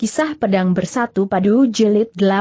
Kisah Pedang Bersatu Padu Jelit 8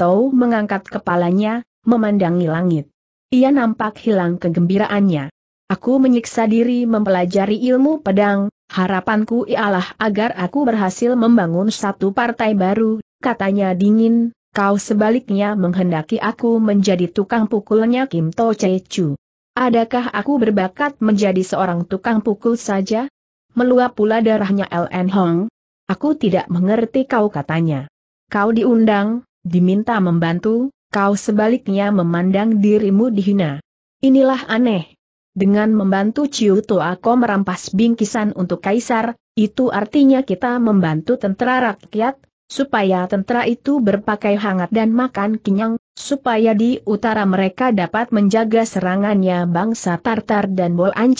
Tou mengangkat kepalanya, memandangi langit. Ia nampak hilang kegembiraannya. Aku menyiksa diri mempelajari ilmu pedang, harapanku ialah agar aku berhasil membangun satu partai baru, katanya dingin, kau sebaliknya menghendaki aku menjadi tukang pukulnya Kim To Chu. Adakah aku berbakat menjadi seorang tukang pukul saja? Meluap pula darahnya LN Hong, Aku tidak mengerti kau katanya. Kau diundang, diminta membantu, kau sebaliknya memandang dirimu dihina. Inilah aneh. Dengan membantu Ciu kau merampas bingkisan untuk kaisar, itu artinya kita membantu tentara rakyat, supaya tentara itu berpakai hangat dan makan kenyang, supaya di utara mereka dapat menjaga serangannya bangsa Tartar dan Bolan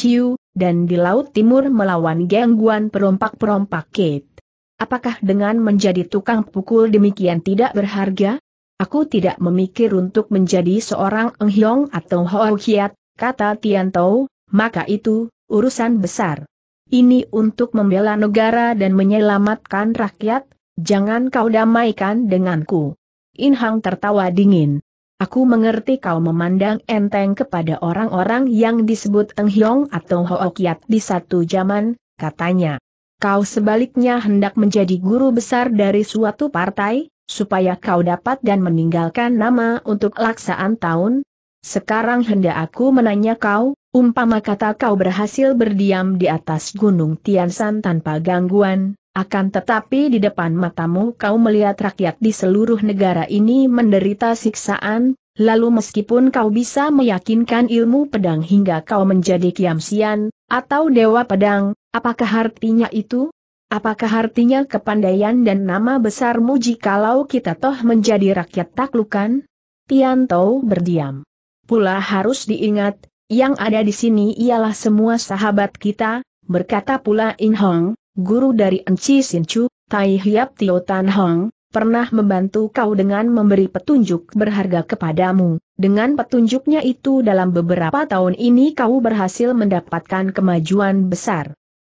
dan di laut timur melawan gangguan perompak-perompak Kate. Apakah dengan menjadi tukang pukul demikian tidak berharga? Aku tidak memikir untuk menjadi seorang enghiong atau Ho hiat, kata Tianto, maka itu, urusan besar. Ini untuk membela negara dan menyelamatkan rakyat, jangan kau damaikan denganku. Inhang tertawa dingin. Aku mengerti kau memandang enteng kepada orang-orang yang disebut hiong atau kiat di satu zaman, katanya kau sebaliknya hendak menjadi guru besar dari suatu partai, supaya kau dapat dan meninggalkan nama untuk laksaan tahun. Sekarang hendak aku menanya kau, umpama kata kau berhasil berdiam di atas gunung Tiansan tanpa gangguan, akan tetapi di depan matamu kau melihat rakyat di seluruh negara ini menderita siksaan, lalu meskipun kau bisa meyakinkan ilmu pedang hingga kau menjadi kiamsian, atau dewa pedang, Apakah artinya itu? Apakah artinya kepandaian dan nama besarmu jikalau kita toh menjadi rakyat taklukan? Tianto berdiam. Pula harus diingat, yang ada di sini ialah semua sahabat kita, berkata pula In Hong, guru dari Enci Sinchu, Tai Hiap Tio Tan Hong, pernah membantu kau dengan memberi petunjuk berharga kepadamu. Dengan petunjuknya itu dalam beberapa tahun ini kau berhasil mendapatkan kemajuan besar.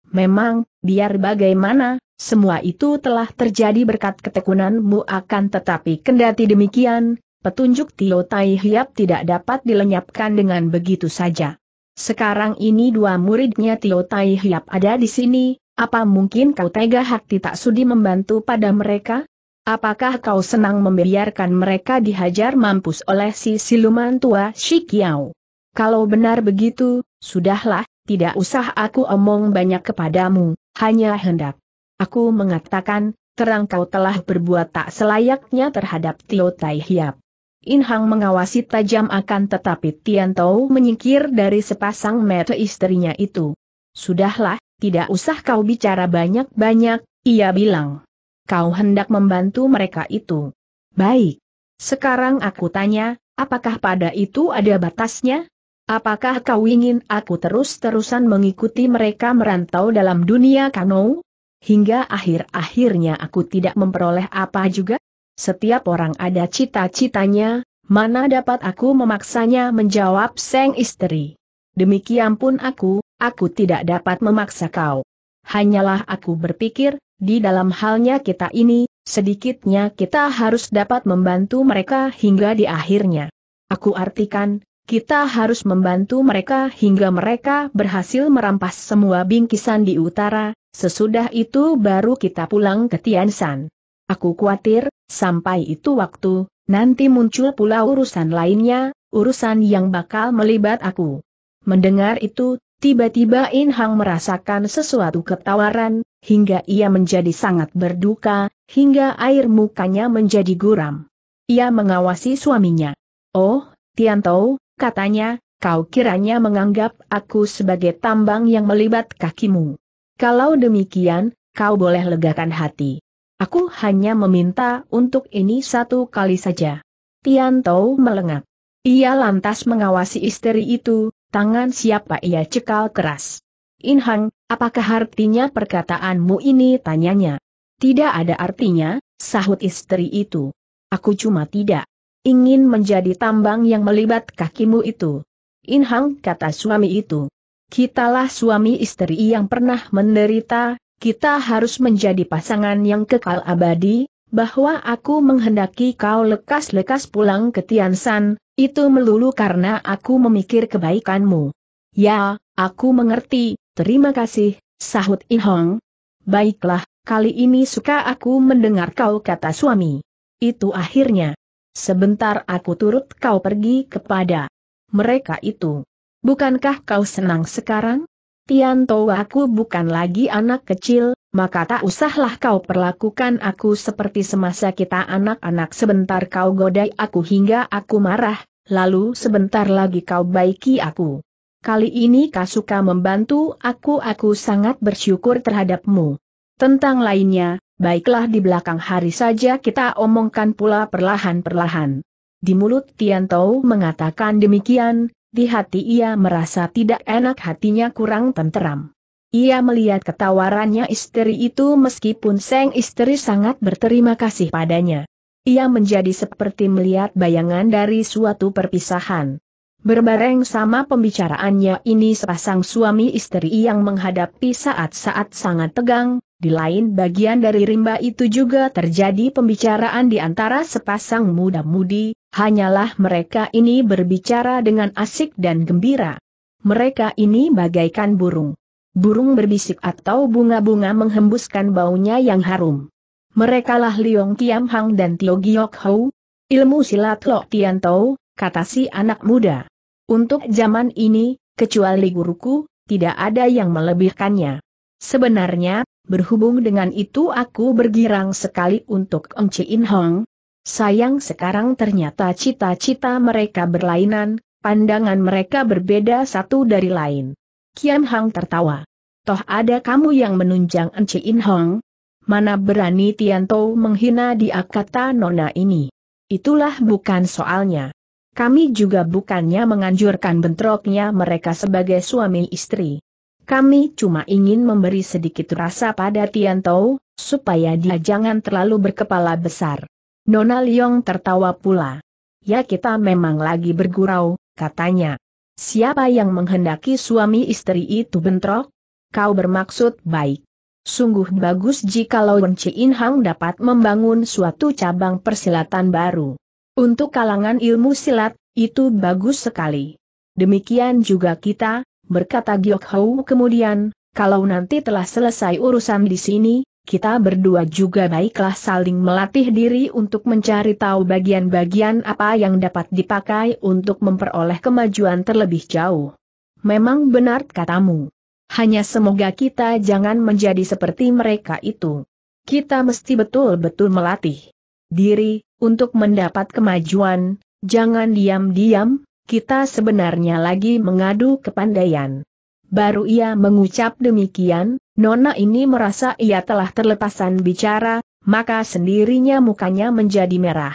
Memang, biar bagaimana, semua itu telah terjadi berkat ketekunanmu akan tetapi kendati demikian, petunjuk Tio Tai Hiap tidak dapat dilenyapkan dengan begitu saja. Sekarang ini dua muridnya Tio Tai Hiap ada di sini, apa mungkin kau tega hati tak sudi membantu pada mereka? Apakah kau senang membiarkan mereka dihajar mampus oleh si siluman tua Shikiao? Kalau benar begitu, sudahlah, tidak usah aku omong banyak kepadamu, hanya hendak. Aku mengatakan, terang kau telah berbuat tak selayaknya terhadap Tio Tai Hiap. Hang mengawasi tajam akan tetapi Tian Tao menyingkir dari sepasang mata istrinya itu. Sudahlah, tidak usah kau bicara banyak-banyak, ia bilang. Kau hendak membantu mereka itu. Baik. Sekarang aku tanya, apakah pada itu ada batasnya? Apakah kau ingin aku terus-terusan mengikuti mereka merantau dalam dunia kano? Hingga akhir-akhirnya aku tidak memperoleh apa juga? Setiap orang ada cita-citanya, mana dapat aku memaksanya menjawab seng istri. Demikian pun aku, aku tidak dapat memaksa kau. Hanyalah aku berpikir, di dalam halnya kita ini, sedikitnya kita harus dapat membantu mereka hingga di akhirnya. Aku artikan, kita harus membantu mereka hingga mereka berhasil merampas semua bingkisan di utara, sesudah itu baru kita pulang ke Tiansan. Aku khawatir, sampai itu waktu, nanti muncul pula urusan lainnya, urusan yang bakal melibat aku. Mendengar itu, tiba-tiba In Hang merasakan sesuatu ketawaran, hingga ia menjadi sangat berduka, hingga air mukanya menjadi guram. Ia mengawasi suaminya. Oh, Tian Tou, katanya, kau kiranya menganggap aku sebagai tambang yang melibat kakimu. Kalau demikian, kau boleh legakan hati. Aku hanya meminta untuk ini satu kali saja. Tianto melengak. Ia lantas mengawasi istri itu, tangan siapa ia cekal keras. Inhang, apakah artinya perkataanmu ini tanyanya? Tidak ada artinya, sahut istri itu. Aku cuma tidak ingin menjadi tambang yang melibat kakimu itu. Inhang kata suami itu. Kitalah suami istri yang pernah menderita, kita harus menjadi pasangan yang kekal abadi, bahwa aku menghendaki kau lekas-lekas pulang ke Tiansan, itu melulu karena aku memikir kebaikanmu. Ya, aku mengerti, terima kasih, sahut Inhong. Baiklah, kali ini suka aku mendengar kau kata suami. Itu akhirnya. Sebentar aku turut kau pergi kepada mereka itu. Bukankah kau senang sekarang? Tianto aku bukan lagi anak kecil, maka tak usahlah kau perlakukan aku seperti semasa kita anak-anak sebentar kau godai aku hingga aku marah, lalu sebentar lagi kau baiki aku. Kali ini kau suka membantu aku aku sangat bersyukur terhadapmu. Tentang lainnya, Baiklah di belakang hari saja kita omongkan pula perlahan-perlahan. Di mulut Tian Tiantou mengatakan demikian, di hati ia merasa tidak enak hatinya kurang tenteram. Ia melihat ketawarannya istri itu meskipun sang istri sangat berterima kasih padanya. Ia menjadi seperti melihat bayangan dari suatu perpisahan. Berbareng sama pembicaraannya ini sepasang suami istri yang menghadapi saat-saat sangat tegang, di lain bagian dari rimba itu juga terjadi pembicaraan di antara sepasang muda-mudi, hanyalah mereka ini berbicara dengan asik dan gembira. Mereka ini bagaikan burung. Burung berbisik atau bunga-bunga menghembuskan baunya yang harum. Merekalah Liong Kiam Hang dan Tio Giok Hou. Ilmu silat Lok Tian Tau, kata si anak muda. Untuk zaman ini, kecuali guruku, tidak ada yang melebihkannya. Sebenarnya, Berhubung dengan itu aku bergirang sekali untuk Ong In Hong. Sayang sekarang ternyata cita-cita mereka berlainan, pandangan mereka berbeda satu dari lain. Kian Hang tertawa. Toh ada kamu yang menunjang Ong In Hong. Mana berani Tian Tou menghina di akata nona ini. Itulah bukan soalnya. Kami juga bukannya menganjurkan bentroknya mereka sebagai suami istri. Kami cuma ingin memberi sedikit rasa pada Tian Tou, supaya dia jangan terlalu berkepala besar. Nona Liong tertawa pula. Ya kita memang lagi bergurau, katanya. Siapa yang menghendaki suami istri itu bentrok? Kau bermaksud baik. Sungguh bagus jikalau Wen Chin Hang dapat membangun suatu cabang persilatan baru. Untuk kalangan ilmu silat, itu bagus sekali. Demikian juga kita, berkata Giok Hou kemudian, kalau nanti telah selesai urusan di sini, kita berdua juga baiklah saling melatih diri untuk mencari tahu bagian-bagian apa yang dapat dipakai untuk memperoleh kemajuan terlebih jauh. Memang benar katamu. Hanya semoga kita jangan menjadi seperti mereka itu. Kita mesti betul-betul melatih diri, untuk mendapat kemajuan, jangan diam-diam, kita sebenarnya lagi mengadu kepandaian. Baru ia mengucap demikian, Nona ini merasa ia telah terlepasan bicara, maka sendirinya mukanya menjadi merah.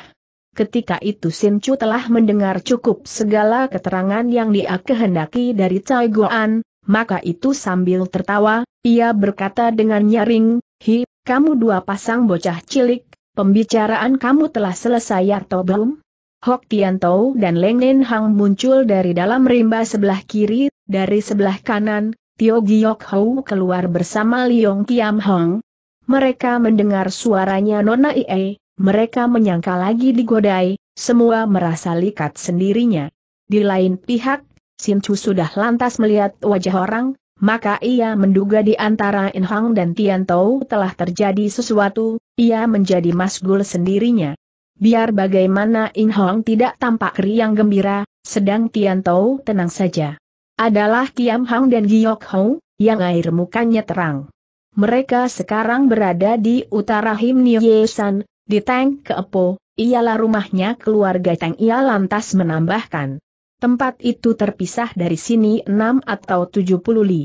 Ketika itu Chu telah mendengar cukup segala keterangan yang dia kehendaki dari Cai Guan, maka itu sambil tertawa, ia berkata dengan nyaring, Hi, kamu dua pasang bocah cilik, pembicaraan kamu telah selesai atau belum? Hok Tian Tou dan Leng Nen Hang muncul dari dalam rimba sebelah kiri, dari sebelah kanan, Tio Giok Hou keluar bersama Liong Kiam Hong. Mereka mendengar suaranya Nona Ie, mereka menyangka lagi digodai, semua merasa likat sendirinya. Di lain pihak, Sin Chu sudah lantas melihat wajah orang, maka ia menduga di antara In Hang dan Tou telah terjadi sesuatu, ia menjadi masgul sendirinya. Biar bagaimana In Hong tidak tampak riang gembira, sedang Tian Tao tenang saja. Adalah Kiam Hang dan Giok Hong, yang air mukanya terang. Mereka sekarang berada di utara Him San, di Tang Keepo, ialah rumahnya keluarga Tang Ia lantas menambahkan. Tempat itu terpisah dari sini 6 atau 70 li.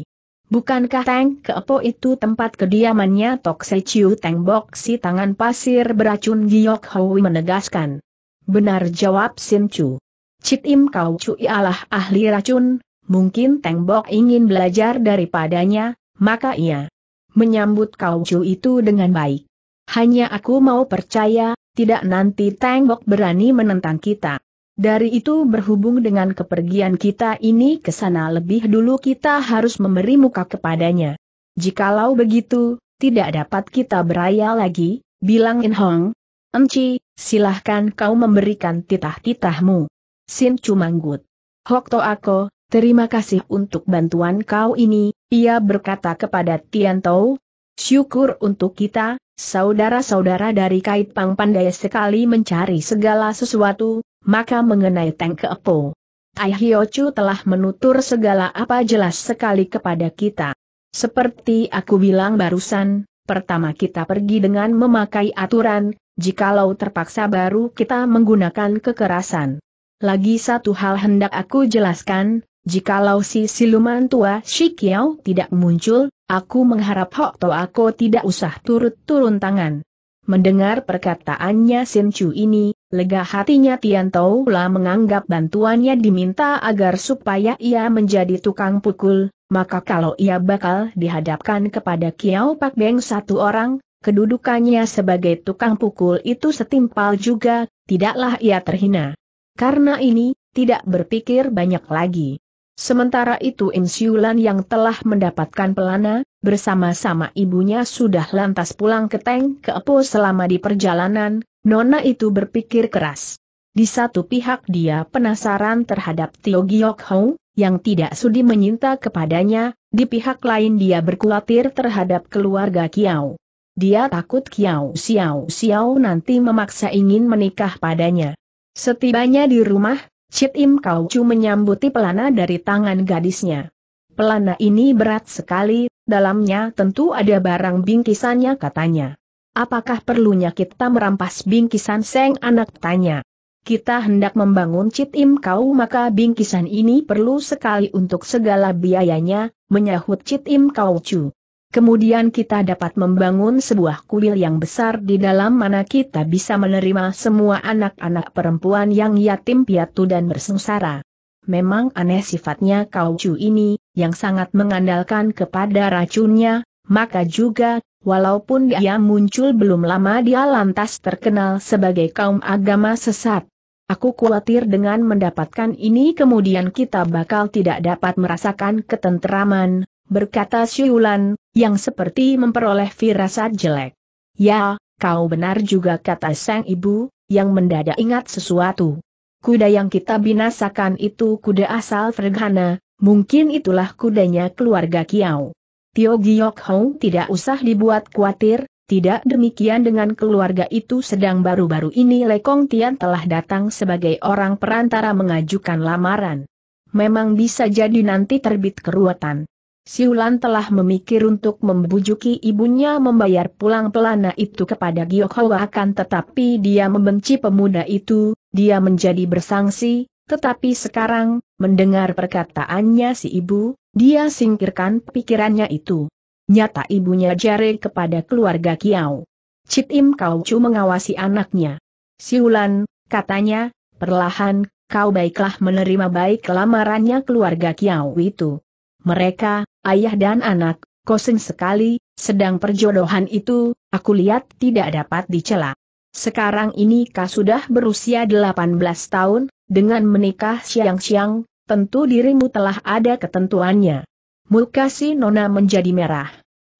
Bukankah Teng Kepo itu tempat kediamannya Tok Se Chiu Teng Bok si tangan pasir beracun Giok Hui menegaskan. Benar jawab Sin Chu. Cit Im Kau Chu ialah ahli racun, mungkin Teng Bok ingin belajar daripadanya, maka ia menyambut Kau Chu itu dengan baik. Hanya aku mau percaya, tidak nanti Teng Bok berani menentang kita. Dari itu berhubung dengan kepergian kita ini ke sana lebih dulu kita harus memberi muka kepadanya. Jikalau begitu, tidak dapat kita beraya lagi, bilang In Hong. Enci, silahkan kau memberikan titah-titahmu. Sin Cumanggut. Hok to ako, terima kasih untuk bantuan kau ini, ia berkata kepada Tian Tou. Syukur untuk kita, saudara-saudara dari Kait Pang pandai sekali mencari segala sesuatu, maka mengenai Teng Keepo. Tai Hiochu telah menutur segala apa jelas sekali kepada kita. Seperti aku bilang barusan, pertama kita pergi dengan memakai aturan, jikalau terpaksa baru kita menggunakan kekerasan. Lagi satu hal hendak aku jelaskan, jikalau si siluman tua Shikiao tidak muncul, aku mengharap Hok aku tidak usah turut turun tangan. Mendengar perkataannya Sin Chu ini, Lega hatinya Tian Toula menganggap bantuannya diminta agar supaya ia menjadi tukang pukul, maka kalau ia bakal dihadapkan kepada Kiao Pak Beng satu orang, kedudukannya sebagai tukang pukul itu setimpal juga, tidaklah ia terhina. Karena ini, tidak berpikir banyak lagi. Sementara itu Insyulan yang telah mendapatkan pelana, bersama-sama ibunya sudah lantas pulang ke Teng Keepo selama di perjalanan, Nona itu berpikir keras. Di satu pihak dia penasaran terhadap Tio Giok Hong, yang tidak sudi menyinta kepadanya, di pihak lain dia berkhawatir terhadap keluarga Kiao. Dia takut Kiao Xiao Xiao nanti memaksa ingin menikah padanya. Setibanya di rumah, Chit Im Kau Chu menyambuti pelana dari tangan gadisnya. Pelana ini berat sekali, dalamnya tentu ada barang bingkisannya katanya apakah perlunya kita merampas bingkisan Seng anak tanya. Kita hendak membangun Cit Im Kau maka bingkisan ini perlu sekali untuk segala biayanya, menyahut Cit Im Kau cu. Kemudian kita dapat membangun sebuah kuil yang besar di dalam mana kita bisa menerima semua anak-anak perempuan yang yatim piatu dan bersengsara. Memang aneh sifatnya Kau cu ini, yang sangat mengandalkan kepada racunnya, maka juga Walaupun dia muncul belum lama dia lantas terkenal sebagai kaum agama sesat. Aku khawatir dengan mendapatkan ini kemudian kita bakal tidak dapat merasakan ketenteraman, berkata Siulan, yang seperti memperoleh firasat jelek. Ya, kau benar juga kata sang ibu, yang mendadak ingat sesuatu. Kuda yang kita binasakan itu kuda asal Fergana, mungkin itulah kudanya keluarga Kiau. Tio Giok Hong tidak usah dibuat khawatir, tidak demikian dengan keluarga itu sedang baru-baru ini Lekong Tian telah datang sebagai orang perantara mengajukan lamaran. Memang bisa jadi nanti terbit keruwetan. Siulan telah memikir untuk membujuki ibunya membayar pulang pelana itu kepada Giok Hong akan tetapi dia membenci pemuda itu, dia menjadi bersangsi, tetapi sekarang, Mendengar perkataannya si ibu, dia singkirkan pikirannya itu. Nyata ibunya jare kepada keluarga Kiau. Cip Kau cuma mengawasi anaknya. Siulan, katanya, perlahan, kau baiklah menerima baik lamarannya keluarga Kiau itu. Mereka, ayah dan anak, kosong sekali, sedang perjodohan itu, aku lihat tidak dapat dicela. Sekarang ini kau sudah berusia 18 tahun, dengan menikah siang-siang, tentu dirimu telah ada ketentuannya. Muka Nona menjadi merah.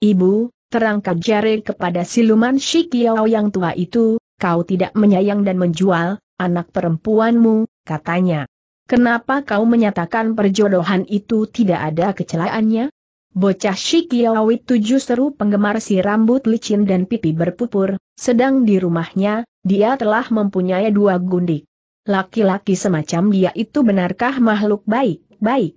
Ibu, terangkat jari kepada siluman Shikiao yang tua itu, kau tidak menyayang dan menjual, anak perempuanmu, katanya. Kenapa kau menyatakan perjodohan itu tidak ada kecelaannya? Bocah Shikiao itu justru penggemar si rambut licin dan pipi berpupur, sedang di rumahnya, dia telah mempunyai dua gundik. Laki-laki semacam dia itu benarkah makhluk baik-baik?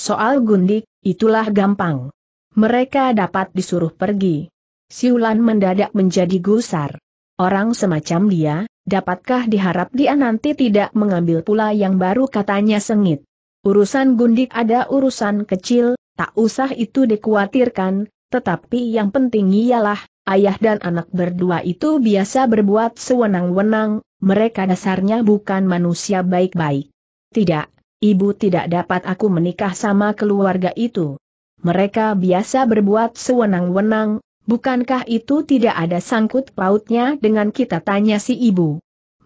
Soal gundik, itulah gampang. Mereka dapat disuruh pergi. Siulan mendadak menjadi gusar. Orang semacam dia, dapatkah diharap dia nanti tidak mengambil pula yang baru katanya sengit. Urusan gundik ada urusan kecil, tak usah itu dikhawatirkan, tetapi yang penting ialah, ayah dan anak berdua itu biasa berbuat sewenang-wenang, mereka dasarnya bukan manusia baik-baik. Tidak, ibu tidak dapat aku menikah sama keluarga itu. Mereka biasa berbuat sewenang-wenang, bukankah itu tidak ada sangkut pautnya dengan kita tanya si ibu.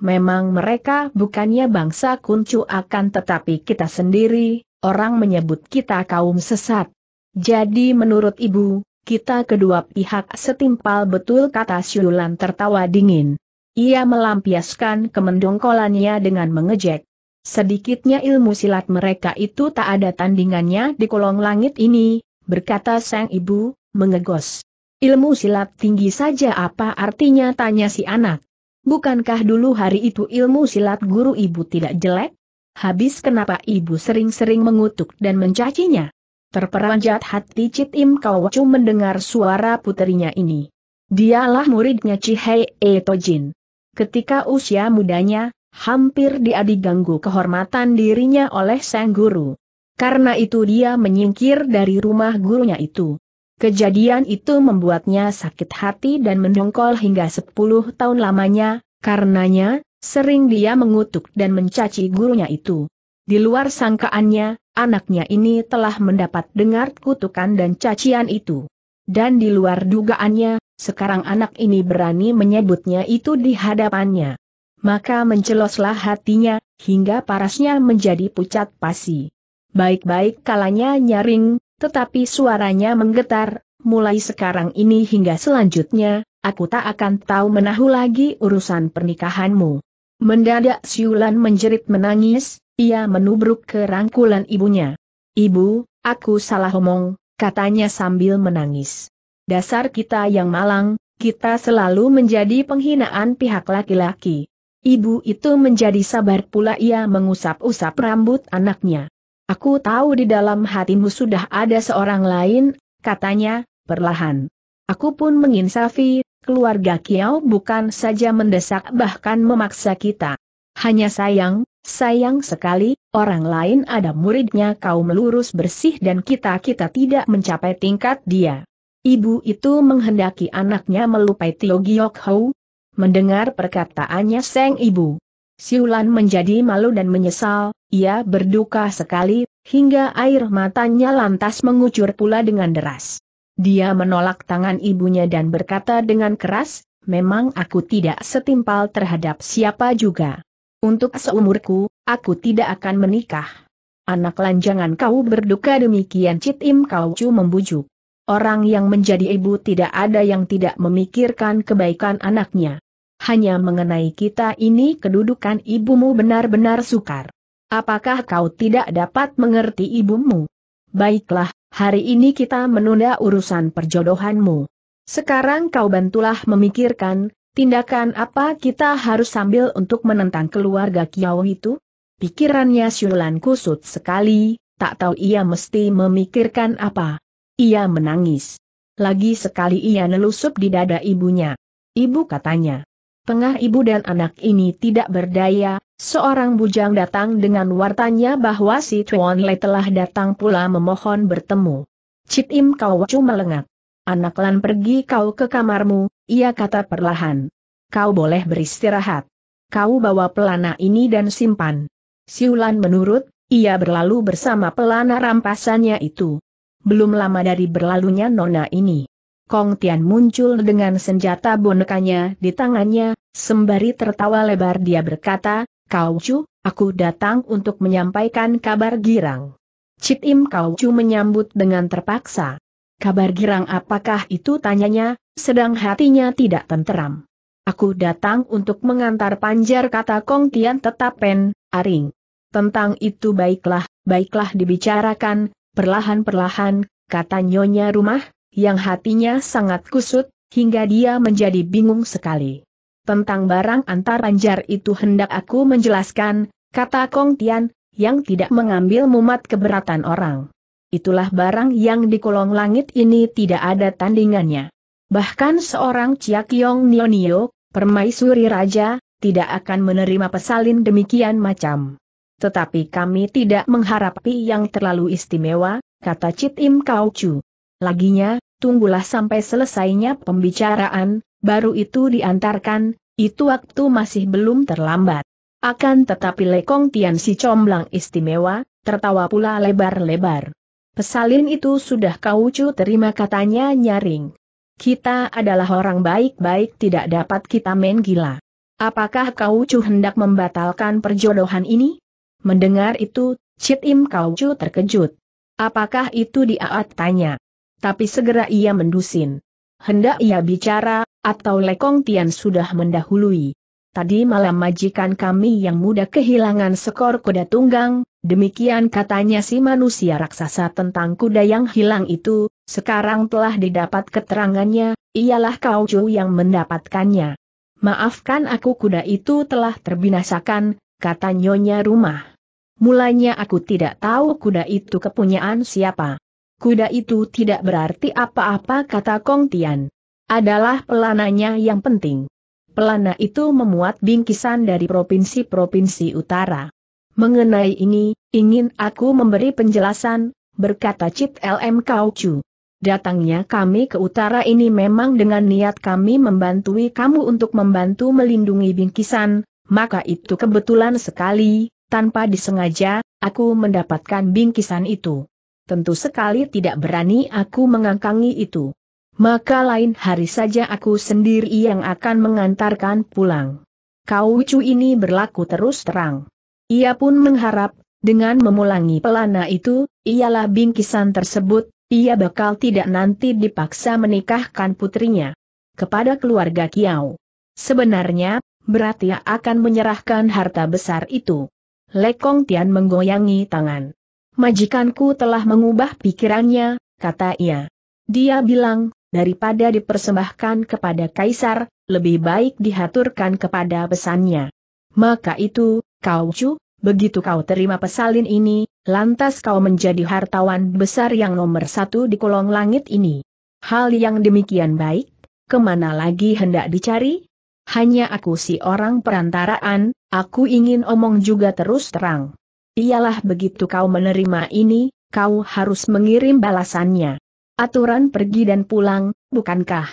Memang mereka bukannya bangsa kuncu akan tetapi kita sendiri, orang menyebut kita kaum sesat. Jadi menurut ibu, kita kedua pihak setimpal betul kata Syulan tertawa dingin. Ia melampiaskan kemendongkolannya dengan mengejek. Sedikitnya ilmu silat mereka itu tak ada tandingannya di kolong langit ini, berkata sang ibu, mengegos. Ilmu silat tinggi saja apa artinya tanya si anak. Bukankah dulu hari itu ilmu silat guru ibu tidak jelek? Habis kenapa ibu sering-sering mengutuk dan mencacinya? Terperanjat hati Cit Im Kawacu mendengar suara puterinya ini. Dialah muridnya Cihei Etojin. Jin. Ketika usia mudanya, hampir dia diganggu kehormatan dirinya oleh sang guru. Karena itu dia menyingkir dari rumah gurunya itu. Kejadian itu membuatnya sakit hati dan mendongkol hingga 10 tahun lamanya, karenanya, sering dia mengutuk dan mencaci gurunya itu. Di luar sangkaannya, anaknya ini telah mendapat dengar kutukan dan cacian itu. Dan di luar dugaannya, sekarang anak ini berani menyebutnya itu di hadapannya. Maka menceloslah hatinya, hingga parasnya menjadi pucat pasi. Baik-baik kalanya nyaring, tetapi suaranya menggetar, mulai sekarang ini hingga selanjutnya, aku tak akan tahu menahu lagi urusan pernikahanmu. Mendadak Siulan menjerit menangis, ia menubruk ke rangkulan ibunya. Ibu, aku salah omong, katanya sambil menangis dasar kita yang malang, kita selalu menjadi penghinaan pihak laki-laki. Ibu itu menjadi sabar pula ia mengusap-usap rambut anaknya. Aku tahu di dalam hatimu sudah ada seorang lain, katanya, perlahan. Aku pun menginsafi, keluarga Kiau bukan saja mendesak bahkan memaksa kita. Hanya sayang, sayang sekali, orang lain ada muridnya kaum lurus bersih dan kita-kita tidak mencapai tingkat dia. Ibu itu menghendaki anaknya melupai Tio Giok Hou. Mendengar perkataannya Seng Ibu. Siulan menjadi malu dan menyesal, ia berduka sekali, hingga air matanya lantas mengucur pula dengan deras. Dia menolak tangan ibunya dan berkata dengan keras, memang aku tidak setimpal terhadap siapa juga. Untuk seumurku, aku tidak akan menikah. Anak lanjangan kau berduka demikian Cit Im Kau Chu membujuk. Orang yang menjadi ibu tidak ada yang tidak memikirkan kebaikan anaknya. Hanya mengenai kita ini kedudukan ibumu benar-benar sukar. Apakah kau tidak dapat mengerti ibumu? Baiklah, hari ini kita menunda urusan perjodohanmu. Sekarang kau bantulah memikirkan, tindakan apa kita harus sambil untuk menentang keluarga Kiau itu? Pikirannya Syulan kusut sekali, tak tahu ia mesti memikirkan apa. Ia menangis. Lagi sekali ia nelusup di dada ibunya. Ibu katanya. tengah ibu dan anak ini tidak berdaya, seorang bujang datang dengan wartanya bahwa si Tuan Le telah datang pula memohon bertemu. Cip Im kau cuma lengak. Anak lan pergi kau ke kamarmu, ia kata perlahan. Kau boleh beristirahat. Kau bawa pelana ini dan simpan. Siulan menurut, ia berlalu bersama pelana rampasannya itu belum lama dari berlalunya nona ini. Kong Tian muncul dengan senjata bonekanya di tangannya, sembari tertawa lebar dia berkata, Kau Chu, aku datang untuk menyampaikan kabar girang. Cip Im Kau Chu menyambut dengan terpaksa. Kabar girang apakah itu tanyanya, sedang hatinya tidak tenteram. Aku datang untuk mengantar panjar kata Kong Tian tetap pen, aring. Tentang itu baiklah, baiklah dibicarakan, Perlahan-perlahan, kata nyonya rumah, yang hatinya sangat kusut, hingga dia menjadi bingung sekali. Tentang barang antar panjar itu hendak aku menjelaskan, kata Kong Tian, yang tidak mengambil mumat keberatan orang. Itulah barang yang di kolong langit ini tidak ada tandingannya. Bahkan seorang Kiong Yong Nio, permaisuri raja, tidak akan menerima pesalin demikian macam. Tetapi kami tidak mengharapi yang terlalu istimewa, kata Chit Im Kau Chu. Laginya, tunggulah sampai selesainya pembicaraan, baru itu diantarkan, itu waktu masih belum terlambat. Akan tetapi Lekong Tian si comblang istimewa, tertawa pula lebar-lebar. Pesalin itu sudah Kau Chu terima katanya nyaring. Kita adalah orang baik-baik tidak dapat kita main gila. Apakah Kau Chu hendak membatalkan perjodohan ini? Mendengar itu, Chit Im terkejut. Apakah itu dia At tanya? Tapi segera ia mendusin. Hendak ia bicara, atau Lekong Tian sudah mendahului. Tadi malam majikan kami yang muda kehilangan sekor kuda tunggang, demikian katanya si manusia raksasa tentang kuda yang hilang itu, sekarang telah didapat keterangannya, ialah Kauju yang mendapatkannya. Maafkan aku kuda itu telah terbinasakan, kata nyonya rumah. Mulanya aku tidak tahu kuda itu kepunyaan siapa. Kuda itu tidak berarti apa-apa kata Kong Tian. Adalah pelananya yang penting. Pelana itu memuat bingkisan dari provinsi-provinsi utara. Mengenai ini, ingin aku memberi penjelasan, berkata Cip LM Kau Chu. Datangnya kami ke utara ini memang dengan niat kami membantui kamu untuk membantu melindungi bingkisan, maka itu kebetulan sekali, tanpa disengaja, aku mendapatkan bingkisan itu. Tentu sekali tidak berani aku mengangkangi itu. Maka lain hari saja aku sendiri yang akan mengantarkan pulang. Kau ucu ini berlaku terus terang. Ia pun mengharap, dengan memulangi pelana itu, ialah bingkisan tersebut, ia bakal tidak nanti dipaksa menikahkan putrinya kepada keluarga Kiau. Sebenarnya, berarti ia akan menyerahkan harta besar itu. Lekong Tian menggoyangi tangan. Majikanku telah mengubah pikirannya, kata ia. Dia bilang, daripada dipersembahkan kepada kaisar, lebih baik dihaturkan kepada pesannya. Maka itu, kau cu, begitu kau terima pesalin ini, lantas kau menjadi hartawan besar yang nomor satu di kolong langit ini. Hal yang demikian baik, kemana lagi hendak dicari? hanya aku si orang perantaraan, aku ingin omong juga terus terang. Ialah begitu kau menerima ini, kau harus mengirim balasannya. Aturan pergi dan pulang, bukankah?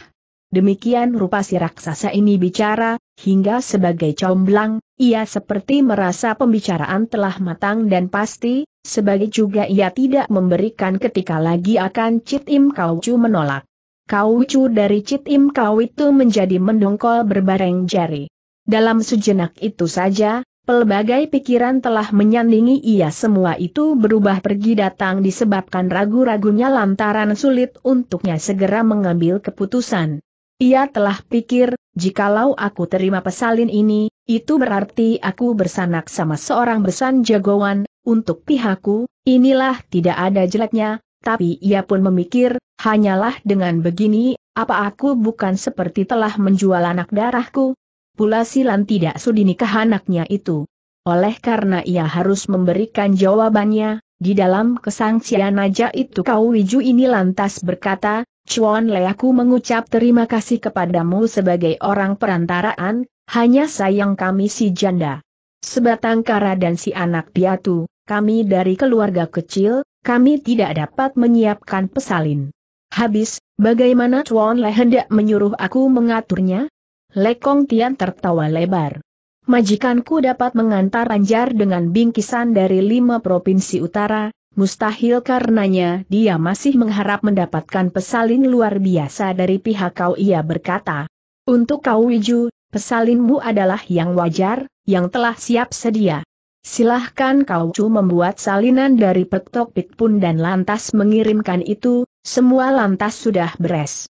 Demikian rupa si raksasa ini bicara, hingga sebagai comblang, ia seperti merasa pembicaraan telah matang dan pasti, sebagai juga ia tidak memberikan ketika lagi akan Cit Im Chu menolak kaucu dari Im Kau itu menjadi mendongkol berbareng jari. Dalam sejenak itu saja, pelbagai pikiran telah menyandingi ia semua itu berubah pergi datang disebabkan ragu-ragunya lantaran sulit untuknya segera mengambil keputusan. Ia telah pikir, jikalau aku terima pesalin ini, itu berarti aku bersanak sama seorang besan jagoan, untuk pihakku, inilah tidak ada jeleknya, tapi ia pun memikir, hanyalah dengan begini, apa aku bukan seperti telah menjual anak darahku? Pula Silan tidak sudi nikah anaknya itu. Oleh karena ia harus memberikan jawabannya, di dalam kesangsian aja itu kau wiju ini lantas berkata, Chuan Le aku mengucap terima kasih kepadamu sebagai orang perantaraan, hanya sayang kami si janda. Sebatang kara dan si anak piatu, kami dari keluarga kecil, kami tidak dapat menyiapkan pesalin. Habis, bagaimana Chuan Le hendak menyuruh aku mengaturnya? Lekong Tian tertawa lebar. Majikanku dapat mengantar anjar dengan bingkisan dari lima provinsi utara, mustahil karenanya dia masih mengharap mendapatkan pesalin luar biasa dari pihak kau ia berkata. Untuk kau Wiju, pesalinmu adalah yang wajar, yang telah siap sedia. Silahkan kau cu membuat salinan dari petok pit pun dan lantas mengirimkan itu, semua lantas sudah beres.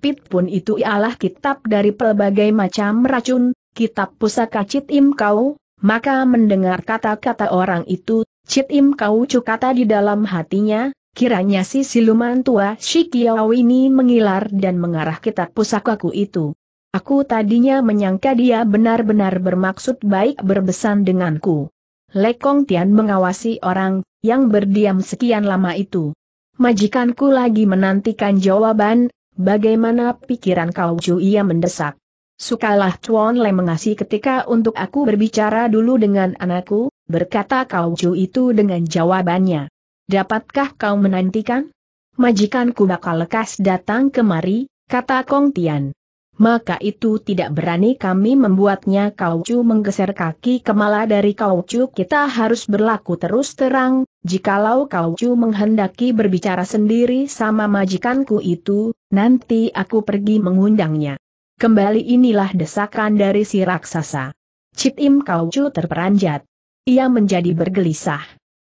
pit pun itu ialah kitab dari pelbagai macam racun, kitab pusaka Cit Im Kau, maka mendengar kata-kata orang itu, Cit Im Kau cu kata di dalam hatinya, Kiranya si siluman tua Shikiao ini mengilar dan mengarah kitab pusakaku itu. Aku tadinya menyangka dia benar-benar bermaksud baik berbesan denganku. Lekong Tian mengawasi orang yang berdiam sekian lama itu. Majikanku lagi menantikan jawaban, bagaimana pikiran kau Ju ia mendesak. Sukalah Chuan Le mengasih ketika untuk aku berbicara dulu dengan anakku, berkata kau Ju itu dengan jawabannya. Dapatkah kau menantikan? Majikanku bakal lekas datang kemari, kata Kong Tian maka itu tidak berani kami membuatnya kaucu menggeser kaki kemala dari kaucu kita harus berlaku terus terang, jikalau kaucu menghendaki berbicara sendiri sama majikanku itu, nanti aku pergi mengundangnya. Kembali inilah desakan dari si raksasa. Cip terperanjat. Ia menjadi bergelisah.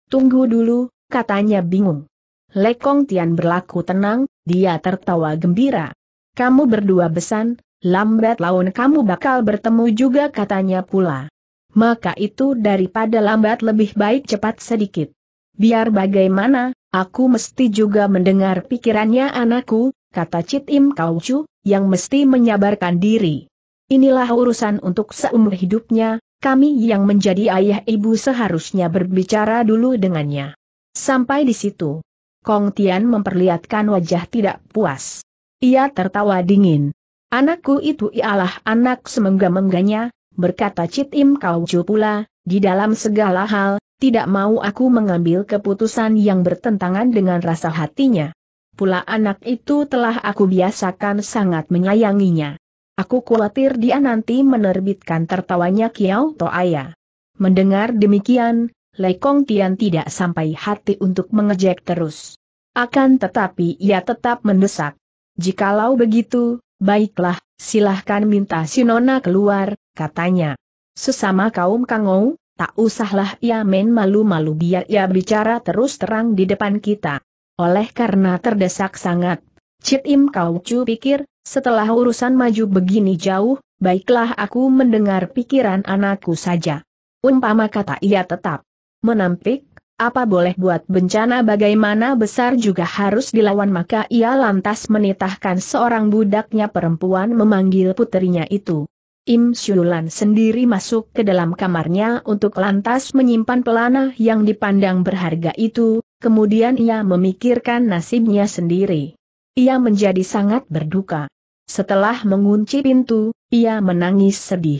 Tunggu dulu, katanya bingung. Lekong Tian berlaku tenang, dia tertawa gembira kamu berdua besan, lambat laun kamu bakal bertemu juga katanya pula. Maka itu daripada lambat lebih baik cepat sedikit. Biar bagaimana, aku mesti juga mendengar pikirannya anakku, kata Cit Im Kaucu, yang mesti menyabarkan diri. Inilah urusan untuk seumur hidupnya, kami yang menjadi ayah ibu seharusnya berbicara dulu dengannya. Sampai di situ. Kong Tian memperlihatkan wajah tidak puas. Ia tertawa dingin. Anakku itu ialah anak semengga-mengganya, berkata Cit Im Kau pula, di dalam segala hal, tidak mau aku mengambil keputusan yang bertentangan dengan rasa hatinya. Pula anak itu telah aku biasakan sangat menyayanginya. Aku khawatir dia nanti menerbitkan tertawanya Kiao Toaya. Mendengar demikian, Lekong Tian tidak sampai hati untuk mengejek terus. Akan tetapi ia tetap mendesak. Jikalau begitu, baiklah, silahkan minta si Nona keluar, katanya. Sesama kaum kangou, tak usahlah ia main malu-malu biar ia bicara terus terang di depan kita. Oleh karena terdesak sangat, Cip Im Kau Chu pikir, setelah urusan maju begini jauh, baiklah aku mendengar pikiran anakku saja. Umpama kata ia tetap menampik, apa boleh buat bencana bagaimana besar juga harus dilawan maka ia lantas menitahkan seorang budaknya perempuan memanggil putrinya itu. Im Syulan sendiri masuk ke dalam kamarnya untuk lantas menyimpan pelana yang dipandang berharga itu, kemudian ia memikirkan nasibnya sendiri. Ia menjadi sangat berduka. Setelah mengunci pintu, ia menangis sedih.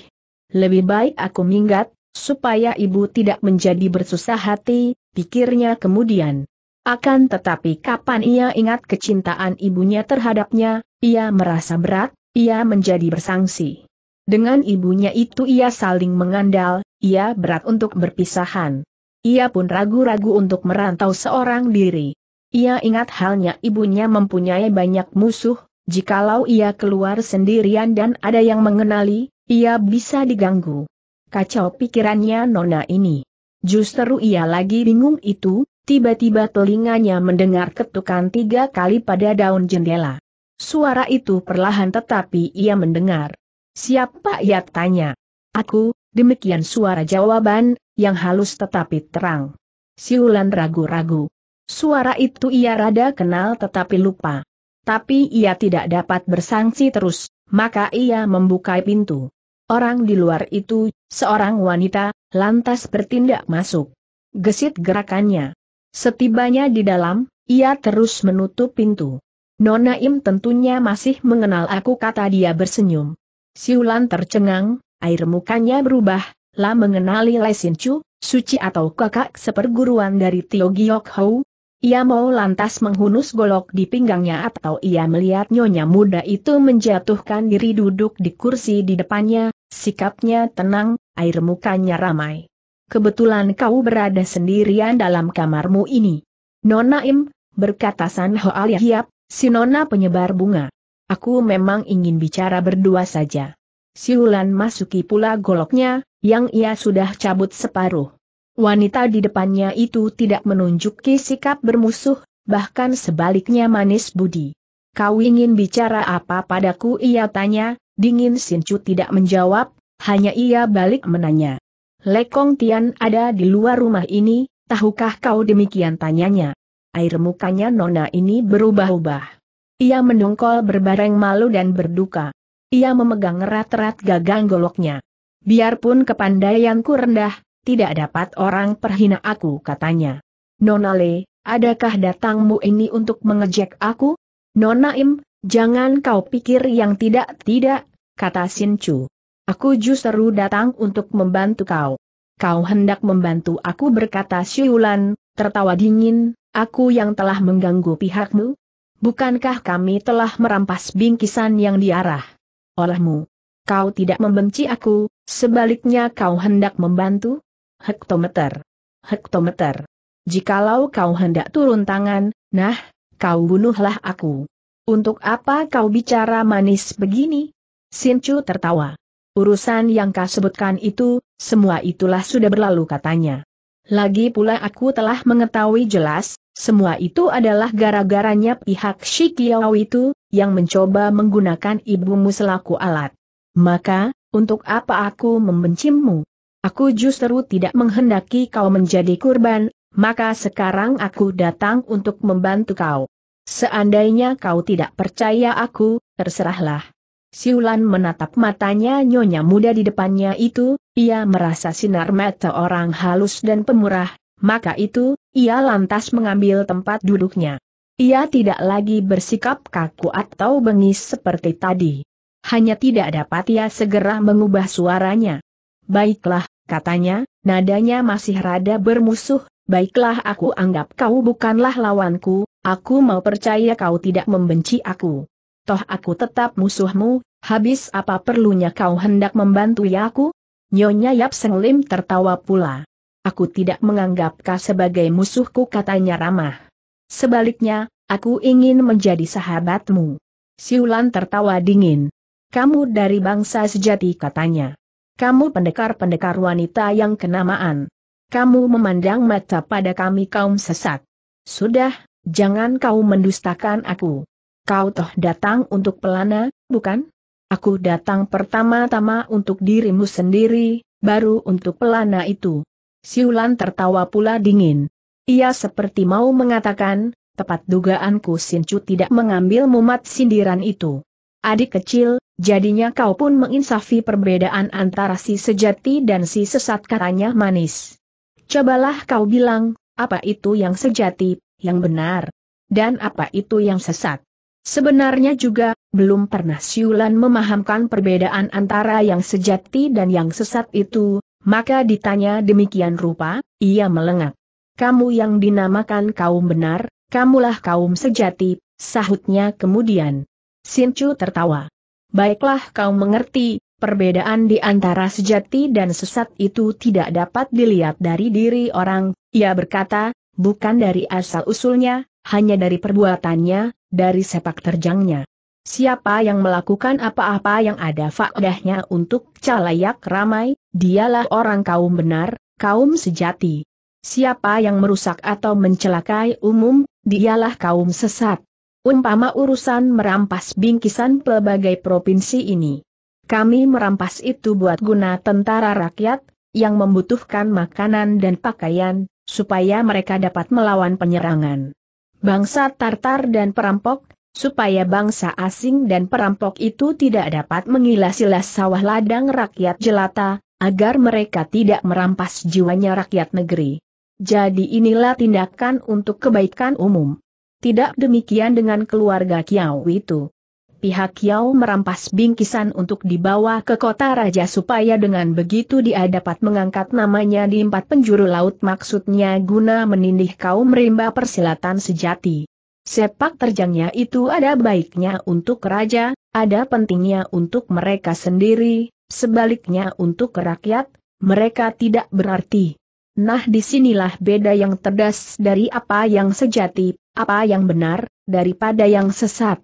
Lebih baik aku minggat, supaya ibu tidak menjadi bersusah hati, pikirnya kemudian. Akan tetapi kapan ia ingat kecintaan ibunya terhadapnya, ia merasa berat, ia menjadi bersangsi. Dengan ibunya itu ia saling mengandal, ia berat untuk berpisahan. Ia pun ragu-ragu untuk merantau seorang diri. Ia ingat halnya ibunya mempunyai banyak musuh, jikalau ia keluar sendirian dan ada yang mengenali, ia bisa diganggu. Kacau pikirannya nona ini. Justru ia lagi bingung itu, tiba-tiba telinganya mendengar ketukan tiga kali pada daun jendela. Suara itu perlahan tetapi ia mendengar. Siapa ia tanya? Aku, demikian suara jawaban, yang halus tetapi terang. Siulan ragu-ragu. Suara itu ia rada kenal tetapi lupa. Tapi ia tidak dapat bersangsi terus, maka ia membuka pintu. Orang di luar itu, seorang wanita, lantas bertindak masuk. Gesit gerakannya. Setibanya di dalam, ia terus menutup pintu. Nona Im tentunya masih mengenal aku kata dia bersenyum. Siulan tercengang, air mukanya berubah, lah mengenali Lai Sin Chu, suci atau kakak seperguruan dari Tio Giok Hou. Ia mau lantas menghunus golok di pinggangnya atau ia melihat nyonya muda itu menjatuhkan diri duduk di kursi di depannya, Sikapnya tenang, air mukanya ramai. Kebetulan kau berada sendirian dalam kamarmu ini. Nona Im, berkata San Hoal Yahyap, si Nona penyebar bunga. Aku memang ingin bicara berdua saja. Siulan masuki pula goloknya, yang ia sudah cabut separuh. Wanita di depannya itu tidak menunjuki sikap bermusuh, bahkan sebaliknya manis budi. Kau ingin bicara apa padaku ia tanya, Dingin sinchu tidak menjawab, hanya ia balik menanya. Lekong Tian ada di luar rumah ini, tahukah kau demikian tanyanya? Air mukanya Nona ini berubah-ubah. Ia menungkol berbareng malu dan berduka. Ia memegang erat-erat gagang goloknya. Biarpun kepandaianku rendah, tidak dapat orang perhina aku katanya. Nona Le, adakah datangmu ini untuk mengejek aku? Nona Im, jangan kau pikir yang tidak-tidak, kata Sin Chu. Aku justru datang untuk membantu kau. Kau hendak membantu aku berkata Siulan, tertawa dingin, aku yang telah mengganggu pihakmu? Bukankah kami telah merampas bingkisan yang diarah olehmu? Kau tidak membenci aku, sebaliknya kau hendak membantu? Hektometer. Hektometer. Jikalau kau hendak turun tangan, nah, kau bunuhlah aku. Untuk apa kau bicara manis begini? Sin Chu tertawa. Urusan yang kau sebutkan itu, semua itulah sudah berlalu katanya. Lagi pula aku telah mengetahui jelas, semua itu adalah gara-garanya pihak Shikiao itu, yang mencoba menggunakan ibumu selaku alat. Maka, untuk apa aku membencimu? Aku justru tidak menghendaki kau menjadi kurban, maka sekarang aku datang untuk membantu kau. Seandainya kau tidak percaya aku, terserahlah. Siulan menatap matanya nyonya muda di depannya itu, ia merasa sinar mata orang halus dan pemurah, maka itu, ia lantas mengambil tempat duduknya. Ia tidak lagi bersikap kaku atau bengis seperti tadi. Hanya tidak dapat ia segera mengubah suaranya. Baiklah, katanya, nadanya masih rada bermusuh, baiklah aku anggap kau bukanlah lawanku, aku mau percaya kau tidak membenci aku toh aku tetap musuhmu, habis apa perlunya kau hendak membantu ya aku? Nyonya Yap Seng Lim tertawa pula. Aku tidak menganggap kau sebagai musuhku katanya ramah. Sebaliknya, aku ingin menjadi sahabatmu. Siulan tertawa dingin. Kamu dari bangsa sejati katanya. Kamu pendekar-pendekar wanita yang kenamaan. Kamu memandang mata pada kami kaum sesat. Sudah, jangan kau mendustakan aku. Kau toh datang untuk pelana, bukan? Aku datang pertama-tama untuk dirimu sendiri, baru untuk pelana itu. Siulan tertawa pula dingin. Ia seperti mau mengatakan, tepat dugaanku Sincu tidak mengambil mumat sindiran itu. Adik kecil, jadinya kau pun menginsafi perbedaan antara si sejati dan si sesat katanya manis. Cobalah kau bilang, apa itu yang sejati, yang benar, dan apa itu yang sesat. Sebenarnya juga, belum pernah Siulan memahamkan perbedaan antara yang sejati dan yang sesat itu, maka ditanya demikian rupa, ia melengak. Kamu yang dinamakan kaum benar, kamulah kaum sejati, sahutnya kemudian. Sincu tertawa. Baiklah kau mengerti, perbedaan di antara sejati dan sesat itu tidak dapat dilihat dari diri orang, ia berkata, bukan dari asal-usulnya, hanya dari perbuatannya, dari sepak terjangnya. Siapa yang melakukan apa-apa yang ada faedahnya untuk calayak ramai, dialah orang kaum benar, kaum sejati. Siapa yang merusak atau mencelakai umum, dialah kaum sesat. Umpama urusan merampas bingkisan pelbagai provinsi ini. Kami merampas itu buat guna tentara rakyat, yang membutuhkan makanan dan pakaian, supaya mereka dapat melawan penyerangan bangsa Tartar dan perampok, supaya bangsa asing dan perampok itu tidak dapat mengilas-ilas sawah ladang rakyat jelata, agar mereka tidak merampas jiwanya rakyat negeri. Jadi inilah tindakan untuk kebaikan umum. Tidak demikian dengan keluarga Kiau itu pihak Yao merampas bingkisan untuk dibawa ke kota raja supaya dengan begitu dia dapat mengangkat namanya di empat penjuru laut maksudnya guna menindih kaum rimba persilatan sejati. Sepak terjangnya itu ada baiknya untuk raja, ada pentingnya untuk mereka sendiri, sebaliknya untuk rakyat, mereka tidak berarti. Nah disinilah beda yang terdas dari apa yang sejati, apa yang benar, daripada yang sesat.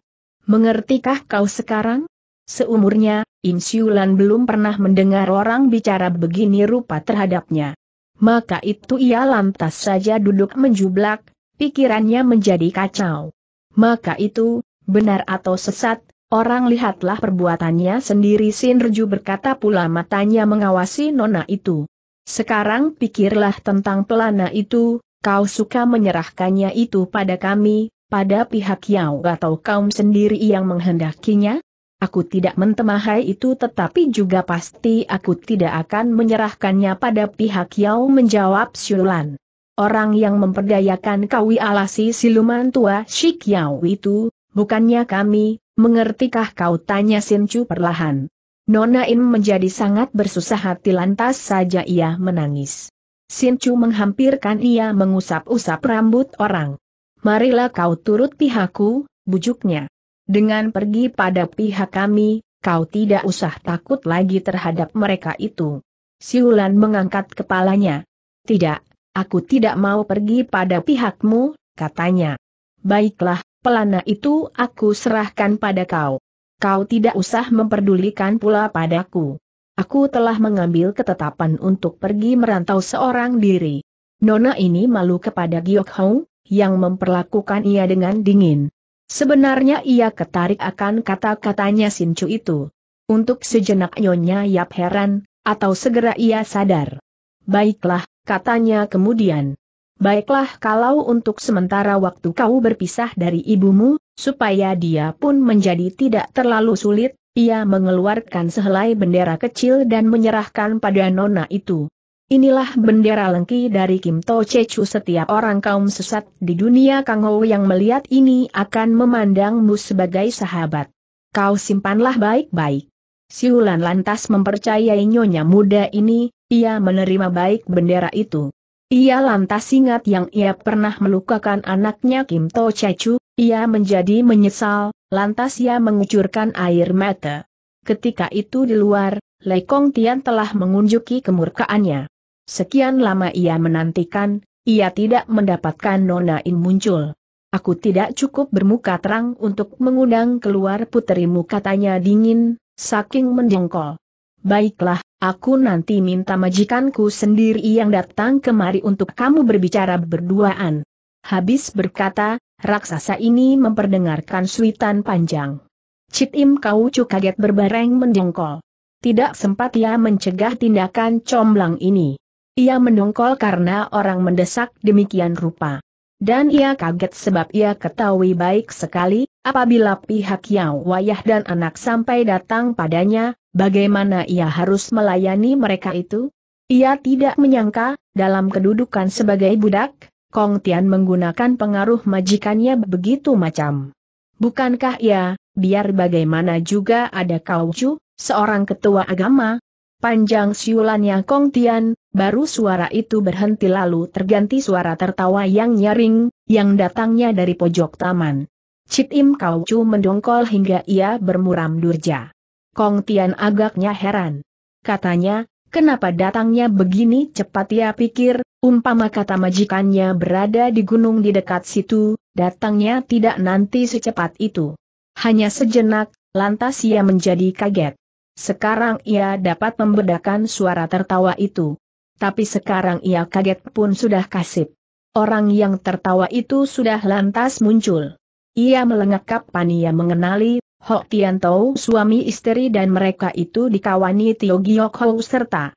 Mengertikah kau sekarang? Seumurnya, Insulan belum pernah mendengar orang bicara begini rupa terhadapnya. Maka itu ia lantas saja duduk menjublak, pikirannya menjadi kacau. Maka itu, benar atau sesat, orang lihatlah perbuatannya sendiri Sinrju berkata pula matanya mengawasi nona itu. Sekarang pikirlah tentang pelana itu, kau suka menyerahkannya itu pada kami, pada pihak Yao atau kaum sendiri yang menghendakinya? Aku tidak mentemahai itu tetapi juga pasti aku tidak akan menyerahkannya pada pihak Yao menjawab Syulan. Orang yang memperdayakan Kawi alasi siluman tua Shik Yao itu, bukannya kami, mengertikah kau tanya Chu perlahan. Nona In menjadi sangat bersusah hati lantas saja ia menangis. Chu menghampirkan ia mengusap-usap rambut orang marilah kau turut pihakku, bujuknya. Dengan pergi pada pihak kami, kau tidak usah takut lagi terhadap mereka itu. Siulan mengangkat kepalanya. Tidak, aku tidak mau pergi pada pihakmu, katanya. Baiklah, pelana itu aku serahkan pada kau. Kau tidak usah memperdulikan pula padaku. Aku telah mengambil ketetapan untuk pergi merantau seorang diri. Nona ini malu kepada Giok Hong, yang memperlakukan ia dengan dingin. Sebenarnya ia ketarik akan kata-katanya Sincu itu. Untuk sejenak Nyonya Yap heran, atau segera ia sadar. Baiklah, katanya kemudian. Baiklah kalau untuk sementara waktu kau berpisah dari ibumu, supaya dia pun menjadi tidak terlalu sulit, ia mengeluarkan sehelai bendera kecil dan menyerahkan pada nona itu. Inilah bendera lengki dari Kim To Chechu setiap orang kaum sesat di dunia Kang yang melihat ini akan memandangmu sebagai sahabat. Kau simpanlah baik-baik. Siulan lantas mempercayai nyonya muda ini, ia menerima baik bendera itu. Ia lantas ingat yang ia pernah melukakan anaknya Kim To Chechu, ia menjadi menyesal, lantas ia mengucurkan air mata. Ketika itu di luar, Kong Tian telah mengunjuki kemurkaannya. Sekian lama ia menantikan, ia tidak mendapatkan Nona In muncul. Aku tidak cukup bermuka terang untuk mengundang keluar puterimu katanya dingin, saking mendengkol. Baiklah, aku nanti minta majikanku sendiri yang datang kemari untuk kamu berbicara berduaan. Habis berkata, raksasa ini memperdengarkan suitan panjang. Cit Im Kaucu kaget berbareng mendengkol. Tidak sempat ia mencegah tindakan comblang ini. Ia mendongkol karena orang mendesak demikian rupa. Dan ia kaget sebab ia ketahui baik sekali, apabila pihak Yao Wayah dan anak sampai datang padanya, bagaimana ia harus melayani mereka itu? Ia tidak menyangka, dalam kedudukan sebagai budak, Kong Tian menggunakan pengaruh majikannya begitu macam. Bukankah ia, ya, biar bagaimana juga ada Kau Chu, seorang ketua agama, Panjang siulannya Kong Tian, baru suara itu berhenti lalu terganti suara tertawa yang nyaring, yang datangnya dari pojok taman. Cit Im Kau Chu mendongkol hingga ia bermuram durja. Kong Tian agaknya heran. Katanya, kenapa datangnya begini cepat ia pikir, umpama kata majikannya berada di gunung di dekat situ, datangnya tidak nanti secepat itu. Hanya sejenak, lantas ia menjadi kaget. Sekarang ia dapat membedakan suara tertawa itu. Tapi sekarang ia kaget pun sudah kasip. Orang yang tertawa itu sudah lantas muncul. Ia melengkap pania mengenali Hok Tian Tau suami istri dan mereka itu dikawani Tio Giok Hou serta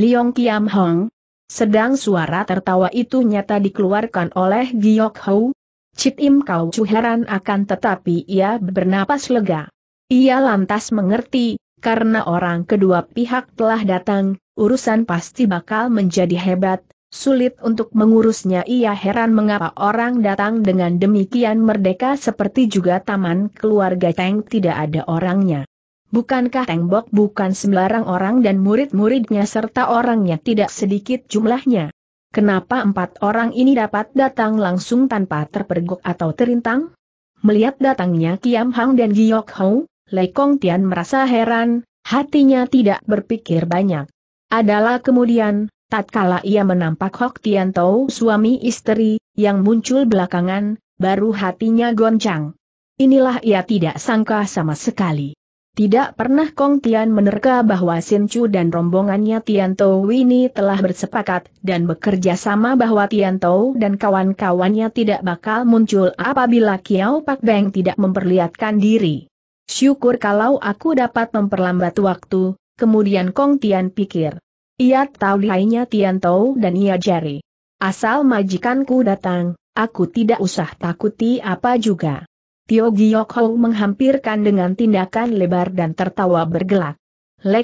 Liong Kiam Hong. Sedang suara tertawa itu nyata dikeluarkan oleh Giok Hou. Cip Im Kau cuheran akan tetapi ia bernapas lega. Ia lantas mengerti, karena orang kedua pihak telah datang, urusan pasti bakal menjadi hebat, sulit untuk mengurusnya ia heran mengapa orang datang dengan demikian merdeka seperti juga taman keluarga Teng tidak ada orangnya. Bukankah Tengbok bukan sembarang orang dan murid-muridnya serta orangnya tidak sedikit jumlahnya? Kenapa empat orang ini dapat datang langsung tanpa terpergok atau terintang? Melihat datangnya Kiam Hang dan Giok Hong, Lekong Tian merasa heran, hatinya tidak berpikir banyak. Adalah kemudian, tatkala ia menampak Hok Tian Tau suami istri, yang muncul belakangan, baru hatinya goncang. Inilah ia tidak sangka sama sekali. Tidak pernah Kong Tian menerka bahwa Sin Chu dan rombongannya Tian Tau ini telah bersepakat dan bekerja sama bahwa Tian Tau dan kawan-kawannya tidak bakal muncul apabila Kiao Pak Beng tidak memperlihatkan diri. Syukur kalau aku dapat memperlambat waktu, kemudian Kong Tian pikir. Ia tahu lainnya Tian Tou dan ia jari. Asal majikanku datang, aku tidak usah takuti apa juga. Tio Giyok Hong menghampirkan dengan tindakan lebar dan tertawa bergelak.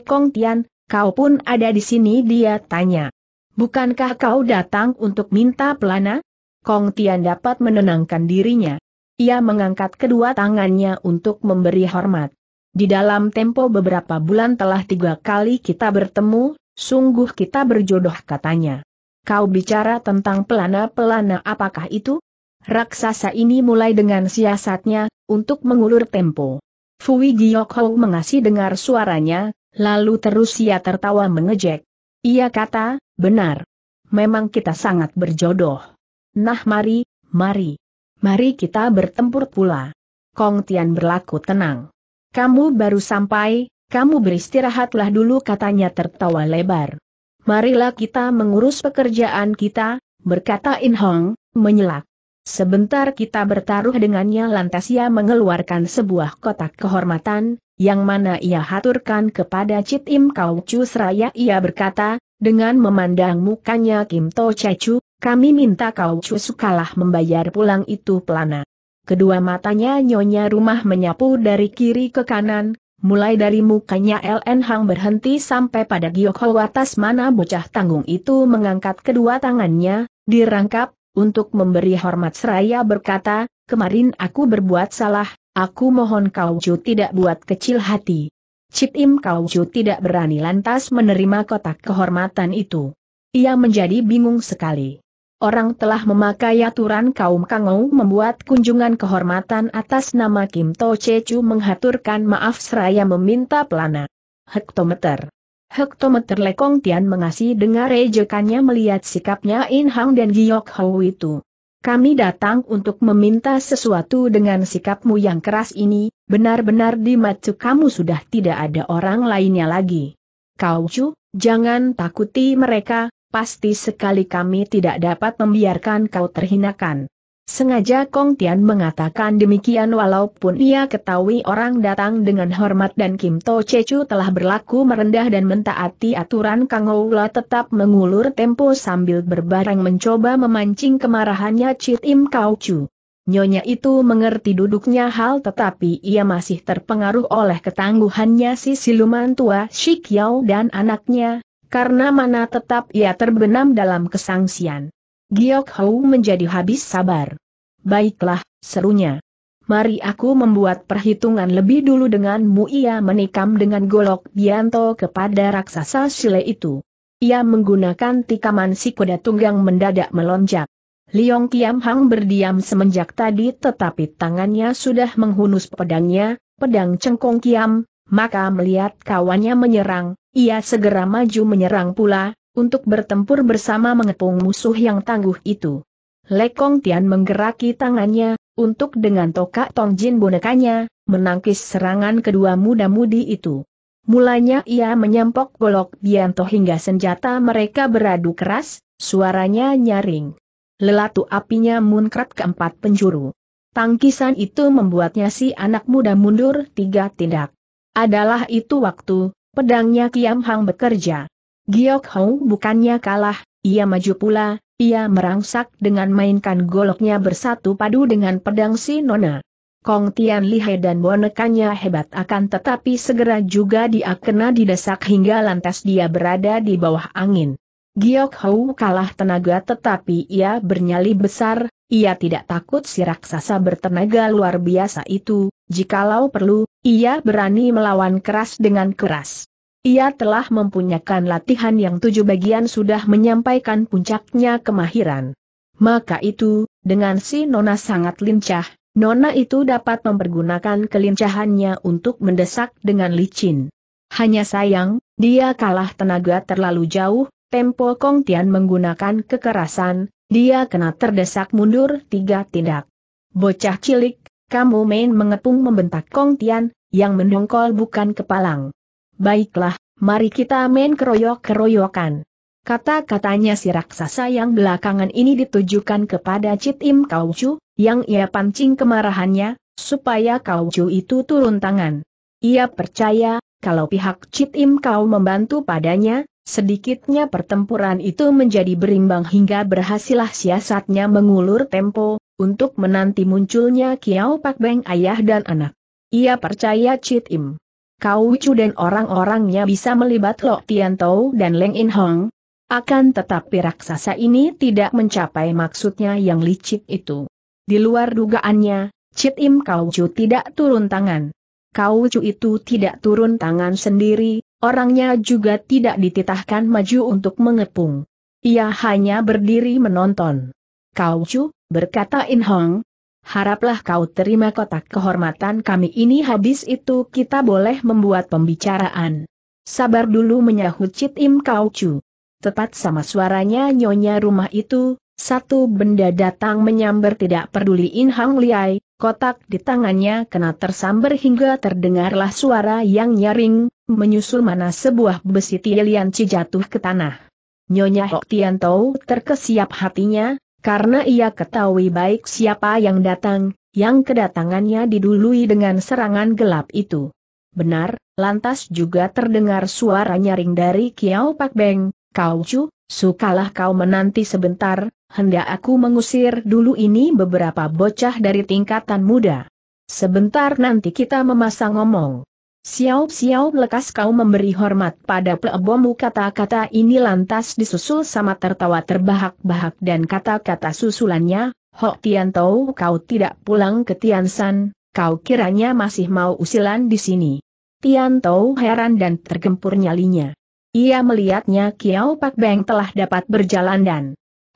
Kong Tian, kau pun ada di sini dia tanya. Bukankah kau datang untuk minta pelana? Kong Tian dapat menenangkan dirinya. Ia mengangkat kedua tangannya untuk memberi hormat. Di dalam tempo beberapa bulan telah tiga kali kita bertemu, sungguh kita berjodoh katanya. Kau bicara tentang pelana-pelana apakah itu? Raksasa ini mulai dengan siasatnya, untuk mengulur tempo. Fui Giyokhou mengasih dengar suaranya, lalu terus ia tertawa mengejek. Ia kata, benar. Memang kita sangat berjodoh. Nah mari, mari. Mari kita bertempur pula. Kong Tian berlaku tenang. Kamu baru sampai, kamu beristirahatlah dulu katanya tertawa lebar. Marilah kita mengurus pekerjaan kita, berkata In Hong, menyelak. Sebentar kita bertaruh dengannya lantas ia mengeluarkan sebuah kotak kehormatan, yang mana ia haturkan kepada Chit Im Kau Chu Seraya ia berkata, dengan memandang mukanya Kim To Chai Chu, kami minta kau cusukalah membayar pulang itu pelana. Kedua matanya nyonya rumah menyapu dari kiri ke kanan, mulai dari mukanya LN Hang berhenti sampai pada giok atas mana bocah tanggung itu mengangkat kedua tangannya, dirangkap, untuk memberi hormat seraya berkata, kemarin aku berbuat salah, aku mohon kau cu tidak buat kecil hati. Cip Im Kau Chu tidak berani lantas menerima kotak kehormatan itu. Ia menjadi bingung sekali orang telah memakai aturan kaum Kangou membuat kunjungan kehormatan atas nama Kim To Chechu menghaturkan maaf seraya meminta pelana. Hektometer Hektometer Lekong Tian mengasih dengar ejekannya melihat sikapnya In Hang dan Giok Hou itu. Kami datang untuk meminta sesuatu dengan sikapmu yang keras ini, benar-benar di matu kamu sudah tidak ada orang lainnya lagi. Kau Chu, jangan takuti mereka, pasti sekali kami tidak dapat membiarkan kau terhinakan. Sengaja Kong Tian mengatakan demikian walaupun ia ketahui orang datang dengan hormat dan Kim To Chechu telah berlaku merendah dan mentaati aturan Kang Oula tetap mengulur tempo sambil berbareng mencoba memancing kemarahannya Chit Im Kau Chu. Nyonya itu mengerti duduknya hal tetapi ia masih terpengaruh oleh ketangguhannya si siluman tua Shikyao dan anaknya, karena mana tetap ia terbenam dalam kesangsian. Giok Hou menjadi habis sabar. Baiklah, serunya. Mari aku membuat perhitungan lebih dulu denganmu ia menikam dengan golok Bianto kepada raksasa Sile itu. Ia menggunakan tikaman si kuda tunggang mendadak melonjak. Liong Kiam Hang berdiam semenjak tadi tetapi tangannya sudah menghunus pedangnya, pedang cengkong Kiam, maka melihat kawannya menyerang, ia segera maju menyerang pula, untuk bertempur bersama mengepung musuh yang tangguh itu. Lekong Tian menggeraki tangannya, untuk dengan tokak Jin bonekanya, menangkis serangan kedua muda-mudi itu. Mulanya ia menyempok golok Bianto hingga senjata mereka beradu keras, suaranya nyaring. Lelatu apinya munkrat keempat penjuru. Tangkisan itu membuatnya si anak muda mundur tiga tindak. Adalah itu waktu, Pedangnya Kiam Hang bekerja. Giok Hong bukannya kalah, ia maju pula, ia merangsak dengan mainkan goloknya bersatu padu dengan pedang si Nona. Kong Tian Lihe dan bonekanya hebat akan tetapi segera juga dia kena didesak hingga lantas dia berada di bawah angin. Giok Hou kalah tenaga tetapi ia bernyali besar, ia tidak takut si raksasa bertenaga luar biasa itu, Jikalau perlu, ia berani melawan keras dengan keras. Ia telah mempunyakan latihan yang tujuh bagian sudah menyampaikan puncaknya kemahiran. Maka itu, dengan si Nona sangat lincah, Nona itu dapat mempergunakan kelincahannya untuk mendesak dengan licin. Hanya sayang, dia kalah tenaga terlalu jauh, Tempo Kong Tian menggunakan kekerasan, dia kena terdesak mundur tiga tindak. Bocah cilik, kamu main mengepung membentak Kong Tian, yang mendongkol bukan kepalang. Baiklah, mari kita main keroyok-keroyokan. Kata-katanya si raksasa yang belakangan ini ditujukan kepada Chit Im Kau Chu, yang ia pancing kemarahannya, supaya Kau Chu itu turun tangan. Ia percaya, kalau pihak Chit Im Kau membantu padanya, sedikitnya pertempuran itu menjadi berimbang hingga berhasillah siasatnya mengulur tempo, untuk menanti munculnya Kiao Pak Beng ayah dan anak. Ia percaya Chit Im. Kau Chu dan orang-orangnya bisa melibat Lok Tian Tau dan Leng In Hong. Akan tetapi raksasa ini tidak mencapai maksudnya yang licik itu. Di luar dugaannya, Chit Im Kau Chu tidak turun tangan. Kau Chu itu tidak turun tangan sendiri, orangnya juga tidak dititahkan maju untuk mengepung. Ia hanya berdiri menonton. Kau Chu, berkata In Hong, haraplah kau terima kotak kehormatan kami ini habis itu kita boleh membuat pembicaraan. Sabar dulu menyahut Cit Im Kau Chu. Tepat sama suaranya nyonya rumah itu, satu benda datang menyambar tidak peduli In Hang Liai, kotak di tangannya kena tersambar hingga terdengarlah suara yang nyaring, menyusul mana sebuah besi tilianci jatuh ke tanah. Nyonya Hok Tian Tau terkesiap hatinya, karena ia ketahui baik siapa yang datang, yang kedatangannya didului dengan serangan gelap itu. Benar, lantas juga terdengar suara nyaring dari Kiao Pak Beng, Kau Chu, sukalah kau menanti sebentar, hendak aku mengusir dulu ini beberapa bocah dari tingkatan muda. Sebentar nanti kita memasang omong. Siau-siau lekas kau memberi hormat pada plebomu kata-kata ini lantas disusul sama tertawa terbahak-bahak dan kata-kata susulannya, Hok Tian Tau kau tidak pulang ke Tian San, kau kiranya masih mau usilan di sini. Tian Tau heran dan tergempur nyalinya. Ia melihatnya Kiao Pak Beng telah dapat berjalan dan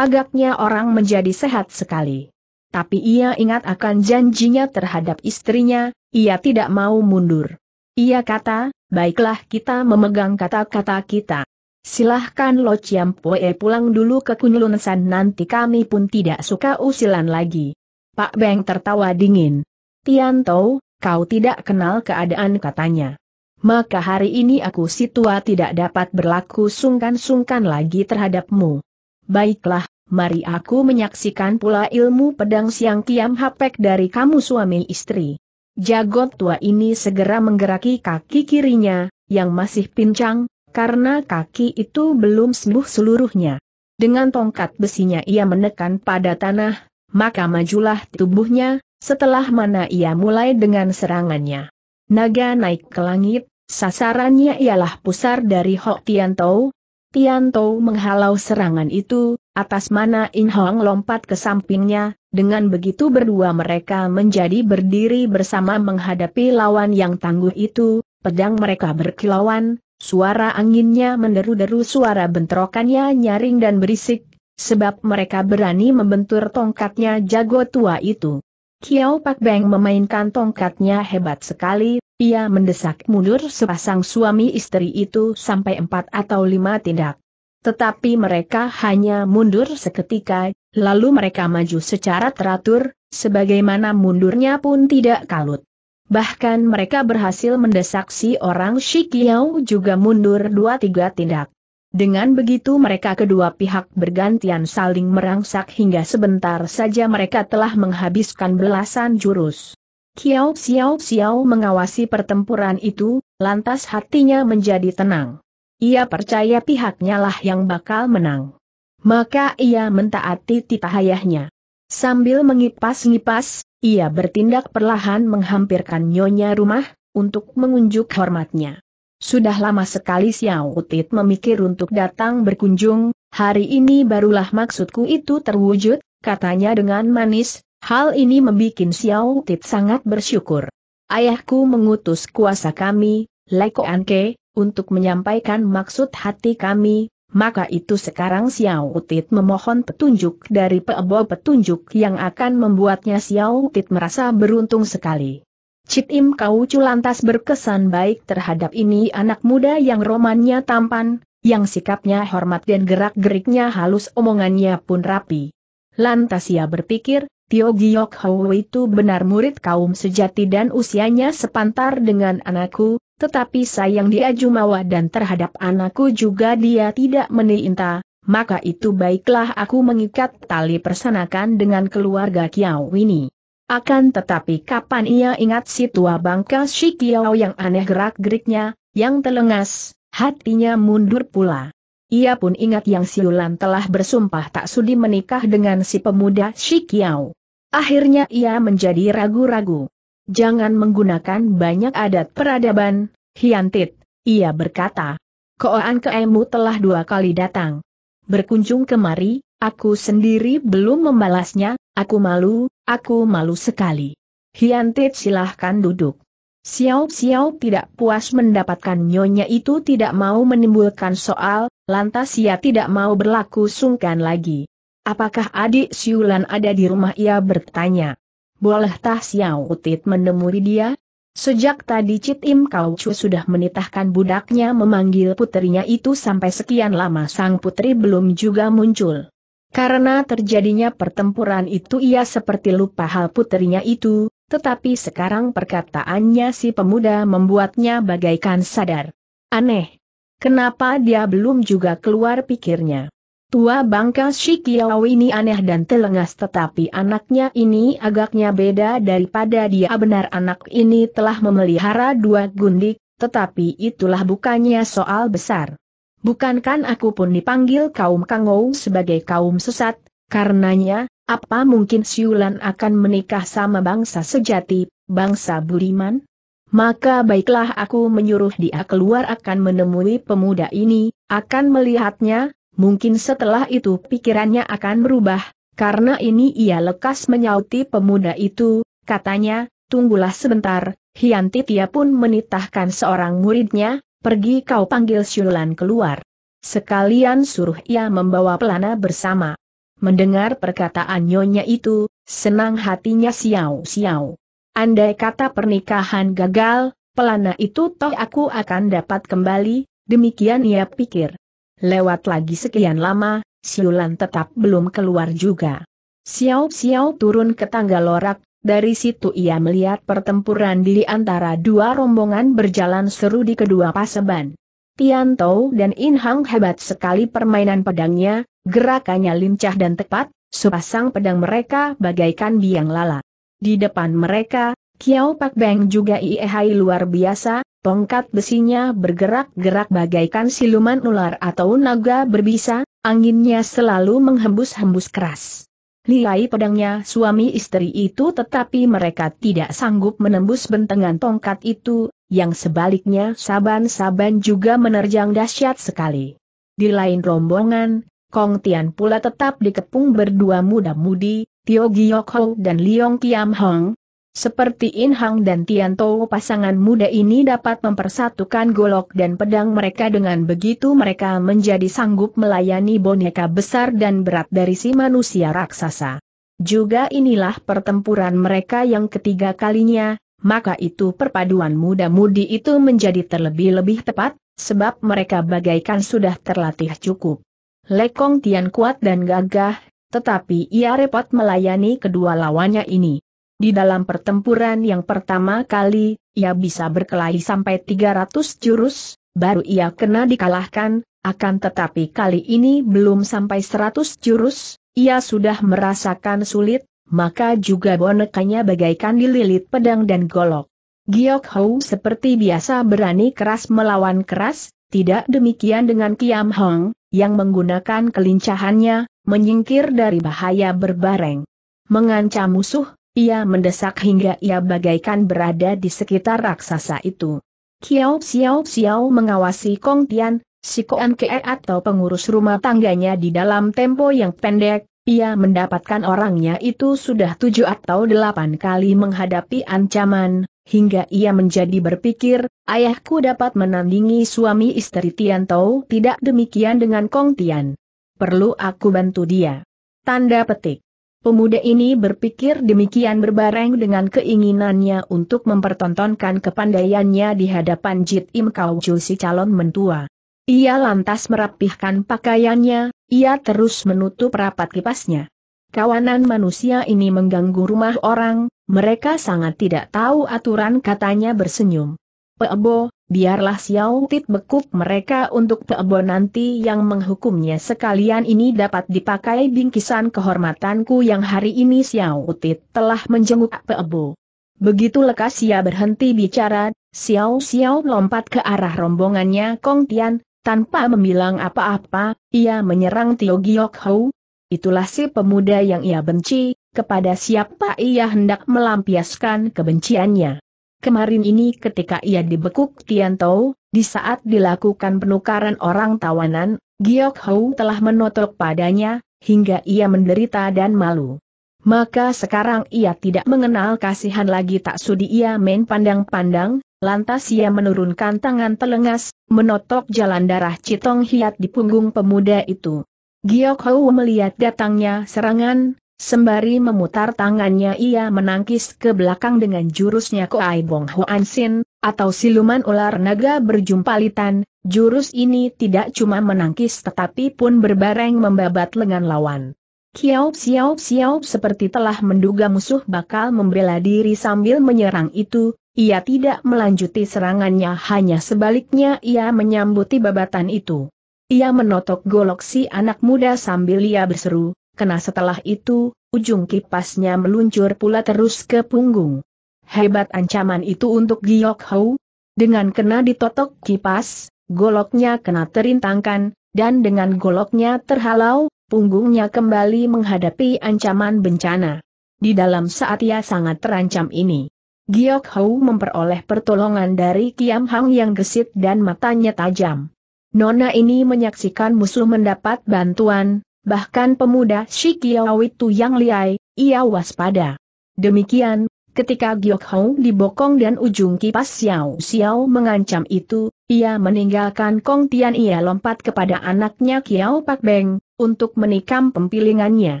agaknya orang menjadi sehat sekali. Tapi ia ingat akan janjinya terhadap istrinya, ia tidak mau mundur. Ia kata, baiklah kita memegang kata-kata kita. Silahkan Lo Chiam Poe pulang dulu ke Kunlunsan nanti kami pun tidak suka usilan lagi. Pak Beng tertawa dingin. Tian Tou, kau tidak kenal keadaan katanya. Maka hari ini aku si tua tidak dapat berlaku sungkan-sungkan lagi terhadapmu. Baiklah, mari aku menyaksikan pula ilmu pedang siang kiam hapek dari kamu suami istri. Jago tua ini segera menggeraki kaki kirinya, yang masih pincang, karena kaki itu belum sembuh seluruhnya. Dengan tongkat besinya ia menekan pada tanah, maka majulah tubuhnya, setelah mana ia mulai dengan serangannya. Naga naik ke langit, sasarannya ialah pusar dari Hok Tian Tou. Tian Tou menghalau serangan itu, Atas mana In Hong lompat ke sampingnya, dengan begitu berdua mereka menjadi berdiri bersama menghadapi lawan yang tangguh itu, pedang mereka berkilauan, suara anginnya menderu-deru suara bentrokannya nyaring dan berisik, sebab mereka berani membentur tongkatnya jago tua itu. Kiao Pak Beng memainkan tongkatnya hebat sekali, ia mendesak mundur sepasang suami istri itu sampai empat atau lima tindak. Tetapi mereka hanya mundur seketika, lalu mereka maju secara teratur, sebagaimana mundurnya pun tidak kalut. Bahkan mereka berhasil mendesak si orang Shikiao juga mundur dua-tiga tindak. Dengan begitu mereka kedua pihak bergantian saling merangsak hingga sebentar saja mereka telah menghabiskan belasan jurus. Kiao Xiao Xiao mengawasi pertempuran itu, lantas hatinya menjadi tenang. Ia percaya pihaknya lah yang bakal menang. Maka ia mentaati titah ayahnya. Sambil mengipas-ngipas, ia bertindak perlahan menghampirkan nyonya rumah, untuk mengunjuk hormatnya. Sudah lama sekali Xiao Utit memikir untuk datang berkunjung, hari ini barulah maksudku itu terwujud, katanya dengan manis, hal ini membuat Xiao Utit sangat bersyukur. Ayahku mengutus kuasa kami, Leko Anke, untuk menyampaikan maksud hati kami, maka itu sekarang Xiao Tit memohon petunjuk dari pebo petunjuk yang akan membuatnya Xiao Tit merasa beruntung sekali. Cip Im Kaucu lantas berkesan baik terhadap ini anak muda yang romannya tampan, yang sikapnya hormat dan gerak-geriknya halus omongannya pun rapi. Lantas ia berpikir, Tio Giok Hou itu benar murid kaum sejati dan usianya sepantar dengan anakku, tetapi sayang dia jumawa dan terhadap anakku juga dia tidak meniinta, maka itu baiklah aku mengikat tali persanakan dengan keluarga Kiao ini. Akan tetapi kapan ia ingat si tua bangka si Kiao yang aneh gerak-geriknya, yang telengas, hatinya mundur pula. Ia pun ingat yang siulan telah bersumpah tak sudi menikah dengan si pemuda si Kiao. Akhirnya ia menjadi ragu-ragu jangan menggunakan banyak adat peradaban, Hiantit, ia berkata. Koan Keemu telah dua kali datang. Berkunjung kemari, aku sendiri belum membalasnya, aku malu, aku malu sekali. Hiantit silahkan duduk. Xiao Xiao tidak puas mendapatkan nyonya itu tidak mau menimbulkan soal, lantas ia tidak mau berlaku sungkan lagi. Apakah adik Siulan ada di rumah ia bertanya. Boleh tah Xiao Utit menemui dia? Sejak tadi Cit Im Kau Chu sudah menitahkan budaknya memanggil putrinya itu sampai sekian lama sang putri belum juga muncul. Karena terjadinya pertempuran itu ia seperti lupa hal putrinya itu, tetapi sekarang perkataannya si pemuda membuatnya bagaikan sadar. Aneh. Kenapa dia belum juga keluar pikirnya? Tua bangka Shikiao ini aneh dan telengas tetapi anaknya ini agaknya beda daripada dia benar anak ini telah memelihara dua gundik, tetapi itulah bukannya soal besar. Bukankan aku pun dipanggil kaum Kangou sebagai kaum sesat, karenanya, apa mungkin Siulan akan menikah sama bangsa sejati, bangsa Buriman? Maka baiklah aku menyuruh dia keluar akan menemui pemuda ini, akan melihatnya, mungkin setelah itu pikirannya akan berubah, karena ini ia lekas menyauti pemuda itu, katanya, tunggulah sebentar, Hianti Tia pun menitahkan seorang muridnya, pergi kau panggil Syulan keluar. Sekalian suruh ia membawa pelana bersama. Mendengar perkataan nyonya itu, senang hatinya siau-siau. Andai kata pernikahan gagal, pelana itu toh aku akan dapat kembali, demikian ia pikir. Lewat lagi sekian lama, Siulan tetap belum keluar juga. Xiao-Xiao turun ke tangga lorak, dari situ ia melihat pertempuran di antara dua rombongan berjalan seru di kedua paseban. Tian Tou dan In Hang hebat sekali permainan pedangnya, gerakannya lincah dan tepat, sepasang pedang mereka bagaikan biang lala. Di depan mereka, Kiao Pak Beng juga iehai luar biasa, Tongkat besinya bergerak-gerak bagaikan siluman ular atau naga berbisa, anginnya selalu menghembus-hembus keras. Liai pedangnya suami istri itu tetapi mereka tidak sanggup menembus bentengan tongkat itu, yang sebaliknya saban-saban juga menerjang dahsyat sekali. Di lain rombongan, Kong Tian pula tetap dikepung berdua muda-mudi, Tio Giyok Ho dan Liong Kiam Hong, seperti In Hang dan Tian Tou pasangan muda ini dapat mempersatukan golok dan pedang mereka dengan begitu mereka menjadi sanggup melayani boneka besar dan berat dari si manusia raksasa. Juga inilah pertempuran mereka yang ketiga kalinya, maka itu perpaduan muda-mudi itu menjadi terlebih-lebih tepat, sebab mereka bagaikan sudah terlatih cukup. Lekong Tian kuat dan gagah, tetapi ia repot melayani kedua lawannya ini. Di dalam pertempuran yang pertama kali, ia bisa berkelahi sampai 300 jurus, baru ia kena dikalahkan, akan tetapi kali ini belum sampai 100 jurus, ia sudah merasakan sulit, maka juga bonekanya bagaikan dililit pedang dan golok. Giok Hou seperti biasa berani keras melawan keras, tidak demikian dengan Kiam Hong, yang menggunakan kelincahannya, menyingkir dari bahaya berbareng. Mengancam musuh, ia mendesak hingga ia bagaikan berada di sekitar raksasa itu. Kiao Xiao Xiao mengawasi Kong Tian, si Koan Ke atau pengurus rumah tangganya di dalam tempo yang pendek, ia mendapatkan orangnya itu sudah tujuh atau delapan kali menghadapi ancaman, hingga ia menjadi berpikir, ayahku dapat menandingi suami istri Tian Tou tidak demikian dengan Kong Tian. Perlu aku bantu dia. Tanda petik. Pemuda ini berpikir demikian berbareng dengan keinginannya untuk mempertontonkan kepandaiannya di hadapan Jit Im Kau si calon mentua. Ia lantas merapihkan pakaiannya, ia terus menutup rapat kipasnya. Kawanan manusia ini mengganggu rumah orang, mereka sangat tidak tahu aturan katanya bersenyum. Pebo biarlah Xiao Tit bekuk mereka untuk Pebo nanti yang menghukumnya sekalian ini dapat dipakai bingkisan kehormatanku yang hari ini Xiao Tit telah menjenguk Pebo. Begitu lekas ia berhenti bicara, Xiao Xiao lompat ke arah rombongannya Kong Tian, tanpa membilang apa-apa, ia menyerang Tio Giok Hou. Itulah si pemuda yang ia benci, kepada siapa ia hendak melampiaskan kebenciannya. Kemarin ini ketika ia dibekuk Tian Tiantou, di saat dilakukan penukaran orang tawanan, Giok Hou telah menotok padanya, hingga ia menderita dan malu. Maka sekarang ia tidak mengenal kasihan lagi tak sudi ia main pandang-pandang, Lantas ia menurunkan tangan telengas, menotok jalan darah Citong Hiat di punggung pemuda itu. Giok Hou melihat datangnya serangan, Sembari memutar tangannya ia menangkis ke belakang dengan jurusnya Koai Bong Hoan Sin, atau siluman ular naga berjumpa litan, jurus ini tidak cuma menangkis tetapi pun berbareng membabat lengan lawan. Kiao Xiao Xiao seperti telah menduga musuh bakal membela diri sambil menyerang itu, ia tidak melanjuti serangannya hanya sebaliknya ia menyambuti babatan itu. Ia menotok golok si anak muda sambil ia berseru, kena setelah itu, ujung kipasnya meluncur pula terus ke punggung. Hebat ancaman itu untuk Giok Hou. Dengan kena ditotok kipas, goloknya kena terintangkan, dan dengan goloknya terhalau, punggungnya kembali menghadapi ancaman bencana. Di dalam saat ia sangat terancam ini. Giok Hou memperoleh pertolongan dari Kiam Hang yang gesit dan matanya tajam. Nona ini menyaksikan musuh mendapat bantuan, bahkan pemuda Shikiao itu yang liai, ia waspada. Demikian, ketika Giok Hong dibokong dan ujung kipas Xiao Xiao mengancam itu, ia meninggalkan Kong Tian ia lompat kepada anaknya Kiao Pak Beng, untuk menikam pempilingannya.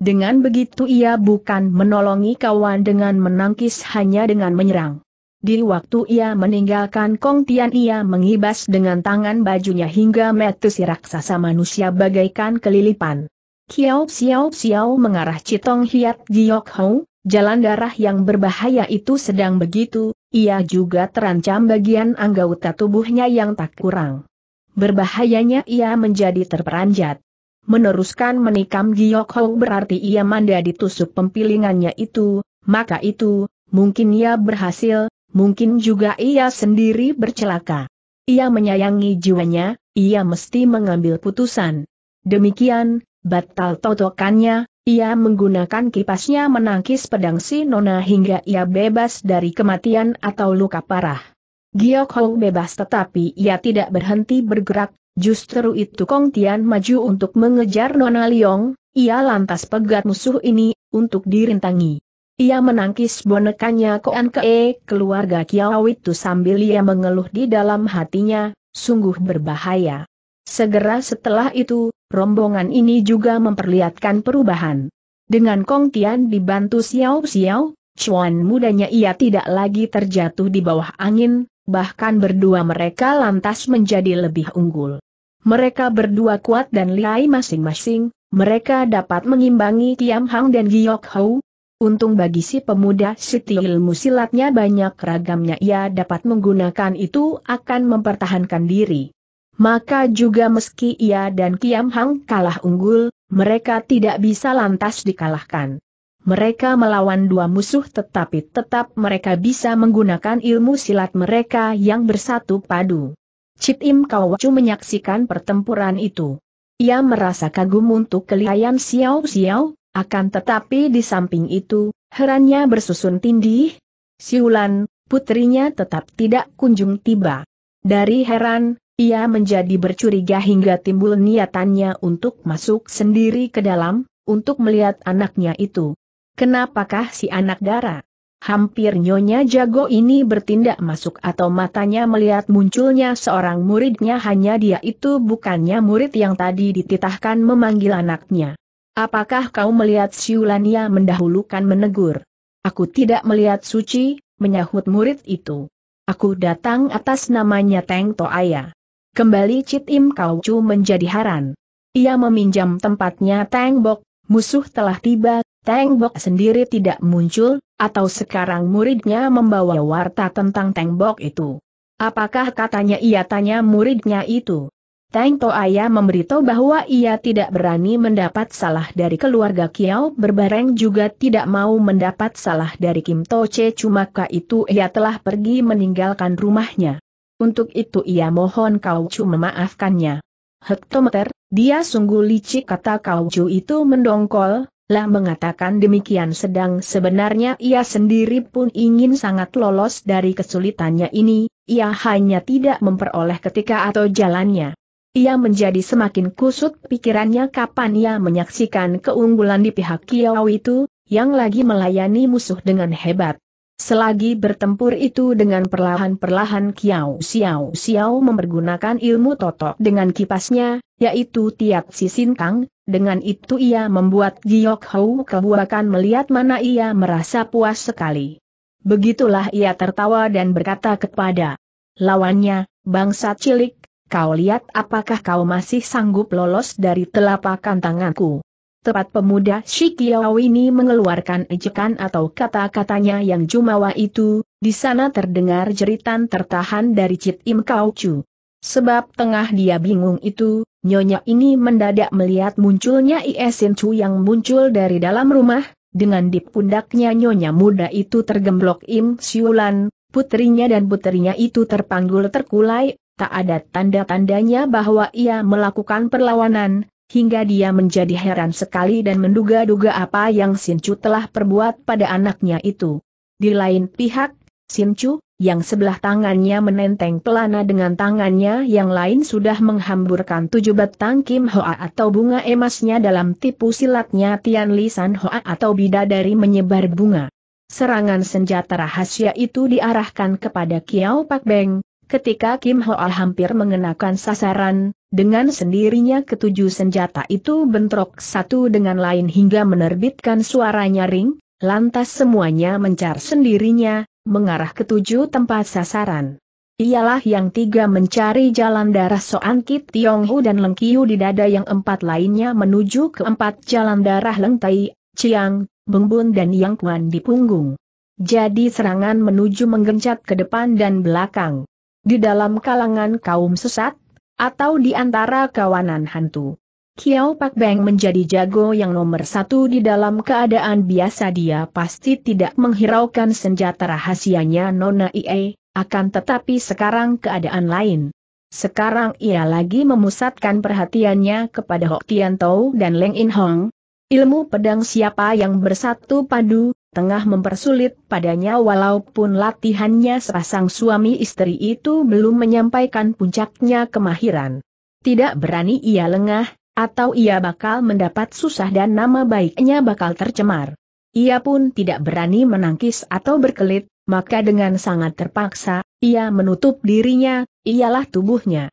Dengan begitu ia bukan menolongi kawan dengan menangkis hanya dengan menyerang. Di waktu ia meninggalkan Kong Tian ia mengibas dengan tangan bajunya hingga metu si raksasa manusia bagaikan kelilipan. Kiao Xiao Xiao mengarah Citong Hiat Giok Hou, jalan darah yang berbahaya itu sedang begitu, ia juga terancam bagian anggota tubuhnya yang tak kurang. Berbahayanya ia menjadi terperanjat. Meneruskan menikam Giok Hou berarti ia manda ditusuk pempilingannya itu, maka itu, mungkin ia berhasil, mungkin juga ia sendiri bercelaka. Ia menyayangi jiwanya, ia mesti mengambil putusan. Demikian, batal totokannya, ia menggunakan kipasnya menangkis pedang si Nona hingga ia bebas dari kematian atau luka parah. Giok Hong bebas tetapi ia tidak berhenti bergerak, justru itu Kong Tian maju untuk mengejar Nona Liong, ia lantas pegat musuh ini, untuk dirintangi. Ia menangkis bonekanya Koan Kee keluarga Kiao itu sambil ia mengeluh di dalam hatinya, sungguh berbahaya. Segera setelah itu, rombongan ini juga memperlihatkan perubahan. Dengan Kong Tian dibantu Xiao Xiao, Chuan mudanya ia tidak lagi terjatuh di bawah angin, bahkan berdua mereka lantas menjadi lebih unggul. Mereka berdua kuat dan lihai masing-masing, mereka dapat mengimbangi Tiam Hang dan Giok Hou, Untung bagi si pemuda Siti ilmu silatnya banyak ragamnya ia dapat menggunakan itu akan mempertahankan diri. Maka juga meski ia dan Kiam Hang kalah unggul, mereka tidak bisa lantas dikalahkan. Mereka melawan dua musuh tetapi tetap mereka bisa menggunakan ilmu silat mereka yang bersatu padu. Cip Im Kawacu menyaksikan pertempuran itu. Ia merasa kagum untuk kelihayan Xiao Xiao, akan tetapi di samping itu, herannya bersusun tindih. Siulan, putrinya tetap tidak kunjung tiba. Dari heran, ia menjadi bercuriga hingga timbul niatannya untuk masuk sendiri ke dalam, untuk melihat anaknya itu. Kenapakah si anak dara? Hampir nyonya jago ini bertindak masuk atau matanya melihat munculnya seorang muridnya hanya dia itu bukannya murid yang tadi dititahkan memanggil anaknya. Apakah kau melihat Siulania mendahulukan menegur? Aku tidak melihat suci, menyahut murid itu. Aku datang atas namanya Teng Toaya. Kembali Cit Im Kau Chu menjadi haran. Ia meminjam tempatnya Teng Bok, musuh telah tiba, Teng Bok sendiri tidak muncul, atau sekarang muridnya membawa warta tentang Teng Bok itu. Apakah katanya ia tanya muridnya itu? Tang Toaya memberitahu bahwa ia tidak berani mendapat salah dari keluarga Kiao berbareng juga tidak mau mendapat salah dari Kim Toce cuma itu ia telah pergi meninggalkan rumahnya. Untuk itu ia mohon kau Chu memaafkannya. Hektometer, dia sungguh licik kata kau Chu itu mendongkol, lah mengatakan demikian sedang sebenarnya ia sendiri pun ingin sangat lolos dari kesulitannya ini, ia hanya tidak memperoleh ketika atau jalannya. Ia menjadi semakin kusut pikirannya kapan ia menyaksikan keunggulan di pihak Kiau itu, yang lagi melayani musuh dengan hebat. Selagi bertempur itu dengan perlahan-perlahan Kiau Xiao Xiao mempergunakan ilmu totok dengan kipasnya, yaitu Tiat Sisinkang, dengan itu ia membuat Giok Hou kebuakan melihat mana ia merasa puas sekali. Begitulah ia tertawa dan berkata kepada lawannya, bangsa cilik, Kau lihat apakah kau masih sanggup lolos dari telapakan tanganku. Tepat pemuda Shikiao ini mengeluarkan ejekan atau kata-katanya yang jumawa itu, di sana terdengar jeritan tertahan dari Cit Im Kau Chu. Sebab tengah dia bingung itu, nyonya ini mendadak melihat munculnya Iesin Chu yang muncul dari dalam rumah, dengan di pundaknya nyonya muda itu tergemblok Im Siulan, putrinya dan putrinya itu terpanggul terkulai, tak ada tanda-tandanya bahwa ia melakukan perlawanan, hingga dia menjadi heran sekali dan menduga-duga apa yang Sin Chu telah perbuat pada anaknya itu. Di lain pihak, Sin Chu, yang sebelah tangannya menenteng pelana dengan tangannya yang lain sudah menghamburkan tujuh batang Kim Hoa atau bunga emasnya dalam tipu silatnya Tian Li San Hoa atau bidadari menyebar bunga. Serangan senjata rahasia itu diarahkan kepada Kiao Pak Beng, Ketika Kim Hoal hampir mengenakan sasaran, dengan sendirinya ketujuh senjata itu bentrok satu dengan lain hingga menerbitkan suara nyaring, lantas semuanya mencar sendirinya, mengarah ketujuh tempat sasaran. Ialah yang tiga mencari jalan darah Soan Kit Tiong Hu dan Leng Kiu di dada yang empat lainnya menuju ke empat jalan darah Leng Tai, Chiang, Bun dan Yang Kuan di punggung. Jadi serangan menuju menggencat ke depan dan belakang. Di dalam kalangan kaum sesat, atau di antara kawanan hantu. Kiao Pak Beng menjadi jago yang nomor satu di dalam keadaan biasa dia pasti tidak menghiraukan senjata rahasianya Nona Ie, akan tetapi sekarang keadaan lain. Sekarang ia lagi memusatkan perhatiannya kepada Hok Tian Tau dan Leng In Hong. Ilmu pedang siapa yang bersatu padu, tengah mempersulit padanya walaupun latihannya sepasang suami istri itu belum menyampaikan puncaknya kemahiran. Tidak berani ia lengah, atau ia bakal mendapat susah dan nama baiknya bakal tercemar. Ia pun tidak berani menangkis atau berkelit, maka dengan sangat terpaksa, ia menutup dirinya, ialah tubuhnya.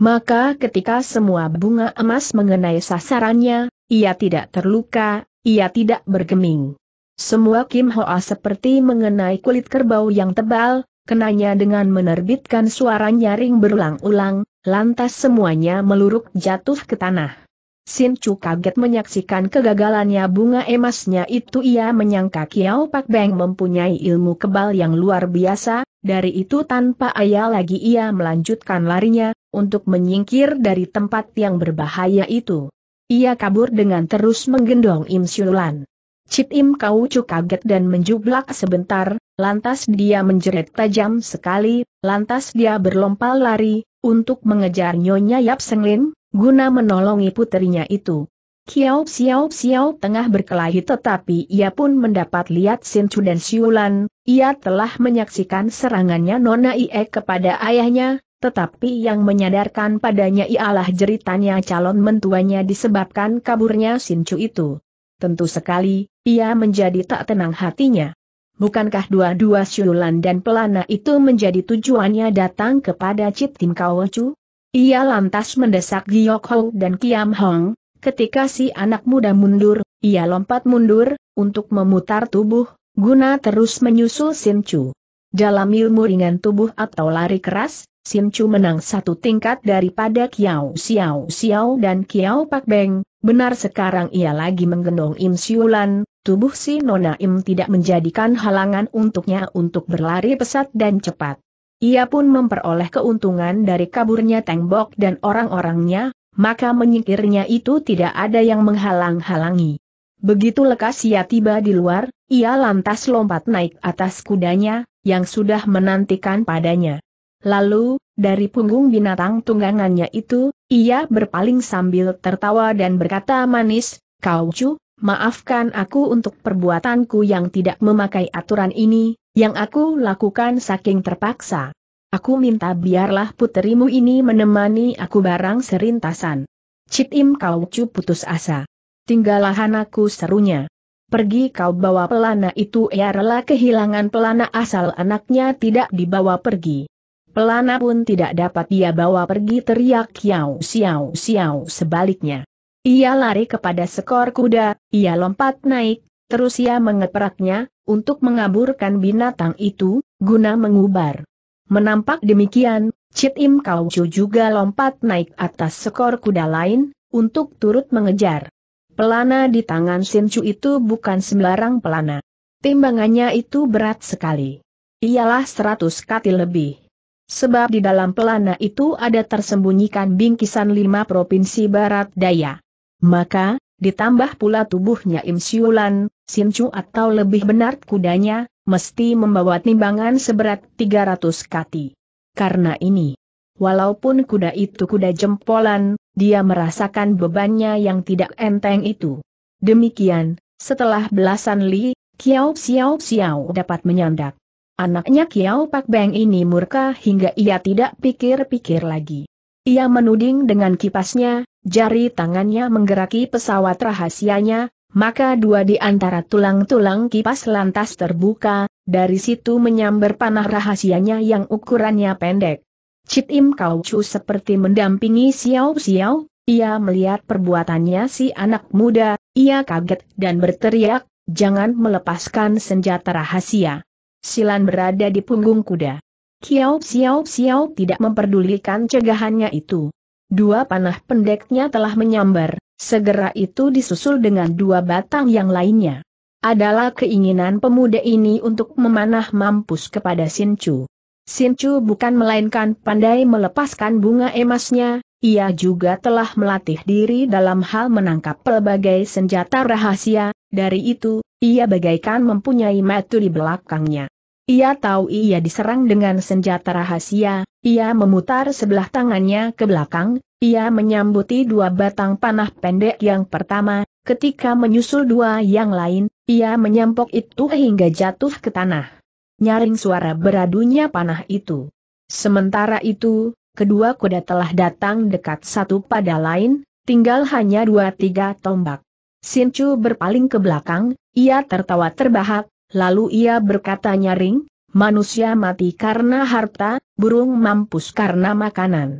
Maka ketika semua bunga emas mengenai sasarannya, ia tidak terluka, ia tidak bergeming. Semua Kim Hoa seperti mengenai kulit kerbau yang tebal, kenanya dengan menerbitkan suara nyaring berulang-ulang, lantas semuanya meluruk jatuh ke tanah. Sin Chu kaget menyaksikan kegagalannya bunga emasnya itu ia menyangka Kiao Pak Beng mempunyai ilmu kebal yang luar biasa, dari itu tanpa ayah lagi ia melanjutkan larinya, untuk menyingkir dari tempat yang berbahaya itu. Ia kabur dengan terus menggendong Im Siulan. Cip Im Kaucu kaget dan menjublak sebentar, lantas dia menjerit tajam sekali, lantas dia berlompat lari, untuk mengejar Nyonya Yap Senglin, guna menolongi puterinya itu. Kiao Xiao Xiao tengah berkelahi tetapi ia pun mendapat lihat Sin Chu dan Siulan, ia telah menyaksikan serangannya Nona Ie kepada ayahnya, tetapi yang menyadarkan padanya ialah jeritannya calon mentuanya disebabkan kaburnya Sin Chu itu. Tentu sekali, ia menjadi tak tenang hatinya. Bukankah dua-dua siulan dan pelana itu menjadi tujuannya datang kepada Cit Tim Kaochu? Ia lantas mendesak Giok Hou dan Kiam Hong, ketika si anak muda mundur, ia lompat mundur, untuk memutar tubuh, guna terus menyusul Sim Chu. Dalam ilmu ringan tubuh atau lari keras, Sim Chu menang satu tingkat daripada Kiao Xiao Xiao dan Kiao Pak Beng, benar sekarang ia lagi menggendong Im Siulan, Tubuh si Nona Im tidak menjadikan halangan untuknya untuk berlari pesat dan cepat. Ia pun memperoleh keuntungan dari kaburnya tembok dan orang-orangnya, maka menyingkirnya itu tidak ada yang menghalang-halangi. Begitu lekas ia tiba di luar, ia lantas lompat naik atas kudanya, yang sudah menantikan padanya. Lalu, dari punggung binatang tunggangannya itu, ia berpaling sambil tertawa dan berkata manis, Kau cu, maafkan aku untuk perbuatanku yang tidak memakai aturan ini, yang aku lakukan saking terpaksa. Aku minta biarlah puterimu ini menemani aku barang serintasan. Cit Kau Chu putus asa. Tinggallah anakku serunya. Pergi kau bawa pelana itu ia rela kehilangan pelana asal anaknya tidak dibawa pergi. Pelana pun tidak dapat dia bawa pergi teriak Kiao siau siau sebaliknya. Ia lari kepada sekor kuda, ia lompat naik, terus ia mengepraknya, untuk mengaburkan binatang itu, guna mengubar. Menampak demikian, Cit Im Kau juga lompat naik atas sekor kuda lain, untuk turut mengejar. Pelana di tangan Sin Chu itu bukan sembarang pelana. Timbangannya itu berat sekali. Ialah seratus kati lebih. Sebab di dalam pelana itu ada tersembunyikan bingkisan lima provinsi barat daya. Maka, ditambah pula tubuhnya Im Siulan, Chu atau lebih benar kudanya, mesti membawa timbangan seberat 300 kati. Karena ini, walaupun kuda itu kuda jempolan, dia merasakan bebannya yang tidak enteng itu. Demikian, setelah belasan li, Kiao Xiao Xiao dapat menyandak. Anaknya Kiao Pak Beng ini murka hingga ia tidak pikir-pikir lagi. Ia menuding dengan kipasnya, jari tangannya menggeraki pesawat rahasianya, maka dua di antara tulang-tulang kipas lantas terbuka, dari situ menyambar panah rahasianya yang ukurannya pendek. Cit Im Kau Chu seperti mendampingi Xiao Xiao, ia melihat perbuatannya si anak muda, ia kaget dan berteriak, jangan melepaskan senjata rahasia. Silan berada di punggung kuda. Kiao Xiao Xiao tidak memperdulikan cegahannya itu. Dua panah pendeknya telah menyambar, segera itu disusul dengan dua batang yang lainnya. Adalah keinginan pemuda ini untuk memanah mampus kepada Sinchu. Sinchu bukan melainkan pandai melepaskan bunga emasnya, ia juga telah melatih diri dalam hal menangkap pelbagai senjata rahasia, dari itu, ia bagaikan mempunyai metu di belakangnya. Ia tahu ia diserang dengan senjata rahasia, ia memutar sebelah tangannya ke belakang, ia menyambuti dua batang panah pendek yang pertama, ketika menyusul dua yang lain, ia menyampok itu hingga jatuh ke tanah. Nyaring suara beradunya panah itu. Sementara itu, kedua kuda telah datang dekat satu pada lain, tinggal hanya dua tiga tombak. Sinchu berpaling ke belakang, ia tertawa terbahak, Lalu ia berkata nyaring, manusia mati karena harta, burung mampus karena makanan.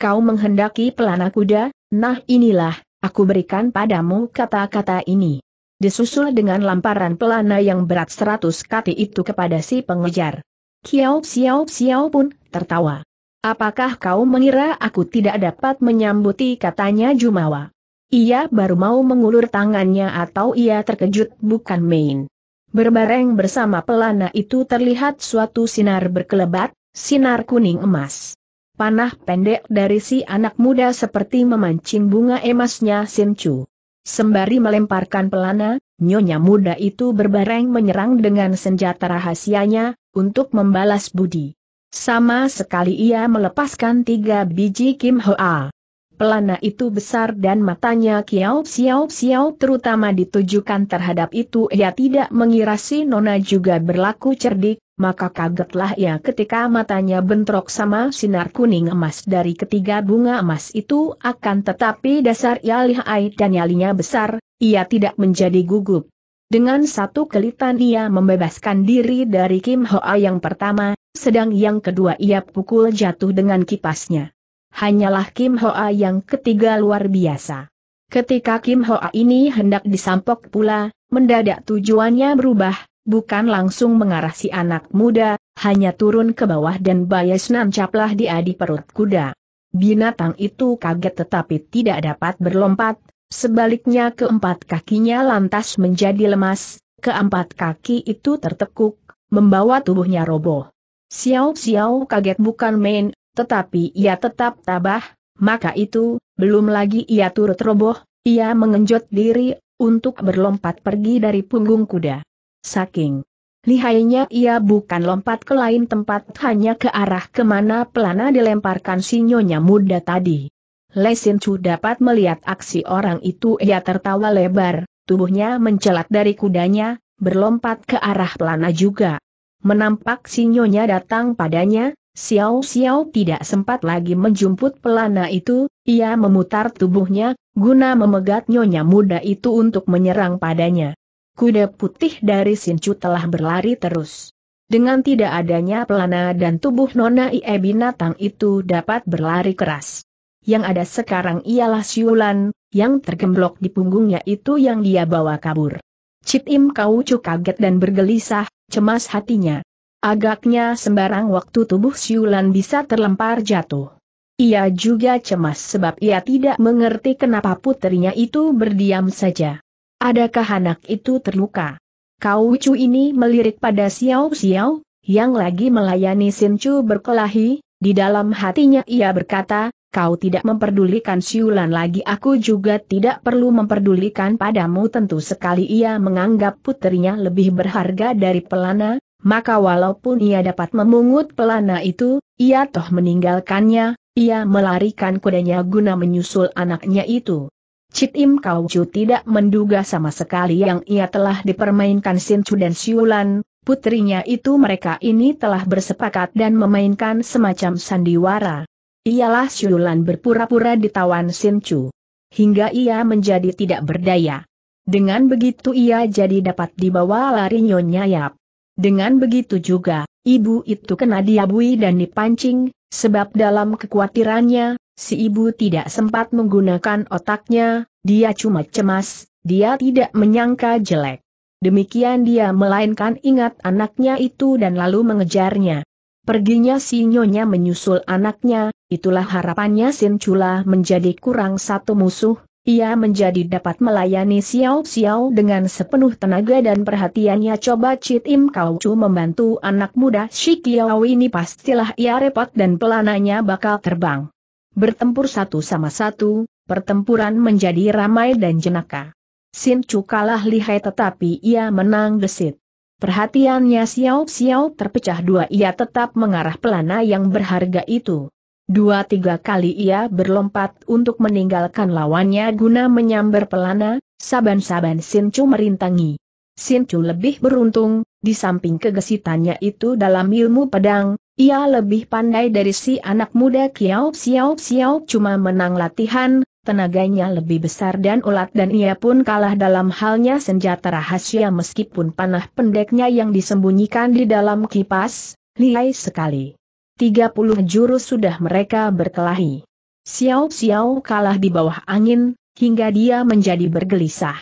Kau menghendaki pelana kuda, nah inilah, aku berikan padamu kata-kata ini. Disusul dengan lamparan pelana yang berat seratus kati itu kepada si pengejar. Kiau siau siau pun tertawa. Apakah kau mengira aku tidak dapat menyambuti katanya Jumawa? Ia baru mau mengulur tangannya atau ia terkejut bukan main. Berbareng bersama pelana itu terlihat suatu sinar berkelebat, sinar kuning emas. Panah pendek dari si anak muda seperti memancing bunga emasnya Chu. Sembari melemparkan pelana, nyonya muda itu berbareng menyerang dengan senjata rahasianya, untuk membalas budi. Sama sekali ia melepaskan tiga biji Kim Hoa pelana itu besar dan matanya kiau-siau-siau terutama ditujukan terhadap itu ia tidak mengira si Nona juga berlaku cerdik, maka kagetlah ia ketika matanya bentrok sama sinar kuning emas dari ketiga bunga emas itu akan tetapi dasar ia lihai dan nyalinya besar, ia tidak menjadi gugup. Dengan satu kelitan ia membebaskan diri dari Kim Hoa yang pertama, sedang yang kedua ia pukul jatuh dengan kipasnya. Hanyalah Kim Hoa yang ketiga luar biasa. Ketika Kim Hoa ini hendak disampok pula, mendadak tujuannya berubah, bukan langsung mengarah si anak muda, hanya turun ke bawah dan bayas nancaplah di adi perut kuda. Binatang itu kaget tetapi tidak dapat berlompat, sebaliknya keempat kakinya lantas menjadi lemas, keempat kaki itu tertekuk, membawa tubuhnya roboh. Xiao Xiao kaget bukan main, tetapi ia tetap tabah, maka itu, belum lagi ia turut roboh, ia mengenjot diri, untuk berlompat pergi dari punggung kuda. Saking Lihainya ia bukan lompat ke lain tempat hanya ke arah kemana pelana dilemparkan sinyonya muda tadi. Lesin Chu dapat melihat aksi orang itu ia tertawa lebar, tubuhnya mencelat dari kudanya, berlompat ke arah pelana juga. Menampak sinyonya datang padanya, Xiao Xiao tidak sempat lagi menjumput pelana itu, ia memutar tubuhnya, guna memegat nyonya muda itu untuk menyerang padanya. Kuda putih dari Sinchu telah berlari terus. Dengan tidak adanya pelana dan tubuh Nona Ie binatang itu dapat berlari keras. Yang ada sekarang ialah siulan, yang tergemblok di punggungnya itu yang dia bawa kabur. Citim Im Kau kaget dan bergelisah, cemas hatinya. Agaknya sembarang waktu tubuh Siulan bisa terlempar jatuh. Ia juga cemas sebab ia tidak mengerti kenapa putrinya itu berdiam saja. Adakah anak itu terluka? Kau Wicu ini melirik pada Xiao Xiao, yang lagi melayani Sinchu berkelahi, di dalam hatinya ia berkata, kau tidak memperdulikan siulan lagi aku juga tidak perlu memperdulikan padamu tentu sekali ia menganggap putrinya lebih berharga dari pelana, maka walaupun ia dapat memungut pelana itu, ia toh meninggalkannya, ia melarikan kudanya guna menyusul anaknya itu. Citim, Im Kau Chu tidak menduga sama sekali yang ia telah dipermainkan Sin Chu dan Siulan, putrinya itu mereka ini telah bersepakat dan memainkan semacam sandiwara. Ialah Siulan berpura-pura ditawan Sin Chu. Hingga ia menjadi tidak berdaya. Dengan begitu ia jadi dapat dibawa lari Nyonya Yap. Dengan begitu juga, ibu itu kena diabui dan dipancing, sebab dalam kekhawatirannya, si ibu tidak sempat menggunakan otaknya, dia cuma cemas, dia tidak menyangka jelek. Demikian dia melainkan ingat anaknya itu dan lalu mengejarnya. Perginya si nyonya menyusul anaknya, itulah harapannya Sin Chula menjadi kurang satu musuh, ia menjadi dapat melayani Xiao Xiao dengan sepenuh tenaga dan perhatiannya coba Chit Im Kau Chu membantu anak muda Shi Kiao ini pastilah ia repot dan pelananya bakal terbang. Bertempur satu sama satu, pertempuran menjadi ramai dan jenaka. Sin Chu kalah lihai tetapi ia menang desit. Perhatiannya Xiao Xiao terpecah dua ia tetap mengarah pelana yang berharga itu. Dua-tiga kali ia berlompat untuk meninggalkan lawannya guna menyambar pelana, saban-saban Sincu merintangi. Sincu lebih beruntung, di samping kegesitannya itu dalam ilmu pedang, ia lebih pandai dari si anak muda Kiao Xiao Xiao cuma menang latihan, tenaganya lebih besar dan ulat dan ia pun kalah dalam halnya senjata rahasia meskipun panah pendeknya yang disembunyikan di dalam kipas, lihai sekali. 30 jurus sudah mereka berkelahi. Xiao Xiao kalah di bawah angin, hingga dia menjadi bergelisah.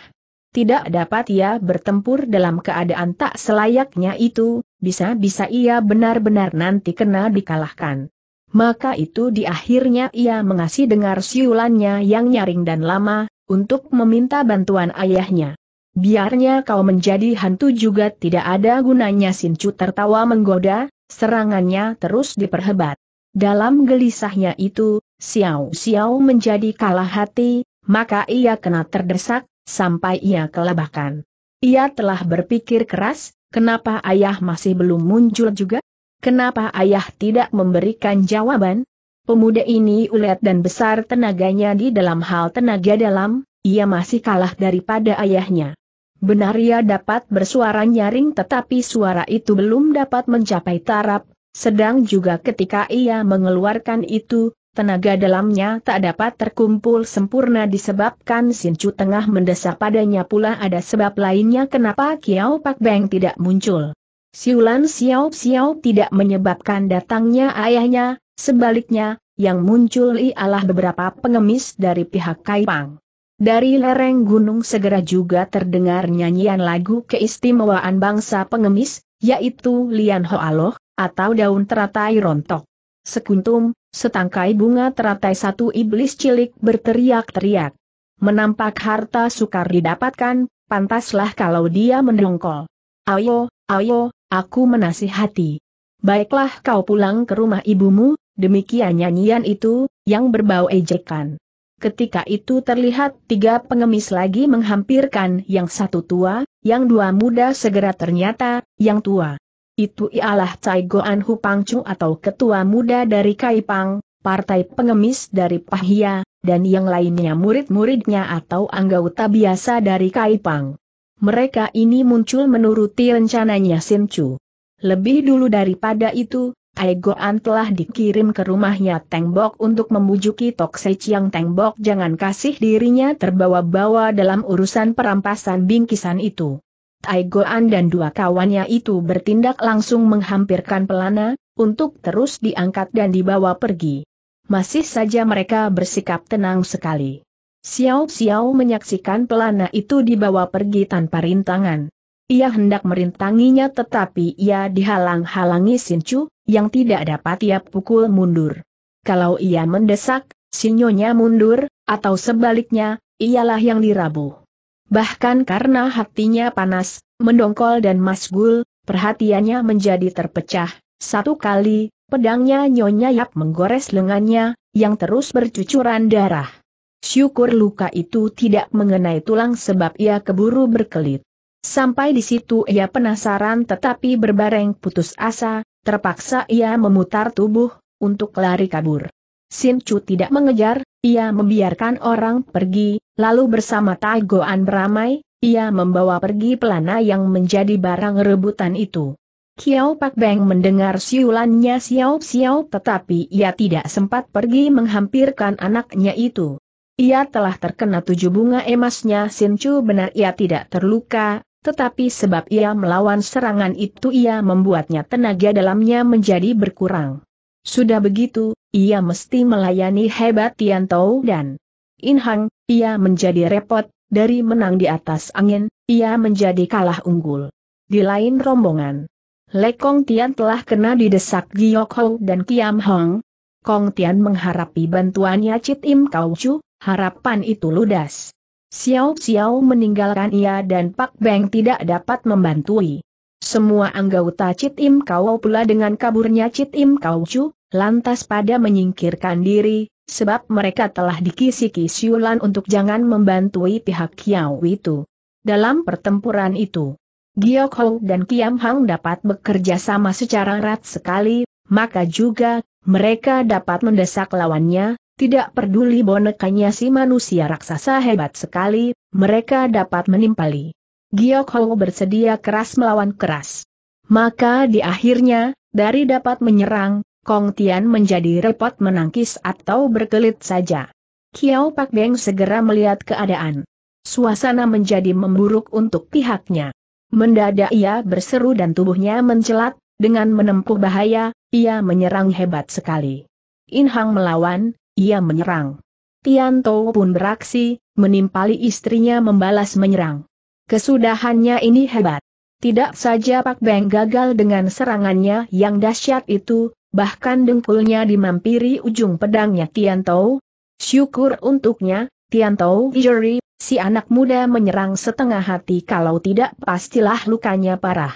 Tidak dapat ia bertempur dalam keadaan tak selayaknya itu, bisa-bisa ia benar-benar nanti kena dikalahkan. Maka itu di akhirnya ia mengasih dengar siulannya yang nyaring dan lama, untuk meminta bantuan ayahnya. Biarnya kau menjadi hantu juga tidak ada gunanya Sinchu tertawa menggoda, Serangannya terus diperhebat. Dalam gelisahnya itu, Xiao Xiao menjadi kalah hati, maka ia kena terdesak, sampai ia kelabakan. Ia telah berpikir keras, kenapa ayah masih belum muncul juga? Kenapa ayah tidak memberikan jawaban? Pemuda ini ulet dan besar tenaganya di dalam hal tenaga dalam, ia masih kalah daripada ayahnya. Benar ia dapat bersuara nyaring tetapi suara itu belum dapat mencapai taraf, sedang juga ketika ia mengeluarkan itu, tenaga dalamnya tak dapat terkumpul sempurna disebabkan Sincu tengah mendesak padanya pula ada sebab lainnya kenapa Kiao Pak Beng tidak muncul. Siulan Xiao Xiao tidak menyebabkan datangnya ayahnya, sebaliknya, yang muncul ialah beberapa pengemis dari pihak Kaipang. Dari lereng gunung segera juga terdengar nyanyian lagu keistimewaan bangsa pengemis, yaitu Lian Ho Aloh, atau daun teratai rontok. Sekuntum, setangkai bunga teratai satu iblis cilik berteriak-teriak. Menampak harta sukar didapatkan, pantaslah kalau dia mendongkol. Ayo, ayo, aku menasihati. Baiklah kau pulang ke rumah ibumu, demikian nyanyian itu, yang berbau ejekan. Ketika itu terlihat tiga pengemis lagi menghampirkan yang satu tua, yang dua muda segera ternyata, yang tua. Itu ialah Cai Goan Hu Pangcu atau ketua muda dari Kaipang, partai pengemis dari Pahia, dan yang lainnya murid-muridnya atau anggota biasa dari Kaipang. Mereka ini muncul menuruti rencananya Chu. Lebih dulu daripada itu, Aegoan telah dikirim ke rumahnya Tengbok untuk membujuki Tok Chiang Tengbok jangan kasih dirinya terbawa-bawa dalam urusan perampasan bingkisan itu. Aigoan dan dua kawannya itu bertindak langsung menghampirkan pelana, untuk terus diangkat dan dibawa pergi. Masih saja mereka bersikap tenang sekali. Xiao Xiao menyaksikan pelana itu dibawa pergi tanpa rintangan. Ia hendak merintanginya tetapi ia dihalang-halangi Chu, yang tidak dapat ia pukul mundur. Kalau ia mendesak, sinyonya mundur, atau sebaliknya, ialah yang dirabu. Bahkan karena hatinya panas, mendongkol dan masgul, perhatiannya menjadi terpecah. Satu kali, pedangnya Nyonya Yap menggores lengannya, yang terus bercucuran darah. Syukur luka itu tidak mengenai tulang sebab ia keburu berkelit. Sampai di situ ia penasaran tetapi berbareng putus asa, terpaksa ia memutar tubuh, untuk lari kabur. Sin Chu tidak mengejar, ia membiarkan orang pergi, lalu bersama Tagoan beramai, ia membawa pergi pelana yang menjadi barang rebutan itu. Kiao Pak Beng mendengar siulannya Xiao Xiao tetapi ia tidak sempat pergi menghampirkan anaknya itu. Ia telah terkena tujuh bunga emasnya Sin Chu benar ia tidak terluka, tetapi sebab ia melawan serangan itu ia membuatnya tenaga dalamnya menjadi berkurang. Sudah begitu, ia mesti melayani hebat Tian Tao dan In Hang, ia menjadi repot, dari menang di atas angin, ia menjadi kalah unggul. Di lain rombongan, Lekong Tian telah kena didesak Giok Hou dan Kiam Hong. Kong Tian mengharapi bantuannya Cit Im Kau Chu, harapan itu ludas. Xiao Xiao meninggalkan ia dan Pak Beng tidak dapat membantui. Semua anggota Cit Im Kau pula dengan kaburnya Cit Im Kau Chu, lantas pada menyingkirkan diri, sebab mereka telah dikisiki Siulan untuk jangan membantui pihak Kiao itu. Dalam pertempuran itu, Giok Hou dan Kiam Hang dapat bekerja sama secara erat sekali, maka juga mereka dapat mendesak lawannya, tidak peduli bonekanya si manusia raksasa hebat sekali, mereka dapat menimpali. Giok Hou bersedia keras melawan keras. Maka di akhirnya, dari dapat menyerang, Kong Tian menjadi repot menangkis atau berkelit saja. Kiao Pak Beng segera melihat keadaan. Suasana menjadi memburuk untuk pihaknya. Mendadak ia berseru dan tubuhnya mencelat, dengan menempuh bahaya, ia menyerang hebat sekali. In Hang melawan, ia menyerang. Tian Tianto pun beraksi, menimpali istrinya membalas menyerang. Kesudahannya ini hebat. Tidak saja Pak Beng gagal dengan serangannya yang dahsyat itu, bahkan dengkulnya dimampiri ujung pedangnya Tian Tianto. Syukur untuknya, Tian Tianto Juri, si anak muda menyerang setengah hati kalau tidak pastilah lukanya parah.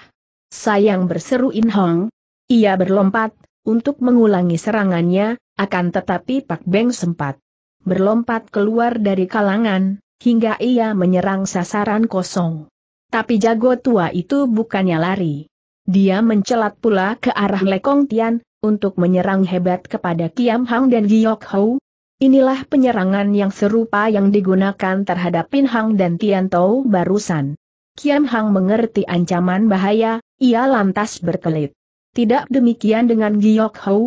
Sayang berseru In Hong. Ia berlompat, untuk mengulangi serangannya, akan tetapi Pak Beng sempat berlompat keluar dari kalangan, hingga ia menyerang sasaran kosong. Tapi jago tua itu bukannya lari. Dia mencelat pula ke arah Lekong Tian, untuk menyerang hebat kepada Kiam Hang dan Giok Hou. Inilah penyerangan yang serupa yang digunakan terhadap Pin Hang dan Tian Tou barusan. Kiam Hang mengerti ancaman bahaya, ia lantas berkelit. Tidak demikian dengan Giok Hou,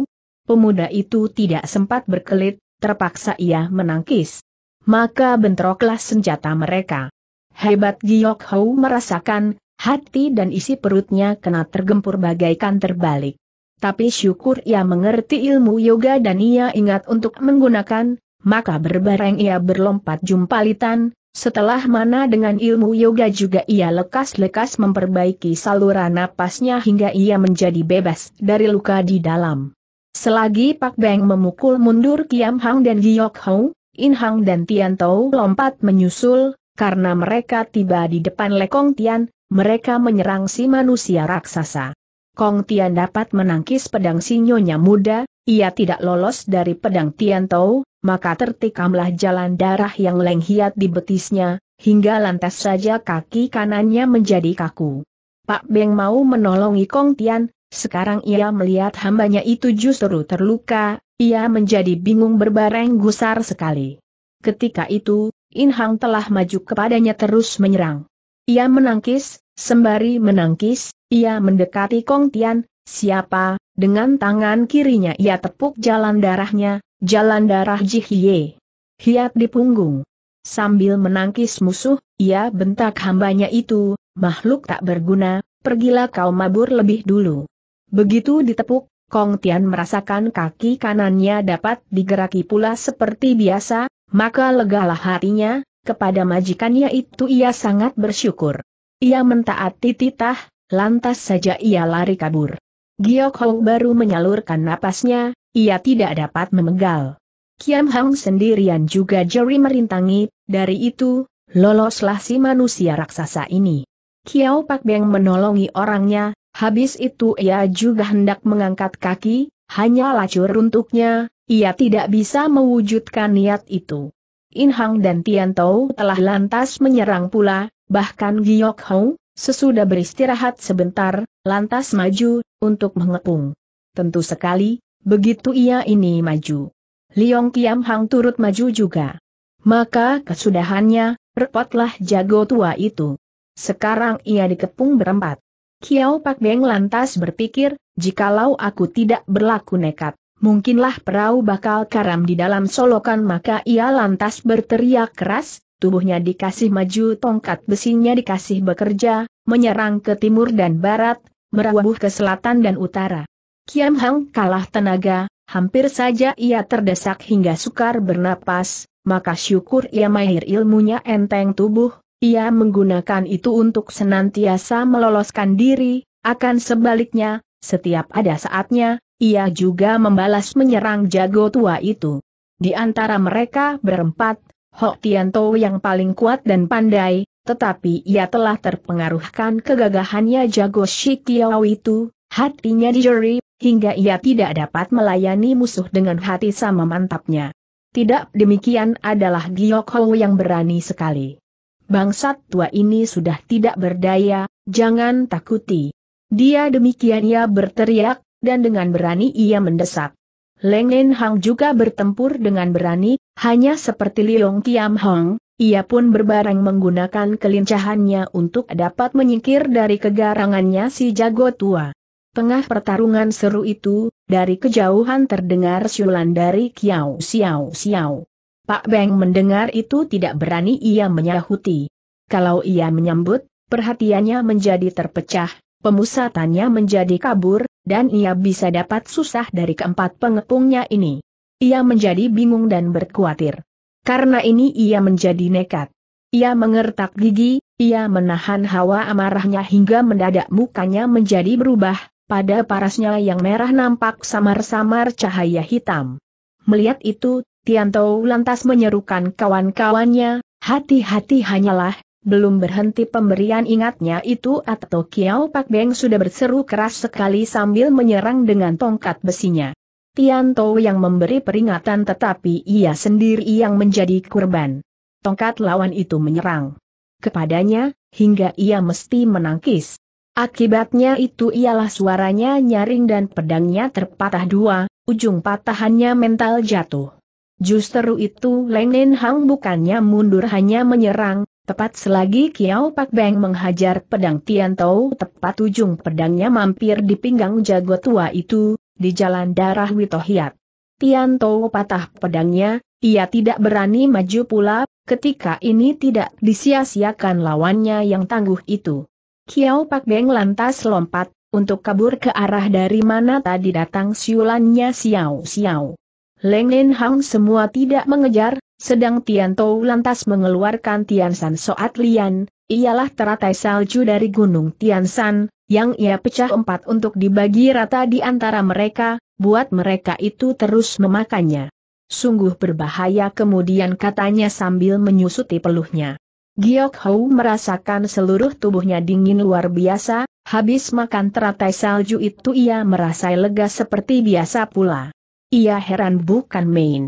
pemuda itu tidak sempat berkelit, terpaksa ia menangkis. Maka bentroklah senjata mereka. Hebat Giok Hou merasakan, hati dan isi perutnya kena tergempur bagaikan terbalik. Tapi syukur ia mengerti ilmu yoga dan ia ingat untuk menggunakan, maka berbareng ia berlompat jumpalitan, setelah mana dengan ilmu yoga juga ia lekas-lekas memperbaiki saluran napasnya hingga ia menjadi bebas dari luka di dalam. Selagi Pak Beng memukul mundur Kiam Hang dan Giok Hou, In Hang dan Tian Tou lompat menyusul, karena mereka tiba di depan Lekong Tian, mereka menyerang si manusia raksasa. Kong Tian dapat menangkis pedang sinyonya muda, ia tidak lolos dari pedang Tian Tou, maka tertikamlah jalan darah yang lenghiat di betisnya, hingga lantas saja kaki kanannya menjadi kaku. Pak Beng mau menolongi Kong Tian, sekarang ia melihat hambanya itu justru terluka, ia menjadi bingung berbareng gusar sekali. Ketika itu, inhang telah maju kepadanya terus menyerang. Ia menangkis, sembari menangkis, ia mendekati Kong Tian, siapa, dengan tangan kirinya ia tepuk jalan darahnya, jalan darah Jihye. Hiat di punggung. Sambil menangkis musuh, ia bentak hambanya itu, makhluk tak berguna, pergilah kau mabur lebih dulu. Begitu ditepuk, Kong Tian merasakan kaki kanannya dapat digeraki pula seperti biasa, maka legalah hatinya, kepada majikannya itu ia sangat bersyukur. Ia mentaati titah, lantas saja ia lari kabur. Giok Hong baru menyalurkan napasnya, ia tidak dapat memegal. Kiam Hang sendirian juga jeri merintangi, dari itu, loloslah si manusia raksasa ini. Kiao Pak Beng menolongi orangnya, Habis itu ia juga hendak mengangkat kaki, hanya lacur untuknya, ia tidak bisa mewujudkan niat itu. In Hang dan Tian Tou telah lantas menyerang pula, bahkan Giok Hong, sesudah beristirahat sebentar, lantas maju, untuk mengepung. Tentu sekali, begitu ia ini maju. Liong Kiam Hang turut maju juga. Maka kesudahannya, repotlah jago tua itu. Sekarang ia dikepung berempat. Kiao Pak Beng lantas berpikir, jikalau aku tidak berlaku nekat, mungkinlah perahu bakal karam di dalam solokan maka ia lantas berteriak keras, tubuhnya dikasih maju tongkat besinya dikasih bekerja, menyerang ke timur dan barat, merawuh ke selatan dan utara. Kiam Hang kalah tenaga, hampir saja ia terdesak hingga sukar bernapas, maka syukur ia mahir ilmunya enteng tubuh, ia menggunakan itu untuk senantiasa meloloskan diri, akan sebaliknya, setiap ada saatnya, ia juga membalas menyerang jago tua itu. Di antara mereka berempat, Hok Tianto yang paling kuat dan pandai, tetapi ia telah terpengaruhkan kegagahannya jago Shi Tiao itu, hatinya dijeri, hingga ia tidak dapat melayani musuh dengan hati sama mantapnya. Tidak demikian adalah Giok Ho yang berani sekali. Bangsat tua ini sudah tidak berdaya, jangan takuti. Dia demikian ia berteriak, dan dengan berani ia mendesak. Leng Nen Hang juga bertempur dengan berani, hanya seperti Liong Tiam Hong, ia pun berbareng menggunakan kelincahannya untuk dapat menyingkir dari kegarangannya si jago tua. Tengah pertarungan seru itu, dari kejauhan terdengar siulan dari Kiao Siao Siao. Pak Beng mendengar itu tidak berani ia menyahuti. Kalau ia menyambut, perhatiannya menjadi terpecah, pemusatannya menjadi kabur, dan ia bisa dapat susah dari keempat pengepungnya ini. Ia menjadi bingung dan berkhawatir. Karena ini ia menjadi nekat. Ia mengertak gigi, ia menahan hawa amarahnya hingga mendadak mukanya menjadi berubah, pada parasnya yang merah nampak samar-samar cahaya hitam. Melihat itu, Tianto lantas menyerukan kawan-kawannya, hati-hati hanyalah, belum berhenti pemberian ingatnya itu atau Kiao Pak Beng sudah berseru keras sekali sambil menyerang dengan tongkat besinya. Tianto yang memberi peringatan tetapi ia sendiri yang menjadi kurban. Tongkat lawan itu menyerang kepadanya, hingga ia mesti menangkis. Akibatnya itu ialah suaranya nyaring dan pedangnya terpatah dua, ujung patahannya mental jatuh. Justru itu Leng Nen Hang bukannya mundur hanya menyerang, tepat selagi Kiao Pak Beng menghajar pedang Tian Tau tepat ujung pedangnya mampir di pinggang jago tua itu, di jalan darah Witohiat. Tian Tau patah pedangnya, ia tidak berani maju pula, ketika ini tidak disia-siakan lawannya yang tangguh itu. Kiao Pak Beng lantas lompat, untuk kabur ke arah dari mana tadi datang siulannya Xiao Xiao. Leng Nen Hang semua tidak mengejar, sedang Tian Tou lantas mengeluarkan Tian San Soat Lian, ialah teratai salju dari gunung Tian San, yang ia pecah empat untuk dibagi rata di antara mereka, buat mereka itu terus memakannya. Sungguh berbahaya kemudian katanya sambil menyusuti peluhnya. Giok Hou merasakan seluruh tubuhnya dingin luar biasa, habis makan teratai salju itu ia merasa lega seperti biasa pula. Ia heran bukan main.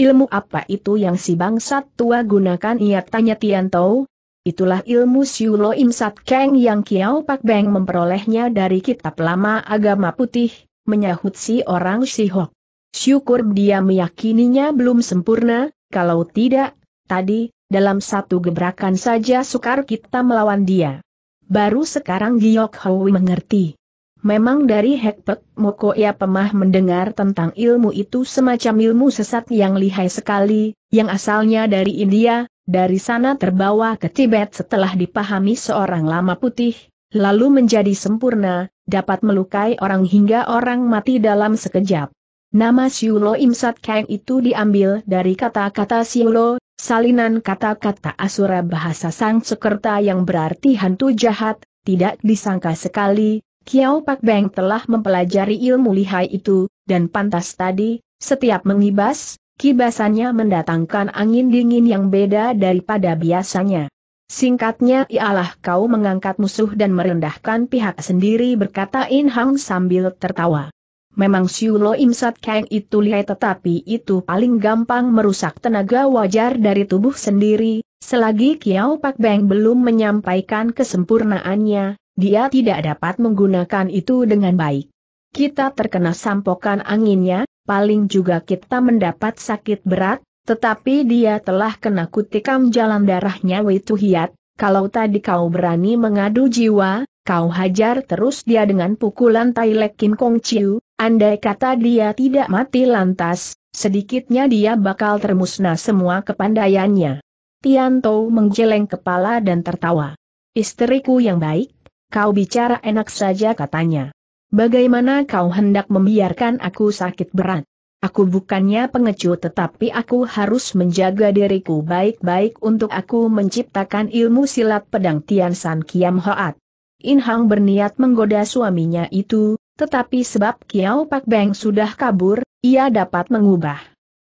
Ilmu apa itu yang si bangsat tua gunakan ia tanya Tiantou? Itulah ilmu Siulo Im Sat Keng yang Kiao Pak Beng memperolehnya dari kitab lama agama putih, menyahut si orang Sihok. Syukur dia meyakininya belum sempurna, kalau tidak, tadi, dalam satu gebrakan saja sukar kita melawan dia. Baru sekarang Giok Hau mengerti. Memang dari Hekpek Moko ia pemah mendengar tentang ilmu itu semacam ilmu sesat yang lihai sekali, yang asalnya dari India, dari sana terbawa ke Tibet setelah dipahami seorang lama putih, lalu menjadi sempurna, dapat melukai orang hingga orang mati dalam sekejap. Nama Siulo Imsat Kang itu diambil dari kata-kata Siulo, salinan kata-kata asura bahasa Sang Sekerta yang berarti hantu jahat, tidak disangka sekali, Kiao Pak Beng telah mempelajari ilmu lihai itu, dan pantas tadi, setiap mengibas, kibasannya mendatangkan angin dingin yang beda daripada biasanya. Singkatnya ialah kau mengangkat musuh dan merendahkan pihak sendiri berkata In Hang sambil tertawa. Memang Siulo Lo Kang itu lihai tetapi itu paling gampang merusak tenaga wajar dari tubuh sendiri, selagi Kiao Pak Beng belum menyampaikan kesempurnaannya, dia tidak dapat menggunakan itu dengan baik. Kita terkena sampokan anginnya, paling juga kita mendapat sakit berat, tetapi dia telah kena kutikam jalan darahnya Tuhiat, kalau tadi kau berani mengadu jiwa, kau hajar terus dia dengan pukulan Tai Kim Kong Chiu, andai kata dia tidak mati lantas, sedikitnya dia bakal termusnah semua kepandaiannya. Tianto menggeleng kepala dan tertawa. Istriku yang baik, Kau bicara enak saja katanya. Bagaimana kau hendak membiarkan aku sakit berat? Aku bukannya pengecut tetapi aku harus menjaga diriku baik-baik untuk aku menciptakan ilmu silat pedang Tian San Kiam Hoat. In Hang berniat menggoda suaminya itu, tetapi sebab Kiao Pak Beng sudah kabur, ia dapat mengubah.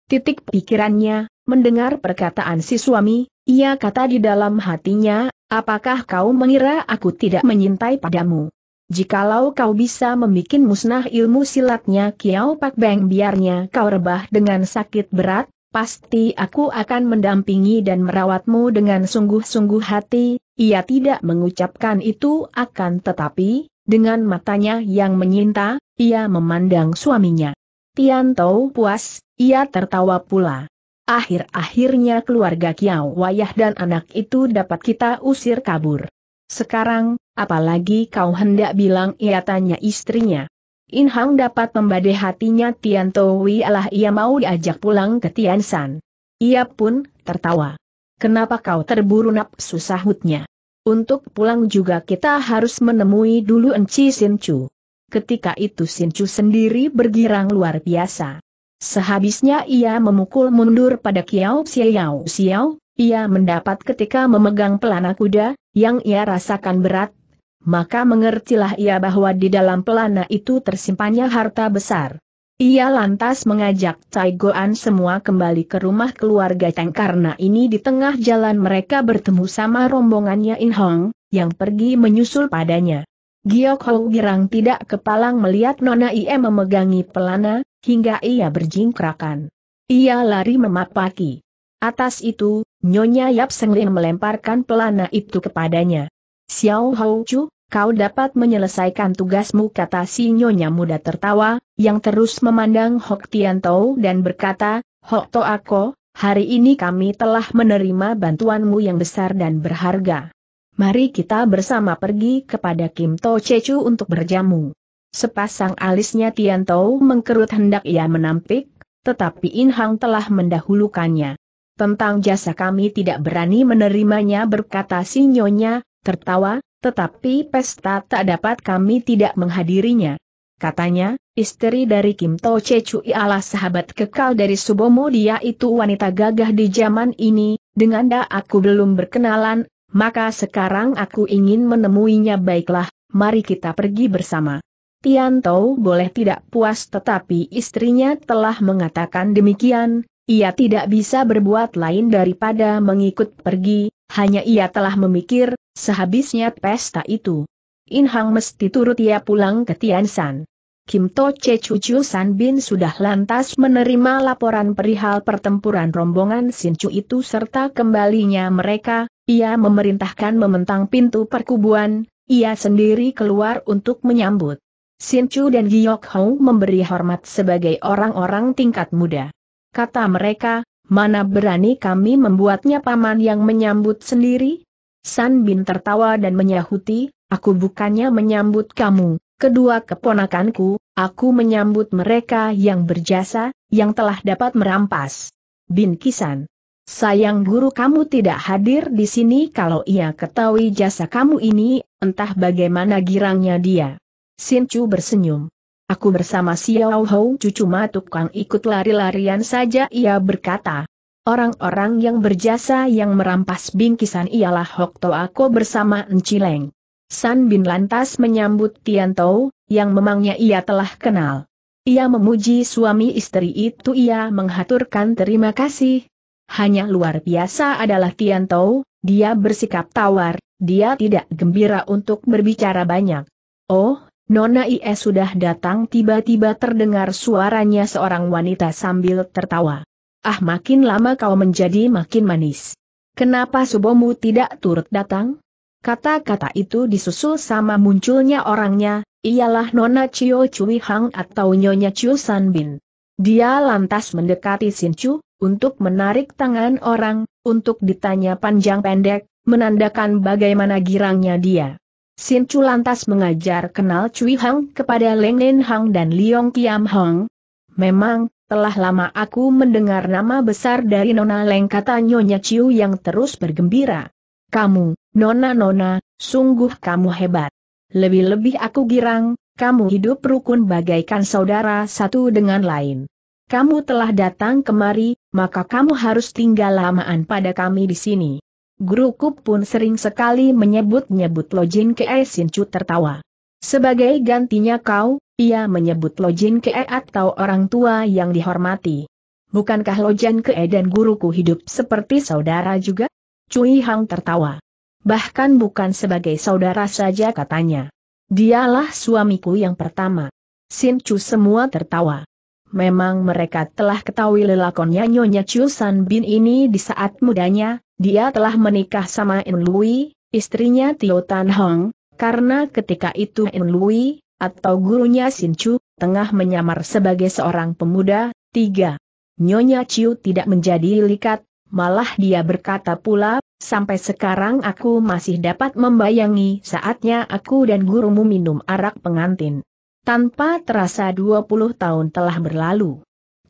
Titik pikirannya, mendengar perkataan si suami, ia kata di dalam hatinya, Apakah kau mengira aku tidak menyintai padamu? Jikalau kau bisa membuat musnah ilmu silatnya Kiao Pak Beng biarnya kau rebah dengan sakit berat, pasti aku akan mendampingi dan merawatmu dengan sungguh-sungguh hati, ia tidak mengucapkan itu akan tetapi, dengan matanya yang menyinta, ia memandang suaminya. Tian Tau puas, ia tertawa pula. Akhir-akhirnya keluarga Kiau, Wayah dan anak itu dapat kita usir kabur. Sekarang, apalagi kau hendak bilang ia tanya istrinya. In Hang dapat membadai hatinya Tian Towi alah ia mau diajak pulang ke Tian San. Ia pun tertawa. Kenapa kau terburu nafsu sahutnya? Untuk pulang juga kita harus menemui dulu Enci Sinchu. Ketika itu Sinchu sendiri bergirang luar biasa. Sehabisnya ia memukul mundur pada Kiao Xiao Xiao, ia mendapat ketika memegang pelana kuda, yang ia rasakan berat, maka mengertilah ia bahwa di dalam pelana itu tersimpannya harta besar. Ia lantas mengajak Cai Goan semua kembali ke rumah keluarga Tang karena ini di tengah jalan mereka bertemu sama rombongannya In Hong, yang pergi menyusul padanya. Giok Hou Girang tidak kepalang melihat Nona Ie memegangi pelana, hingga ia berjingkrakan. Ia lari memapaki. Atas itu, Nyonya Yap Sengling melemparkan pelana itu kepadanya. Xiao Hou Chu, kau dapat menyelesaikan tugasmu kata si Nyonya muda tertawa, yang terus memandang Hok Tian Tau dan berkata, Hok To Ako, hari ini kami telah menerima bantuanmu yang besar dan berharga. Mari kita bersama pergi kepada Kim To Chechu untuk berjamu. Sepasang alisnya Tian Tou mengkerut hendak ia menampik, tetapi In Hang telah mendahulukannya. Tentang jasa kami tidak berani menerimanya berkata si Nyonya, tertawa, tetapi pesta tak dapat kami tidak menghadirinya. Katanya, istri dari Kim To Chechu ialah sahabat kekal dari Subomo dia itu wanita gagah di zaman ini, dengan da aku belum berkenalan, maka sekarang aku ingin menemuinya baiklah, mari kita pergi bersama. Tianto boleh tidak puas tetapi istrinya telah mengatakan demikian, ia tidak bisa berbuat lain daripada mengikut pergi, hanya ia telah memikir, sehabisnya pesta itu. Inhang mesti turut ia pulang ke Tiansan. Kim To Che Chu San Bin sudah lantas menerima laporan perihal pertempuran rombongan Chu itu serta kembalinya mereka, ia memerintahkan mementang pintu perkubuan, ia sendiri keluar untuk menyambut. Chu dan Giok Hou memberi hormat sebagai orang-orang tingkat muda. Kata mereka, mana berani kami membuatnya paman yang menyambut sendiri? San Bin tertawa dan menyahuti, aku bukannya menyambut kamu, kedua keponakanku, aku menyambut mereka yang berjasa, yang telah dapat merampas. Bin Kisan. Sayang guru kamu tidak hadir di sini kalau ia ketahui jasa kamu ini, entah bagaimana girangnya dia. Sin Chu bersenyum. Aku bersama Xiao Hou cucu matuk Kang ikut lari-larian saja ia berkata. Orang-orang yang berjasa yang merampas bingkisan ialah Hok Ko bersama Encileng. San Bin lantas menyambut Tian Tianto, yang memangnya ia telah kenal. Ia memuji suami istri itu ia menghaturkan terima kasih. Hanya luar biasa adalah Tian Tianto, dia bersikap tawar, dia tidak gembira untuk berbicara banyak. Oh, Nona Ie sudah datang tiba-tiba terdengar suaranya seorang wanita sambil tertawa. Ah makin lama kau menjadi makin manis. Kenapa subomu tidak turut datang? Kata-kata itu disusul sama munculnya orangnya, ialah Nona Chio Chui Hang atau Nyonya Chiu San Bin. Dia lantas mendekati Sin Chu, untuk menarik tangan orang, untuk ditanya panjang pendek, menandakan bagaimana girangnya dia. Sin Chu lantas mengajar kenal Chui Hang kepada Leng Nen Hang dan Liong Kiam Hang. Memang, telah lama aku mendengar nama besar dari Nona Leng kata Nyonya Chiu yang terus bergembira. Kamu, Nona-nona, sungguh kamu hebat. Lebih-lebih aku girang, kamu hidup rukun bagaikan saudara satu dengan lain. Kamu telah datang kemari, maka kamu harus tinggal lamaan pada kami di sini. Guruku pun sering sekali menyebut-nyebut Lojin Kei Sincu tertawa. Sebagai gantinya kau, ia menyebut Lojin Kei atau orang tua yang dihormati. Bukankah Lojin ke dan guruku hidup seperti saudara juga? Cui Hang tertawa bahkan bukan sebagai saudara saja katanya. Dialah suamiku yang pertama. Sin Chu semua tertawa. Memang mereka telah ketahui lelakonnya Nyonya Chu San Bin ini di saat mudanya, dia telah menikah sama In Lui, istrinya Tio Tan Hong, karena ketika itu In Lui, atau gurunya Sin Chu, tengah menyamar sebagai seorang pemuda, tiga. Nyonya Chu tidak menjadi likat, malah dia berkata pula Sampai sekarang aku masih dapat membayangi saatnya aku dan gurumu minum arak pengantin. Tanpa terasa 20 tahun telah berlalu.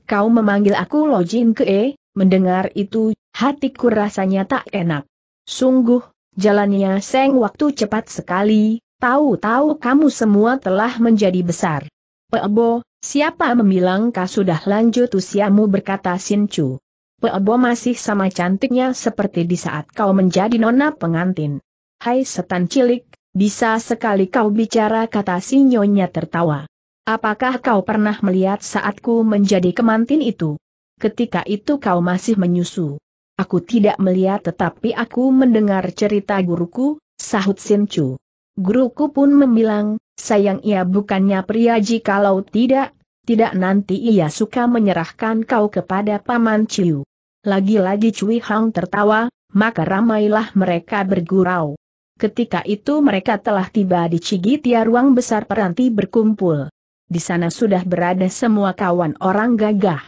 Kau memanggil aku Lojin e, mendengar itu, hatiku rasanya tak enak. Sungguh, jalannya seng waktu cepat sekali, tahu-tahu kamu semua telah menjadi besar. Pebo, siapa membilang kau sudah lanjut usiamu berkata Sinchu. Peobo masih sama cantiknya seperti di saat kau menjadi nona pengantin. Hai setan cilik, bisa sekali kau bicara kata si nyonya tertawa. Apakah kau pernah melihat saatku menjadi kemantin itu? Ketika itu kau masih menyusu. Aku tidak melihat tetapi aku mendengar cerita guruku, sahut Sincu. Guruku pun membilang, sayang ia bukannya pria jikalau tidak, tidak nanti ia suka menyerahkan kau kepada Paman Ciu. Lagi-lagi Cui Hang tertawa, maka ramailah mereka bergurau. Ketika itu mereka telah tiba di Cigitia ruang besar peranti berkumpul. Di sana sudah berada semua kawan orang gagah.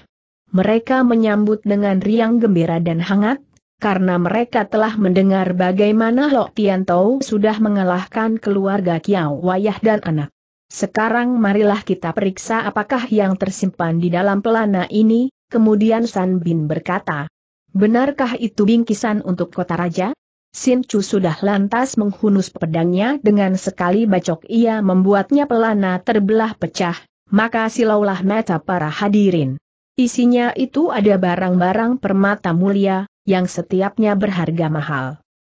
Mereka menyambut dengan riang gembira dan hangat, karena mereka telah mendengar bagaimana Lok Tau sudah mengalahkan keluarga Kiao Wayah dan anak. Sekarang marilah kita periksa apakah yang tersimpan di dalam pelana ini, Kemudian San Bin berkata, Benarkah itu bingkisan untuk kota raja? Sin Chu sudah lantas menghunus pedangnya dengan sekali bacok ia membuatnya pelana terbelah pecah, maka silaulah mata para hadirin. Isinya itu ada barang-barang permata mulia, yang setiapnya berharga mahal.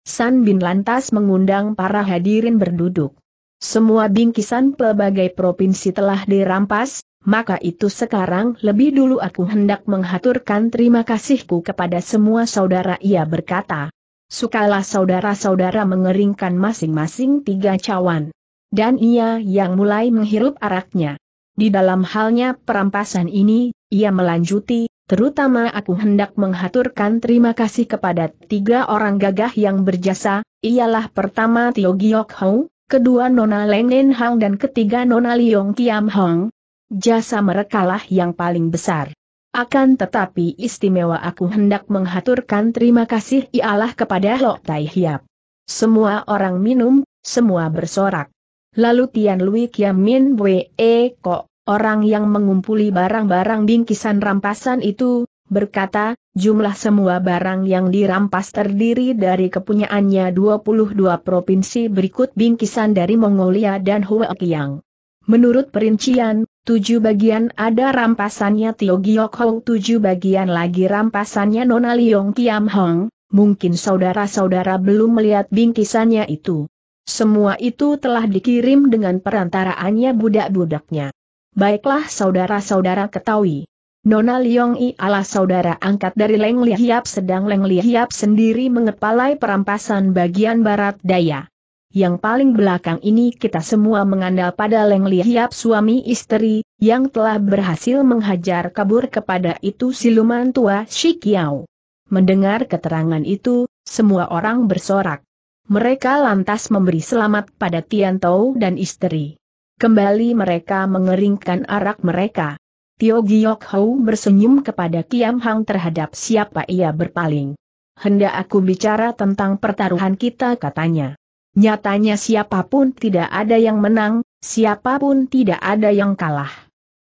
San Bin lantas mengundang para hadirin berduduk. Semua bingkisan pelbagai provinsi telah dirampas, maka itu sekarang lebih dulu aku hendak menghaturkan terima kasihku kepada semua saudara ia berkata. Sukalah saudara-saudara mengeringkan masing-masing tiga cawan. Dan ia yang mulai menghirup araknya. Di dalam halnya perampasan ini, ia melanjuti, terutama aku hendak menghaturkan terima kasih kepada tiga orang gagah yang berjasa, ialah pertama Tio Giok Hong, kedua Nona Leng Nen Hang dan ketiga Nona Liong Kiam Hong, Jasa merekalah yang paling besar. Akan tetapi istimewa aku hendak menghaturkan terima kasih ialah kepada Lok Tai Hiap. Semua orang minum, semua bersorak. Lalu Tian Lui Kiam Min Wee eh, Ko, orang yang mengumpuli barang-barang bingkisan rampasan itu, berkata, jumlah semua barang yang dirampas terdiri dari kepunyaannya 22 provinsi berikut bingkisan dari Mongolia dan Huekiang. Menurut perincian, Tujuh bagian ada rampasannya Tio Giok Hong, tujuh bagian lagi rampasannya Nona Liong Kiam Hong, mungkin saudara-saudara belum melihat bingkisannya itu. Semua itu telah dikirim dengan perantaraannya budak-budaknya. Baiklah saudara-saudara ketahui. Nona Liong I ala saudara angkat dari Leng Lihiap sedang Leng Lihiap sendiri mengepalai perampasan bagian barat daya yang paling belakang ini kita semua mengandal pada Leng Lihiap suami istri, yang telah berhasil menghajar kabur kepada itu siluman tua Shikiao. Mendengar keterangan itu, semua orang bersorak. Mereka lantas memberi selamat pada Tian Tou dan istri. Kembali mereka mengeringkan arak mereka. Tio Giok Hou bersenyum kepada Kiam Hang terhadap siapa ia berpaling. Hendak aku bicara tentang pertaruhan kita katanya. Nyatanya siapapun tidak ada yang menang, siapapun tidak ada yang kalah.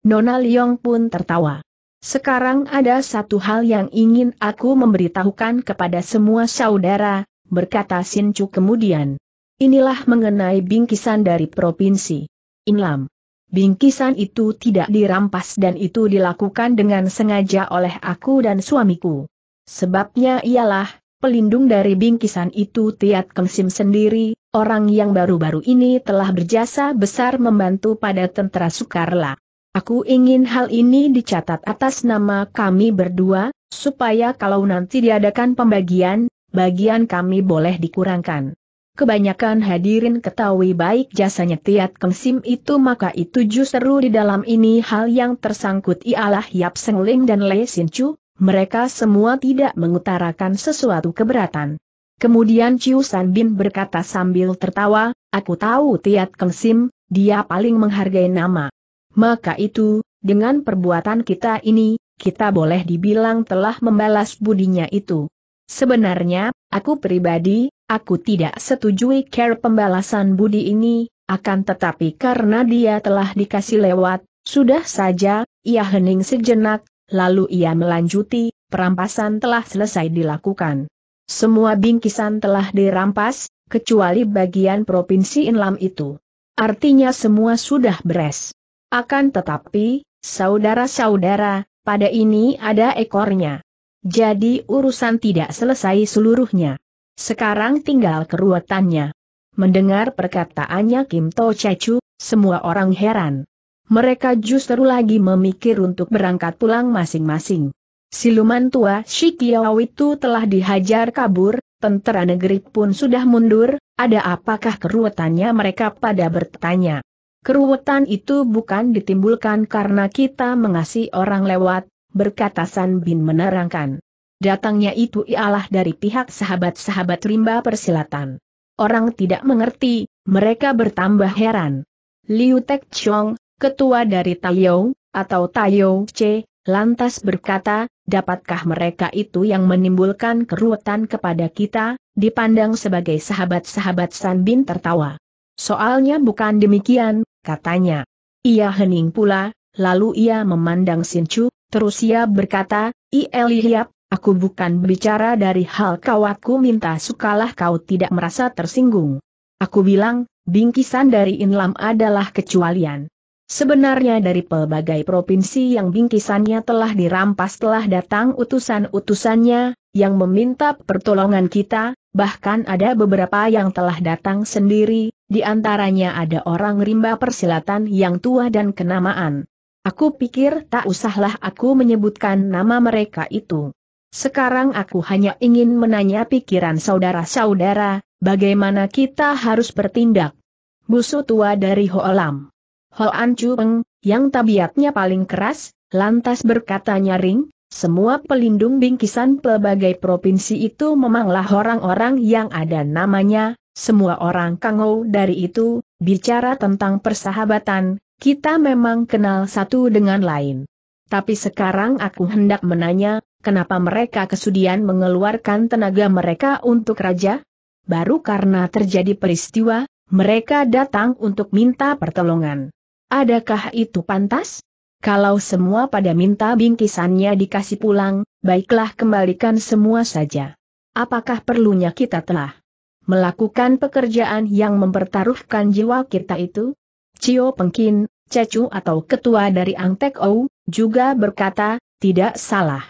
Nona Liong pun tertawa. Sekarang ada satu hal yang ingin aku memberitahukan kepada semua saudara, berkata Chu kemudian. Inilah mengenai bingkisan dari Provinsi Inlam. Bingkisan itu tidak dirampas dan itu dilakukan dengan sengaja oleh aku dan suamiku. Sebabnya ialah, pelindung dari bingkisan itu Tiat Kengsim sendiri, orang yang baru-baru ini telah berjasa besar membantu pada tentara Sukarla. Aku ingin hal ini dicatat atas nama kami berdua, supaya kalau nanti diadakan pembagian, bagian kami boleh dikurangkan. Kebanyakan hadirin ketahui baik jasanya Tiat Kengsim itu maka itu justru di dalam ini hal yang tersangkut ialah Yap Sengling dan Sin Chu. Mereka semua tidak mengutarakan sesuatu keberatan. Kemudian Chiu San Bin berkata sambil tertawa, aku tahu Tiat Keng Sim, dia paling menghargai nama. Maka itu, dengan perbuatan kita ini, kita boleh dibilang telah membalas budinya itu. Sebenarnya, aku pribadi, aku tidak setujui care pembalasan budi ini, akan tetapi karena dia telah dikasih lewat, sudah saja, ia hening sejenak, Lalu ia melanjuti, perampasan telah selesai dilakukan. Semua bingkisan telah dirampas, kecuali bagian provinsi Inlam itu. Artinya semua sudah beres. Akan tetapi, saudara-saudara, pada ini ada ekornya. Jadi urusan tidak selesai seluruhnya. Sekarang tinggal keruatannya. Mendengar perkataannya Kim To Chechu, semua orang heran mereka justru lagi memikir untuk berangkat pulang masing-masing. Siluman tua Shikiau itu telah dihajar kabur, tentara negeri pun sudah mundur, ada apakah keruwetannya mereka pada bertanya. Keruwetan itu bukan ditimbulkan karena kita mengasihi orang lewat, berkata San Bin menerangkan. Datangnya itu ialah dari pihak sahabat-sahabat rimba persilatan. Orang tidak mengerti, mereka bertambah heran. Liu Tek Chong, ketua dari Tayo, atau Tayo C, lantas berkata, dapatkah mereka itu yang menimbulkan keruwetan kepada kita, dipandang sebagai sahabat-sahabat Sanbin tertawa. Soalnya bukan demikian, katanya. Ia hening pula, lalu ia memandang Sinchu, terus ia berkata, Ielihiap, aku bukan bicara dari hal kawatku minta sukalah kau tidak merasa tersinggung. Aku bilang, bingkisan dari Inlam adalah kecualian. Sebenarnya dari pelbagai provinsi yang bingkisannya telah dirampas telah datang utusan-utusannya, yang meminta pertolongan kita, bahkan ada beberapa yang telah datang sendiri, di antaranya ada orang rimba persilatan yang tua dan kenamaan. Aku pikir tak usahlah aku menyebutkan nama mereka itu. Sekarang aku hanya ingin menanya pikiran saudara-saudara, bagaimana kita harus bertindak. Busu tua dari Hoalam. Hoan Chu yang tabiatnya paling keras, lantas berkata nyaring, semua pelindung bingkisan pelbagai provinsi itu memanglah orang-orang yang ada namanya, semua orang kangau dari itu, bicara tentang persahabatan, kita memang kenal satu dengan lain. Tapi sekarang aku hendak menanya, kenapa mereka kesudian mengeluarkan tenaga mereka untuk raja? Baru karena terjadi peristiwa, mereka datang untuk minta pertolongan. Adakah itu pantas? Kalau semua pada minta bingkisannya dikasih pulang, baiklah kembalikan semua saja. Apakah perlunya kita telah melakukan pekerjaan yang mempertaruhkan jiwa kita itu? Cio Pengkin, Cecu atau ketua dari Angtek Ou, juga berkata, tidak salah.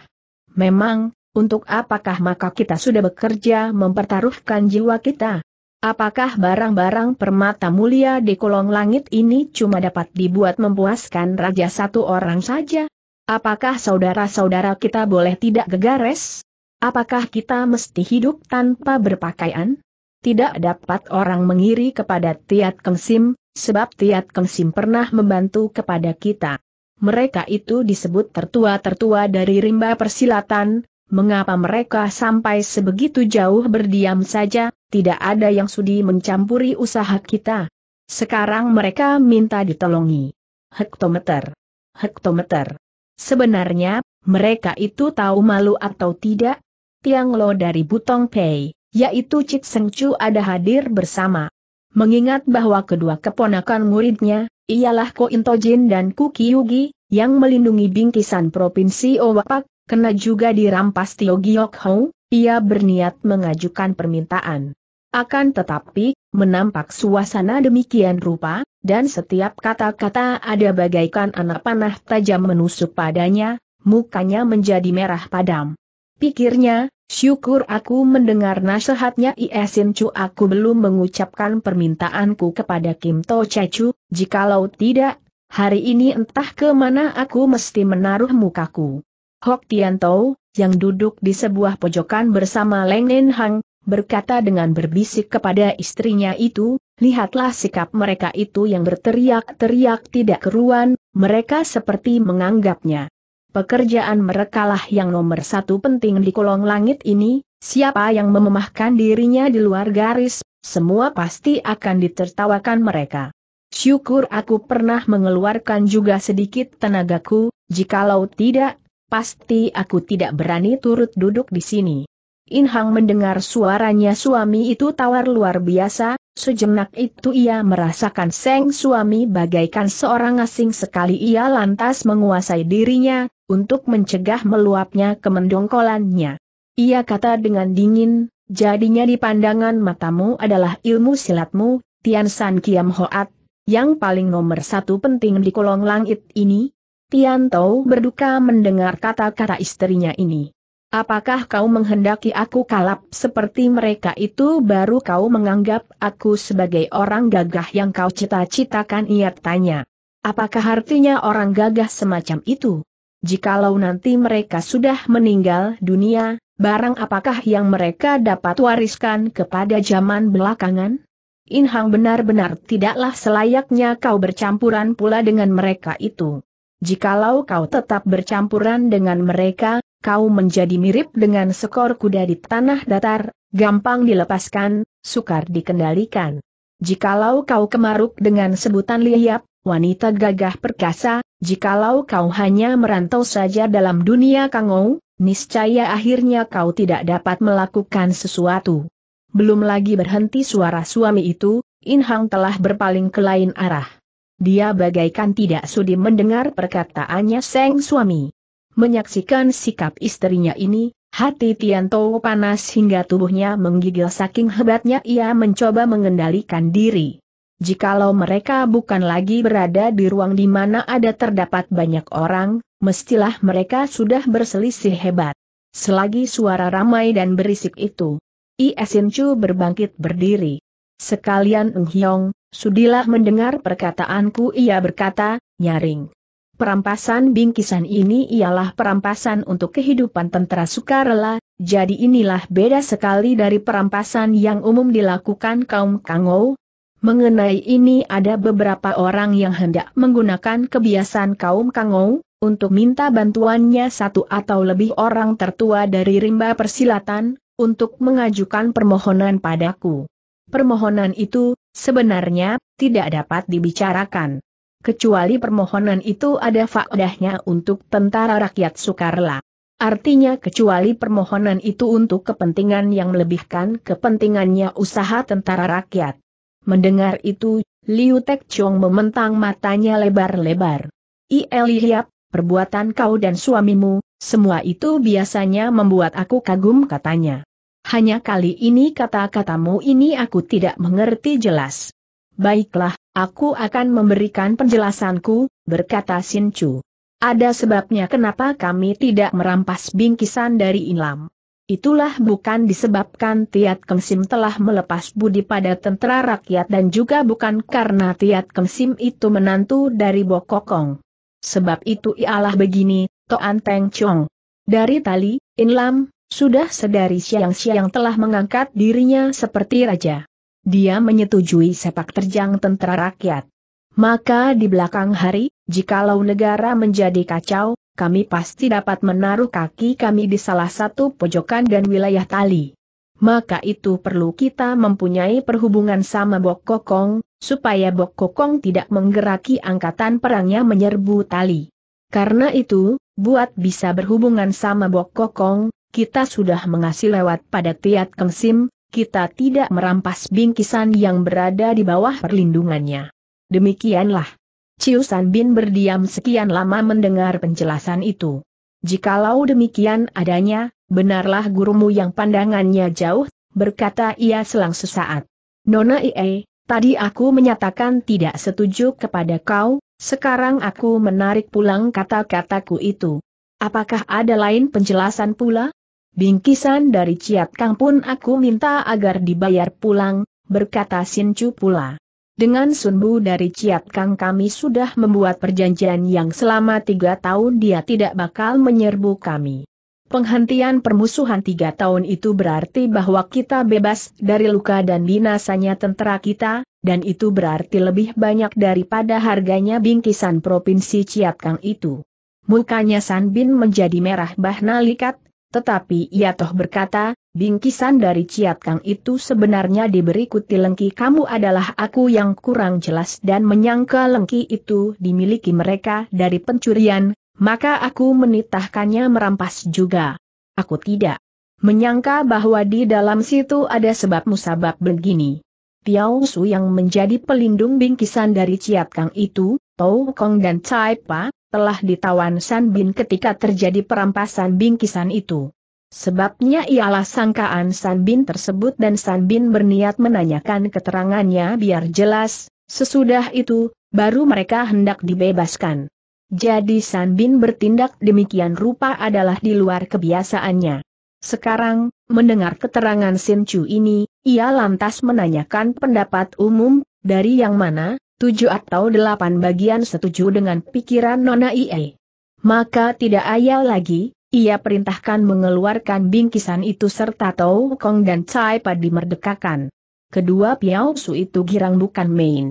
Memang, untuk apakah maka kita sudah bekerja mempertaruhkan jiwa kita? Apakah barang-barang permata mulia di kolong langit ini cuma dapat dibuat memuaskan raja satu orang saja? Apakah saudara-saudara kita boleh tidak gegares? Apakah kita mesti hidup tanpa berpakaian? Tidak dapat orang mengiri kepada Tiat Kengsim, sebab Tiat Kengsim pernah membantu kepada kita. Mereka itu disebut tertua-tertua dari rimba persilatan, mengapa mereka sampai sebegitu jauh berdiam saja, tidak ada yang sudi mencampuri usaha kita. Sekarang mereka minta ditolongi. Hektometer. Hektometer. Sebenarnya, mereka itu tahu malu atau tidak? Tiang Lo dari Butong Pei, yaitu Cik Seng Chu ada hadir bersama. Mengingat bahwa kedua keponakan muridnya, ialah Ko Intojin dan Kuki Yugi, yang melindungi bingkisan Provinsi Owapak, kena juga dirampas Tio Giok Hong, ia berniat mengajukan permintaan. Akan tetapi, menampak suasana demikian rupa, dan setiap kata-kata ada bagaikan anak panah tajam menusuk padanya, mukanya menjadi merah padam. Pikirnya, syukur aku mendengar nasihatnya Iesin Chu aku belum mengucapkan permintaanku kepada Kim To Cecu, jikalau tidak, hari ini entah kemana aku mesti menaruh mukaku. Hok Tian Tau, yang duduk di sebuah pojokan bersama Leng Nen Hang, berkata dengan berbisik kepada istrinya itu, lihatlah sikap mereka itu yang berteriak-teriak tidak keruan, mereka seperti menganggapnya. Pekerjaan merekalah yang nomor satu penting di kolong langit ini, siapa yang mememahkan dirinya di luar garis, semua pasti akan ditertawakan mereka. Syukur aku pernah mengeluarkan juga sedikit tenagaku, jikalau tidak, pasti aku tidak berani turut duduk di sini. Inhang mendengar suaranya suami itu tawar luar biasa, sejenak itu ia merasakan seng suami bagaikan seorang asing sekali ia lantas menguasai dirinya, untuk mencegah meluapnya kemendongkolannya. Ia kata dengan dingin, jadinya di pandangan matamu adalah ilmu silatmu, Tian San Kiam Hoat, yang paling nomor satu penting di kolong langit ini, Tianto berduka mendengar kata-kata istrinya ini. Apakah kau menghendaki aku kalap seperti mereka itu baru kau menganggap aku sebagai orang gagah yang kau cita-citakan ia tanya. Apakah artinya orang gagah semacam itu? Jikalau nanti mereka sudah meninggal dunia, barang apakah yang mereka dapat wariskan kepada zaman belakangan? Inhang benar-benar tidaklah selayaknya kau bercampuran pula dengan mereka itu. Jikalau kau tetap bercampuran dengan mereka, kau menjadi mirip dengan sekor kuda di tanah datar, gampang dilepaskan, sukar dikendalikan. Jikalau kau kemaruk dengan sebutan liyap, wanita gagah perkasa, jikalau kau hanya merantau saja dalam dunia kangou, niscaya akhirnya kau tidak dapat melakukan sesuatu. Belum lagi berhenti suara suami itu, Inhang telah berpaling ke lain arah. Dia bagaikan tidak sudi mendengar perkataannya Seng suami. Menyaksikan sikap istrinya ini, hati Tianto panas hingga tubuhnya menggigil saking hebatnya ia mencoba mengendalikan diri. Jikalau mereka bukan lagi berada di ruang di mana ada terdapat banyak orang, mestilah mereka sudah berselisih hebat. Selagi suara ramai dan berisik itu, Iesin Chu berbangkit berdiri. Sekalian Ng Hiong, sudilah mendengar perkataanku ia berkata, nyaring. Perampasan bingkisan ini ialah perampasan untuk kehidupan tentara sukarela, jadi inilah beda sekali dari perampasan yang umum dilakukan kaum Kangou, Mengenai ini ada beberapa orang yang hendak menggunakan kebiasaan kaum Kangou, untuk minta bantuannya satu atau lebih orang tertua dari rimba persilatan, untuk mengajukan permohonan padaku permohonan itu, sebenarnya, tidak dapat dibicarakan. Kecuali permohonan itu ada faedahnya untuk tentara rakyat Sukarela. Artinya kecuali permohonan itu untuk kepentingan yang melebihkan kepentingannya usaha tentara rakyat. Mendengar itu, Liu Tek Chong mementang matanya lebar-lebar. Hiap, perbuatan kau dan suamimu, semua itu biasanya membuat aku kagum katanya hanya kali ini kata-katamu ini aku tidak mengerti jelas. Baiklah, aku akan memberikan penjelasanku, berkata Chu. Ada sebabnya kenapa kami tidak merampas bingkisan dari Inlam. Itulah bukan disebabkan Tiat Kengsim telah melepas budi pada tentara rakyat dan juga bukan karena Tiat Kengsim itu menantu dari Bokokong. Sebab itu ialah begini, Toan Teng Chong. Dari tali, Inlam, sudah sedari siang-siang telah mengangkat dirinya seperti raja. Dia menyetujui sepak terjang tentara rakyat. Maka di belakang hari, jikalau negara menjadi kacau, kami pasti dapat menaruh kaki kami di salah satu pojokan dan wilayah tali. Maka itu perlu kita mempunyai perhubungan sama Bok Kokong, supaya Bok Kokong tidak menggeraki angkatan perangnya menyerbu tali. Karena itu, buat bisa berhubungan sama Bok Kokong, kita sudah mengasih lewat pada Tiat Kengsim, kita tidak merampas bingkisan yang berada di bawah perlindungannya. Demikianlah. Ciu San Bin berdiam sekian lama mendengar penjelasan itu. Jikalau demikian adanya, benarlah gurumu yang pandangannya jauh, berkata ia selang sesaat. Nona Ie, tadi aku menyatakan tidak setuju kepada kau, sekarang aku menarik pulang kata-kataku itu. Apakah ada lain penjelasan pula? Bingkisan dari Ciat Kang pun aku minta agar dibayar pulang, berkata Chu pula. Dengan Sunbu dari Ciat Kang kami sudah membuat perjanjian yang selama tiga tahun dia tidak bakal menyerbu kami. Penghentian permusuhan tiga tahun itu berarti bahwa kita bebas dari luka dan binasanya tentara kita, dan itu berarti lebih banyak daripada harganya bingkisan provinsi Ciat Kang itu. Mukanya San Bin menjadi merah bah nalikat, tetapi ia toh berkata, bingkisan dari Ciat Kang itu sebenarnya diberi kuti lengki kamu adalah aku yang kurang jelas dan menyangka lengki itu dimiliki mereka dari pencurian, maka aku menitahkannya merampas juga. Aku tidak menyangka bahwa di dalam situ ada sebab musabab begini. Tiao Su yang menjadi pelindung bingkisan dari Ciat Kang itu, Tau Kong dan Cai Pa, telah ditawan San Bin ketika terjadi perampasan bingkisan itu. Sebabnya ialah sangkaan San Bin tersebut dan San Bin berniat menanyakan keterangannya biar jelas, sesudah itu, baru mereka hendak dibebaskan. Jadi San Bin bertindak demikian rupa adalah di luar kebiasaannya. Sekarang, mendengar keterangan Sin Chu ini, ia lantas menanyakan pendapat umum, dari yang mana, tujuh atau delapan bagian setuju dengan pikiran Nona Ie. Maka tidak ayal lagi, ia perintahkan mengeluarkan bingkisan itu serta Tau Kong dan Cai Padi merdekakan. Kedua Piao Su itu girang bukan main.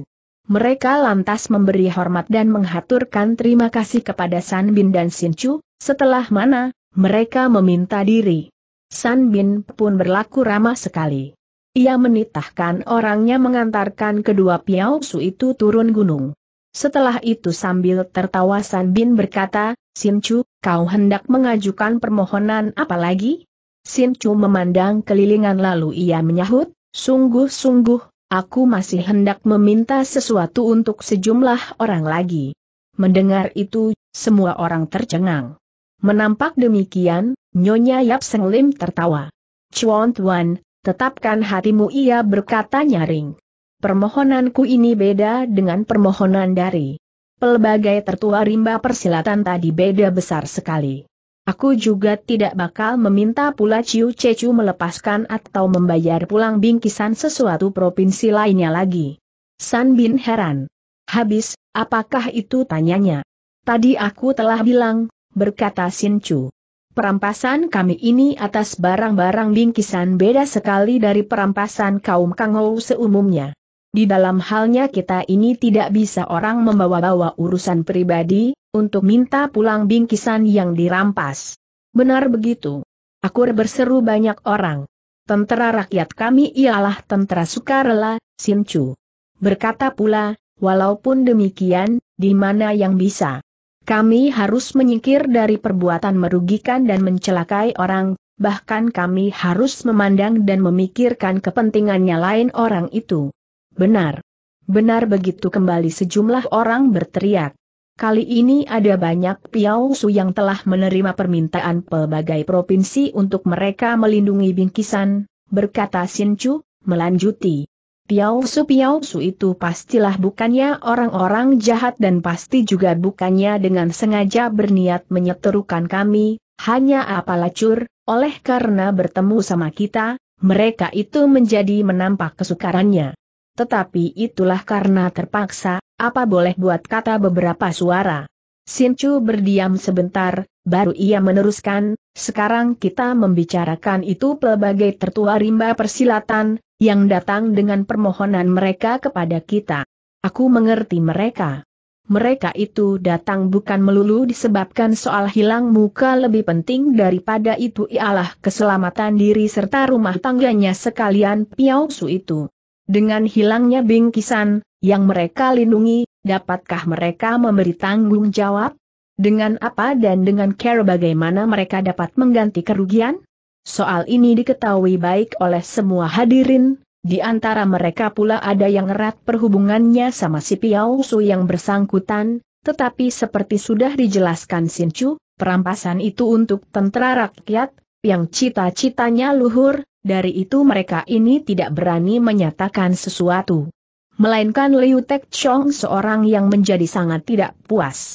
Mereka lantas memberi hormat dan menghaturkan terima kasih kepada San Bin dan Sin Chu, setelah mana, mereka meminta diri. San Bin pun berlaku ramah sekali. Ia menitahkan orangnya mengantarkan kedua Piao Su itu turun gunung. Setelah itu sambil tertawa San Bin berkata, Sin Chu, kau hendak mengajukan permohonan apa lagi? Sin Chu memandang kelilingan lalu ia menyahut, sungguh-sungguh, aku masih hendak meminta sesuatu untuk sejumlah orang lagi. Mendengar itu, semua orang tercengang. Menampak demikian, Nyonya Yap Seng Lim tertawa. Chuan Tuan, Tetapkan hatimu ia berkata nyaring. Permohonanku ini beda dengan permohonan dari pelbagai tertua rimba persilatan tadi beda besar sekali. Aku juga tidak bakal meminta pula Ciu Cecu melepaskan atau membayar pulang bingkisan sesuatu provinsi lainnya lagi. San Bin heran. Habis, apakah itu tanyanya? Tadi aku telah bilang, berkata Sin Chu. Perampasan kami ini atas barang-barang bingkisan beda sekali dari perampasan kaum Kangou seumumnya. Di dalam halnya kita ini tidak bisa orang membawa-bawa urusan pribadi, untuk minta pulang bingkisan yang dirampas. Benar begitu. Aku berseru banyak orang. Tentera rakyat kami ialah tentera sukarela, Sinchu. Berkata pula, walaupun demikian, di mana yang bisa kami harus menyingkir dari perbuatan merugikan dan mencelakai orang, bahkan kami harus memandang dan memikirkan kepentingannya lain orang itu. Benar. Benar begitu kembali sejumlah orang berteriak. Kali ini ada banyak piausu yang telah menerima permintaan pelbagai provinsi untuk mereka melindungi bingkisan, berkata Sinchu, melanjuti piausu su itu pastilah bukannya orang-orang jahat dan pasti juga bukannya dengan sengaja berniat menyeterukan kami, hanya apalah cur, oleh karena bertemu sama kita, mereka itu menjadi menampak kesukarannya. Tetapi itulah karena terpaksa, apa boleh buat kata beberapa suara. Chu berdiam sebentar, baru ia meneruskan, sekarang kita membicarakan itu pelbagai tertua rimba persilatan, yang datang dengan permohonan mereka kepada kita. Aku mengerti mereka. Mereka itu datang bukan melulu disebabkan soal hilang muka lebih penting daripada itu ialah keselamatan diri serta rumah tangganya sekalian Piao Su itu. Dengan hilangnya bingkisan, yang mereka lindungi, dapatkah mereka memberi tanggung jawab? Dengan apa dan dengan care bagaimana mereka dapat mengganti kerugian? Soal ini diketahui baik oleh semua hadirin, di antara mereka pula ada yang erat perhubungannya sama si Piao yang bersangkutan, tetapi seperti sudah dijelaskan Sin Chu, perampasan itu untuk tentara rakyat, yang cita-citanya luhur, dari itu mereka ini tidak berani menyatakan sesuatu melainkan Liu Tek Chong seorang yang menjadi sangat tidak puas.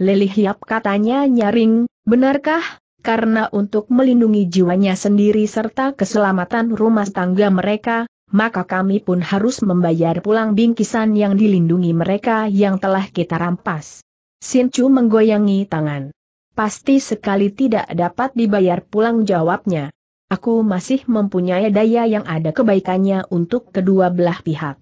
Lili Hiap katanya nyaring, benarkah? Karena untuk melindungi jiwanya sendiri serta keselamatan rumah tangga mereka, maka kami pun harus membayar pulang bingkisan yang dilindungi mereka yang telah kita rampas. Chu menggoyangi tangan. Pasti sekali tidak dapat dibayar pulang jawabnya. Aku masih mempunyai daya yang ada kebaikannya untuk kedua belah pihak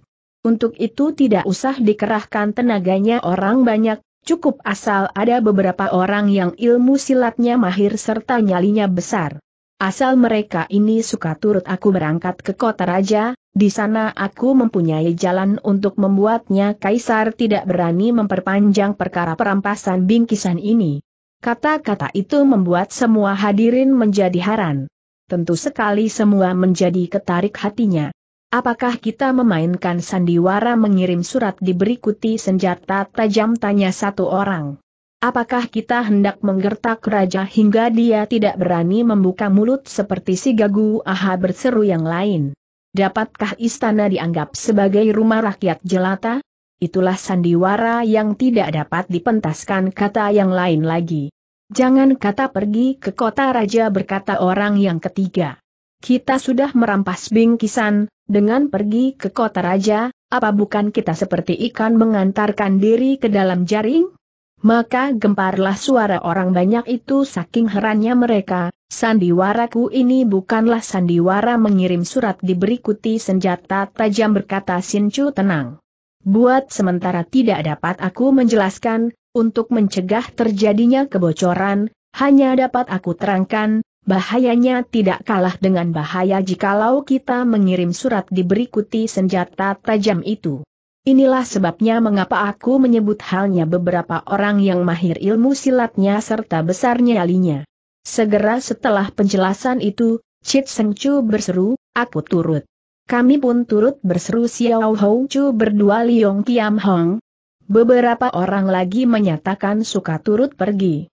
untuk itu tidak usah dikerahkan tenaganya orang banyak, cukup asal ada beberapa orang yang ilmu silatnya mahir serta nyalinya besar. Asal mereka ini suka turut aku berangkat ke kota raja, di sana aku mempunyai jalan untuk membuatnya kaisar tidak berani memperpanjang perkara perampasan bingkisan ini. Kata-kata itu membuat semua hadirin menjadi haran. Tentu sekali semua menjadi ketarik hatinya. Apakah kita memainkan sandiwara mengirim surat diberikuti senjata tajam tanya satu orang? Apakah kita hendak menggertak raja hingga dia tidak berani membuka mulut seperti si gagu aha berseru yang lain? Dapatkah istana dianggap sebagai rumah rakyat jelata? Itulah sandiwara yang tidak dapat dipentaskan kata yang lain lagi. Jangan kata pergi ke kota raja berkata orang yang ketiga kita sudah merampas bingkisan, dengan pergi ke kota raja, apa bukan kita seperti ikan mengantarkan diri ke dalam jaring? Maka gemparlah suara orang banyak itu saking herannya mereka, sandiwaraku ini bukanlah sandiwara mengirim surat diberikuti senjata tajam berkata Sinchu tenang. Buat sementara tidak dapat aku menjelaskan, untuk mencegah terjadinya kebocoran, hanya dapat aku terangkan, Bahayanya tidak kalah dengan bahaya jikalau kita mengirim surat diberikuti senjata tajam itu. Inilah sebabnya mengapa aku menyebut halnya beberapa orang yang mahir ilmu silatnya serta besarnya alinya. Segera setelah penjelasan itu, Chit Seng Chu berseru, aku turut. Kami pun turut berseru Xiao Hou Chu berdua Liong Kiam Hong. Beberapa orang lagi menyatakan suka turut pergi.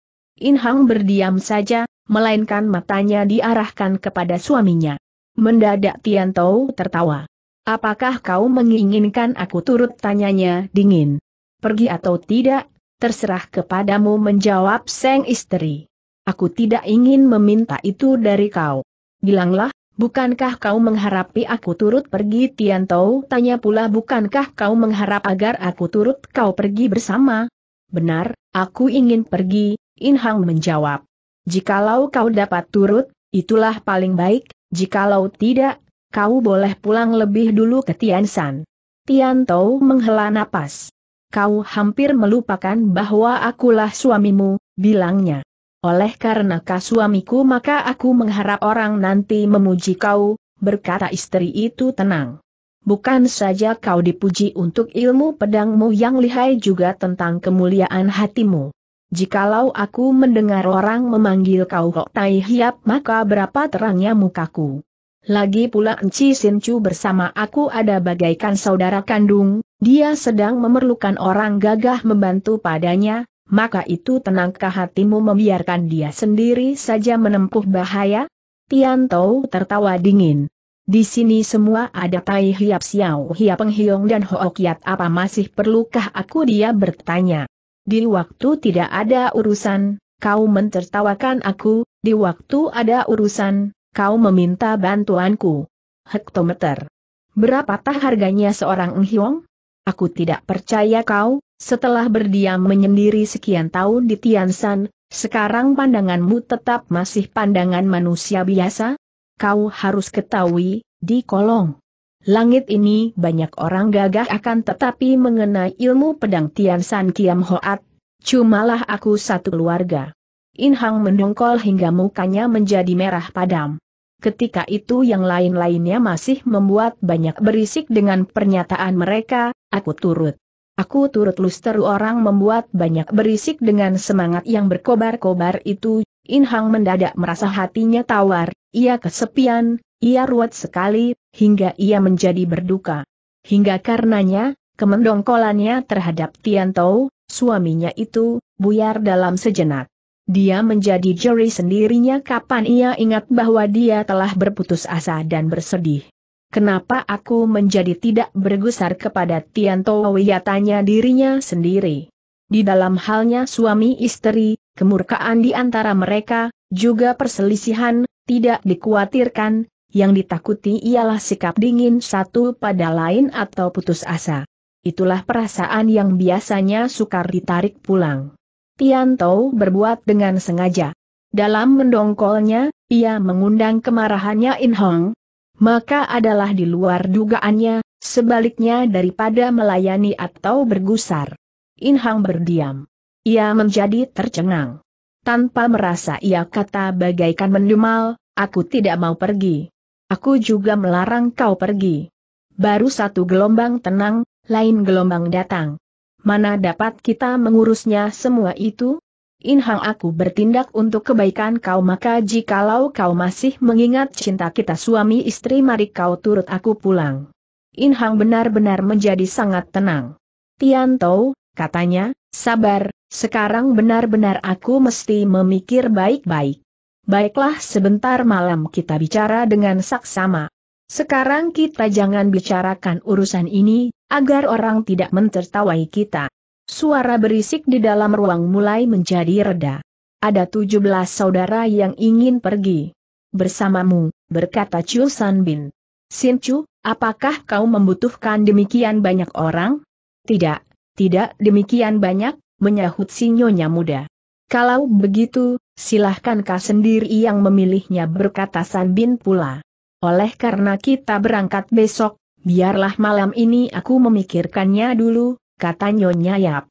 In Hang berdiam saja, melainkan matanya diarahkan kepada suaminya. Mendadak Tian Tou tertawa. Apakah kau menginginkan aku turut tanyanya dingin? Pergi atau tidak, terserah kepadamu menjawab sang istri. Aku tidak ingin meminta itu dari kau. Bilanglah, bukankah kau mengharapi aku turut pergi Tian Tou? Tanya pula bukankah kau mengharap agar aku turut kau pergi bersama? Benar, aku ingin pergi, Inhang menjawab. Jikalau kau dapat turut, itulah paling baik, jikalau tidak, kau boleh pulang lebih dulu ke Tiansan. Tou menghela napas. Kau hampir melupakan bahwa akulah suamimu, bilangnya. Oleh karena kau suamiku maka aku mengharap orang nanti memuji kau, berkata istri itu tenang. Bukan saja kau dipuji untuk ilmu pedangmu yang lihai juga tentang kemuliaan hatimu. Jikalau aku mendengar orang memanggil kau Hok Tai Hiap maka berapa terangnya mukaku. Lagi pula Enci Chu bersama aku ada bagaikan saudara kandung, dia sedang memerlukan orang gagah membantu padanya, maka itu tenangkah hatimu membiarkan dia sendiri saja menempuh bahaya? Tian Tianto tertawa dingin. Di sini semua ada Tai Hiap Xiao Hiap Penghiong dan Yat apa masih perlukah aku dia bertanya. Di waktu tidak ada urusan, kau mentertawakan aku, di waktu ada urusan, kau meminta bantuanku. Hektometer. Berapakah harganya seorang Nghiong? Aku tidak percaya kau, setelah berdiam menyendiri sekian tahun di Tiansan, sekarang pandanganmu tetap masih pandangan manusia biasa? Kau harus ketahui, di kolong Langit ini banyak orang gagah akan tetapi mengenai ilmu pedang Tian San Kiam Hoat, cumalah aku satu keluarga. In Hang mendongkol hingga mukanya menjadi merah padam. Ketika itu yang lain-lainnya masih membuat banyak berisik dengan pernyataan mereka, aku turut. Aku turut lusteru orang membuat banyak berisik dengan semangat yang berkobar-kobar itu, In Hang mendadak merasa hatinya tawar, ia kesepian, ia ruwet sekali, hingga ia menjadi berduka. Hingga karenanya, kemendongkolannya terhadap Tian Tou, suaminya itu, buyar dalam sejenak. Dia menjadi juri sendirinya kapan ia ingat bahwa dia telah berputus asa dan bersedih. Kenapa aku menjadi tidak bergusar kepada Tian Tianto tanya dirinya sendiri? Di dalam halnya suami istri, kemurkaan di antara mereka, juga perselisihan, tidak dikhawatirkan, yang ditakuti ialah sikap dingin satu pada lain atau putus asa. Itulah perasaan yang biasanya sukar ditarik pulang. Tou berbuat dengan sengaja. Dalam mendongkolnya, ia mengundang kemarahannya In Hong. Maka adalah di luar dugaannya, sebaliknya daripada melayani atau bergusar. In Hong berdiam. Ia menjadi tercengang. Tanpa merasa ia kata bagaikan mendumal, aku tidak mau pergi. Aku juga melarang kau pergi. Baru satu gelombang tenang, lain gelombang datang. Mana dapat kita mengurusnya semua itu? Inhang aku bertindak untuk kebaikan kau maka jikalau kau masih mengingat cinta kita suami istri mari kau turut aku pulang. Inhang benar-benar menjadi sangat tenang. Tianto, katanya, sabar, sekarang benar-benar aku mesti memikir baik-baik. Baiklah sebentar malam kita bicara dengan saksama. Sekarang kita jangan bicarakan urusan ini, agar orang tidak mentertawai kita. Suara berisik di dalam ruang mulai menjadi reda. Ada 17 saudara yang ingin pergi. Bersamamu, berkata Chu San Bin. Sin Chu, apakah kau membutuhkan demikian banyak orang? Tidak, tidak demikian banyak, menyahut sinyonya muda. Kalau begitu, silahkan kau sendiri yang memilihnya berkata San Bin pula. Oleh karena kita berangkat besok, biarlah malam ini aku memikirkannya dulu, kata Nyonya Yap.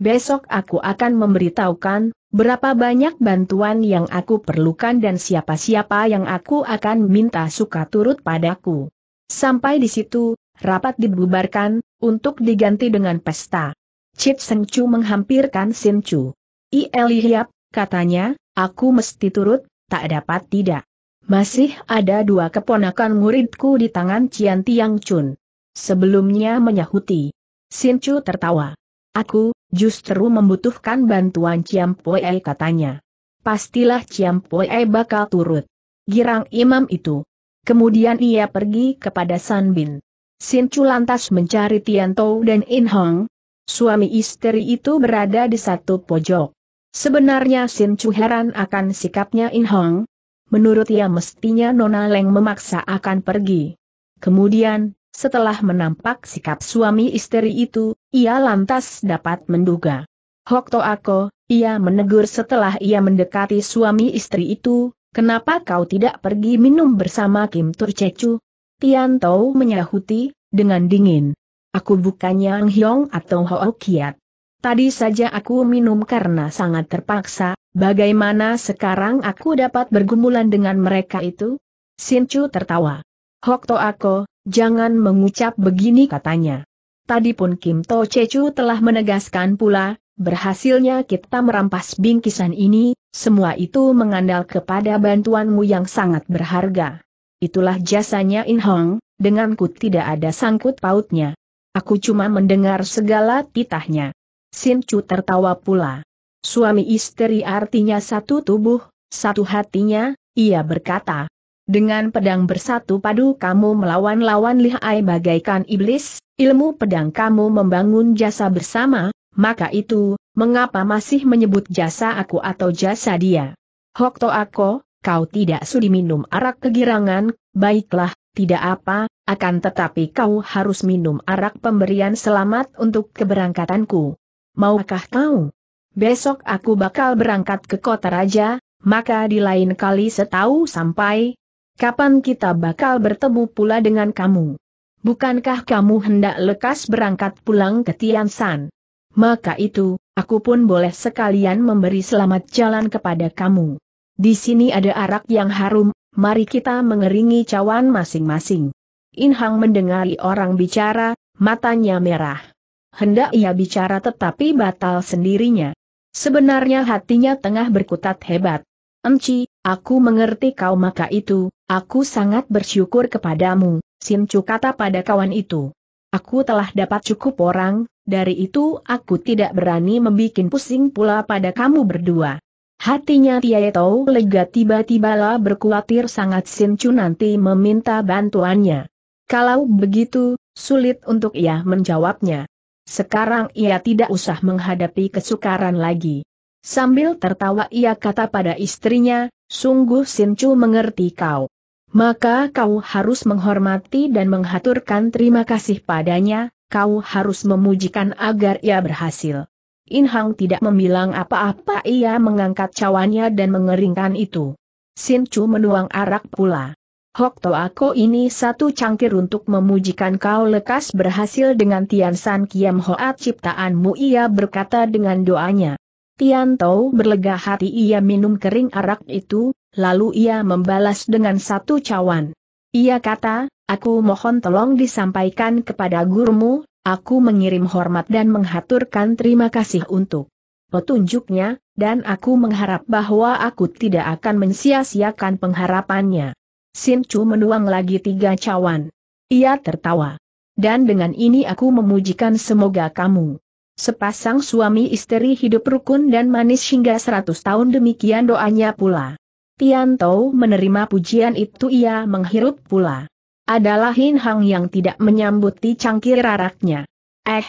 Besok aku akan memberitahukan, berapa banyak bantuan yang aku perlukan dan siapa-siapa yang aku akan minta suka turut padaku. Sampai di situ, rapat dibubarkan, untuk diganti dengan pesta. Seng Sengcu menghampirkan Sincu. Ieli Yap, katanya, Aku mesti turut, tak dapat tidak. Masih ada dua keponakan muridku di tangan Cian Tiang Chun. Sebelumnya menyahuti. Sinchu tertawa. Aku, justru membutuhkan bantuan Ciam Poe katanya. Pastilah Ciam Poe bakal turut. Girang imam itu. Kemudian ia pergi kepada San Bin. Sinchu lantas mencari Tian Tou dan In Hong. Suami istri itu berada di satu pojok. Sebenarnya Sin Chu heran akan sikapnya In Hong. Menurut ia mestinya Nona Leng memaksa akan pergi. Kemudian, setelah menampak sikap suami istri itu, ia lantas dapat menduga. Hokto Ako, ia menegur setelah ia mendekati suami istri itu, kenapa kau tidak pergi minum bersama Kim Cecu? Tian Tau menyahuti, dengan dingin. Aku bukannya Ang Hyong atau Ho Kiat. Tadi saja aku minum karena sangat terpaksa, bagaimana sekarang aku dapat bergumulan dengan mereka itu? Sinchu tertawa. Hokto aku, jangan mengucap begini katanya. Tadi pun Kim To Chechu telah menegaskan pula, berhasilnya kita merampas bingkisan ini, semua itu mengandal kepada bantuanmu yang sangat berharga. Itulah jasanya In Hong, denganku tidak ada sangkut pautnya. Aku cuma mendengar segala titahnya. Sin Chu tertawa pula. Suami istri artinya satu tubuh, satu hatinya, ia berkata. Dengan pedang bersatu padu kamu melawan-lawan lihai bagaikan iblis, ilmu pedang kamu membangun jasa bersama, maka itu, mengapa masih menyebut jasa aku atau jasa dia? Hokto aku, kau tidak sudi minum arak kegirangan, baiklah, tidak apa, akan tetapi kau harus minum arak pemberian selamat untuk keberangkatanku. Maukah kau? Besok aku bakal berangkat ke kota raja, maka di lain kali setahu sampai, kapan kita bakal bertemu pula dengan kamu? Bukankah kamu hendak lekas berangkat pulang ke Tian Maka itu, aku pun boleh sekalian memberi selamat jalan kepada kamu. Di sini ada arak yang harum, mari kita mengeringi cawan masing-masing. Inhang mendengari orang bicara, matanya merah hendak ia bicara tetapi batal sendirinya. Sebenarnya hatinya tengah berkutat hebat. Enci, aku mengerti kau maka itu, aku sangat bersyukur kepadamu, Simcu kata pada kawan itu. Aku telah dapat cukup orang, dari itu aku tidak berani membuat pusing pula pada kamu berdua. Hatinya Tieto lega tiba tiba lah berkuatir sangat Simcu nanti meminta bantuannya. Kalau begitu, sulit untuk ia menjawabnya. Sekarang ia tidak usah menghadapi kesukaran lagi. Sambil tertawa ia kata pada istrinya, sungguh Sincu mengerti kau. Maka kau harus menghormati dan menghaturkan terima kasih padanya, kau harus memujikan agar ia berhasil. Inhang tidak membilang apa-apa ia mengangkat cawannya dan mengeringkan itu. Sincu menuang arak pula. Hok to aku ini satu cangkir untuk memujikan kau lekas berhasil dengan Tian San Kiam Hoat ciptaanmu ia berkata dengan doanya. Tian Tao berlega hati ia minum kering arak itu, lalu ia membalas dengan satu cawan. Ia kata, aku mohon tolong disampaikan kepada gurumu, aku mengirim hormat dan menghaturkan terima kasih untuk petunjuknya, dan aku mengharap bahwa aku tidak akan mensia-siakan pengharapannya. Sin Chu menuang lagi tiga cawan. Ia tertawa. Dan dengan ini aku memujikan semoga kamu. Sepasang suami istri hidup rukun dan manis hingga seratus tahun demikian doanya pula. Tian Tiantou menerima pujian itu ia menghirup pula. Adalah Hin Hang yang tidak menyambuti cangkir raraknya. Eh,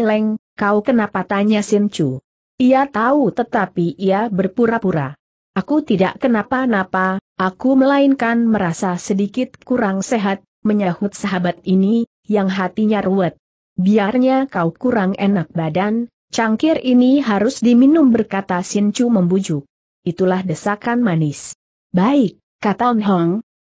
leng, kau kenapa tanya Sin Chu? Ia tahu tetapi ia berpura-pura. Aku tidak kenapa-napa, aku melainkan merasa sedikit kurang sehat, menyahut sahabat ini, yang hatinya ruwet. Biarnya kau kurang enak badan, cangkir ini harus diminum berkata Sin Chu membujuk. Itulah desakan manis. Baik, kata On Hong.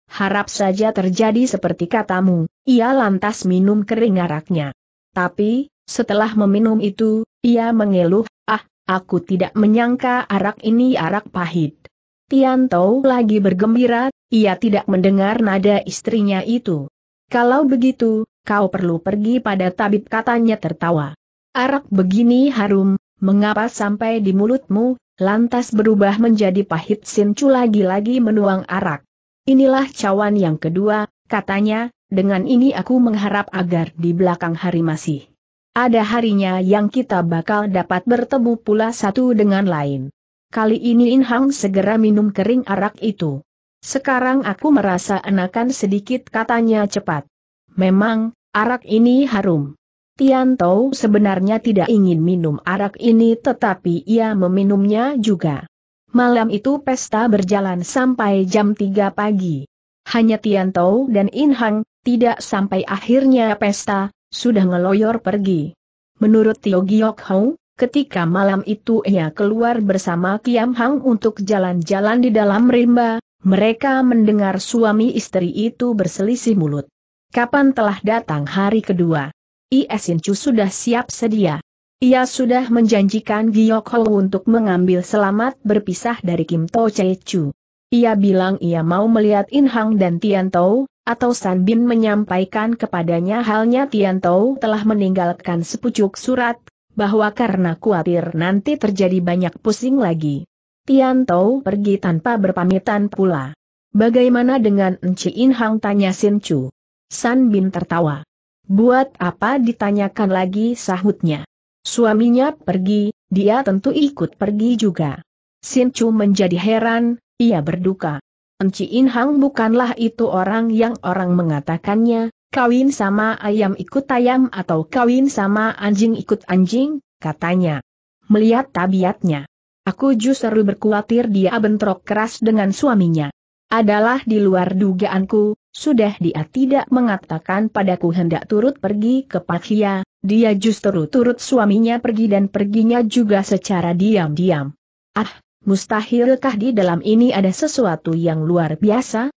Harap saja terjadi seperti katamu, ia lantas minum kering araknya. Tapi, setelah meminum itu, ia mengeluh, ah, Aku tidak menyangka arak ini arak pahit. Tianto lagi bergembira, ia tidak mendengar nada istrinya itu. Kalau begitu, kau perlu pergi pada tabib katanya tertawa. Arak begini harum, mengapa sampai di mulutmu, lantas berubah menjadi pahit Sincu lagi-lagi menuang arak. Inilah cawan yang kedua, katanya, dengan ini aku mengharap agar di belakang hari masih ada harinya yang kita bakal dapat bertemu pula satu dengan lain. Kali ini In Hang segera minum kering arak itu. Sekarang aku merasa enakan sedikit katanya cepat. Memang, arak ini harum. Tian Tao sebenarnya tidak ingin minum arak ini tetapi ia meminumnya juga. Malam itu pesta berjalan sampai jam 3 pagi. Hanya Tian Tao dan In Hang, tidak sampai akhirnya pesta, sudah ngeloyor pergi. Menurut Tio Giok Hau, ketika malam itu ia keluar bersama Kiam Hang untuk jalan-jalan di dalam rimba, mereka mendengar suami istri itu berselisih mulut. Kapan telah datang hari kedua? Iesin Chu sudah siap sedia. Ia sudah menjanjikan Giok Hau untuk mengambil selamat berpisah dari Kim To Che Chu. Ia bilang ia mau melihat In Hang dan Tian Tou, atau San Bin menyampaikan kepadanya halnya Tian Tiantou telah meninggalkan sepucuk surat, bahwa karena khawatir nanti terjadi banyak pusing lagi. Tian Tiantou pergi tanpa berpamitan pula. Bagaimana dengan Enci In Hang tanya Sin Chu. San Bin tertawa. Buat apa ditanyakan lagi sahutnya. Suaminya pergi, dia tentu ikut pergi juga. Sin Chu menjadi heran, ia berduka. Enci Inhang bukanlah itu orang yang orang mengatakannya, kawin sama ayam ikut ayam atau kawin sama anjing ikut anjing, katanya. Melihat tabiatnya. Aku justru berkhawatir dia bentrok keras dengan suaminya. Adalah di luar dugaanku, sudah dia tidak mengatakan padaku hendak turut pergi ke Pakia, dia justru turut suaminya pergi dan perginya juga secara diam-diam. Ah, mustahilkah di dalam ini ada sesuatu yang luar biasa?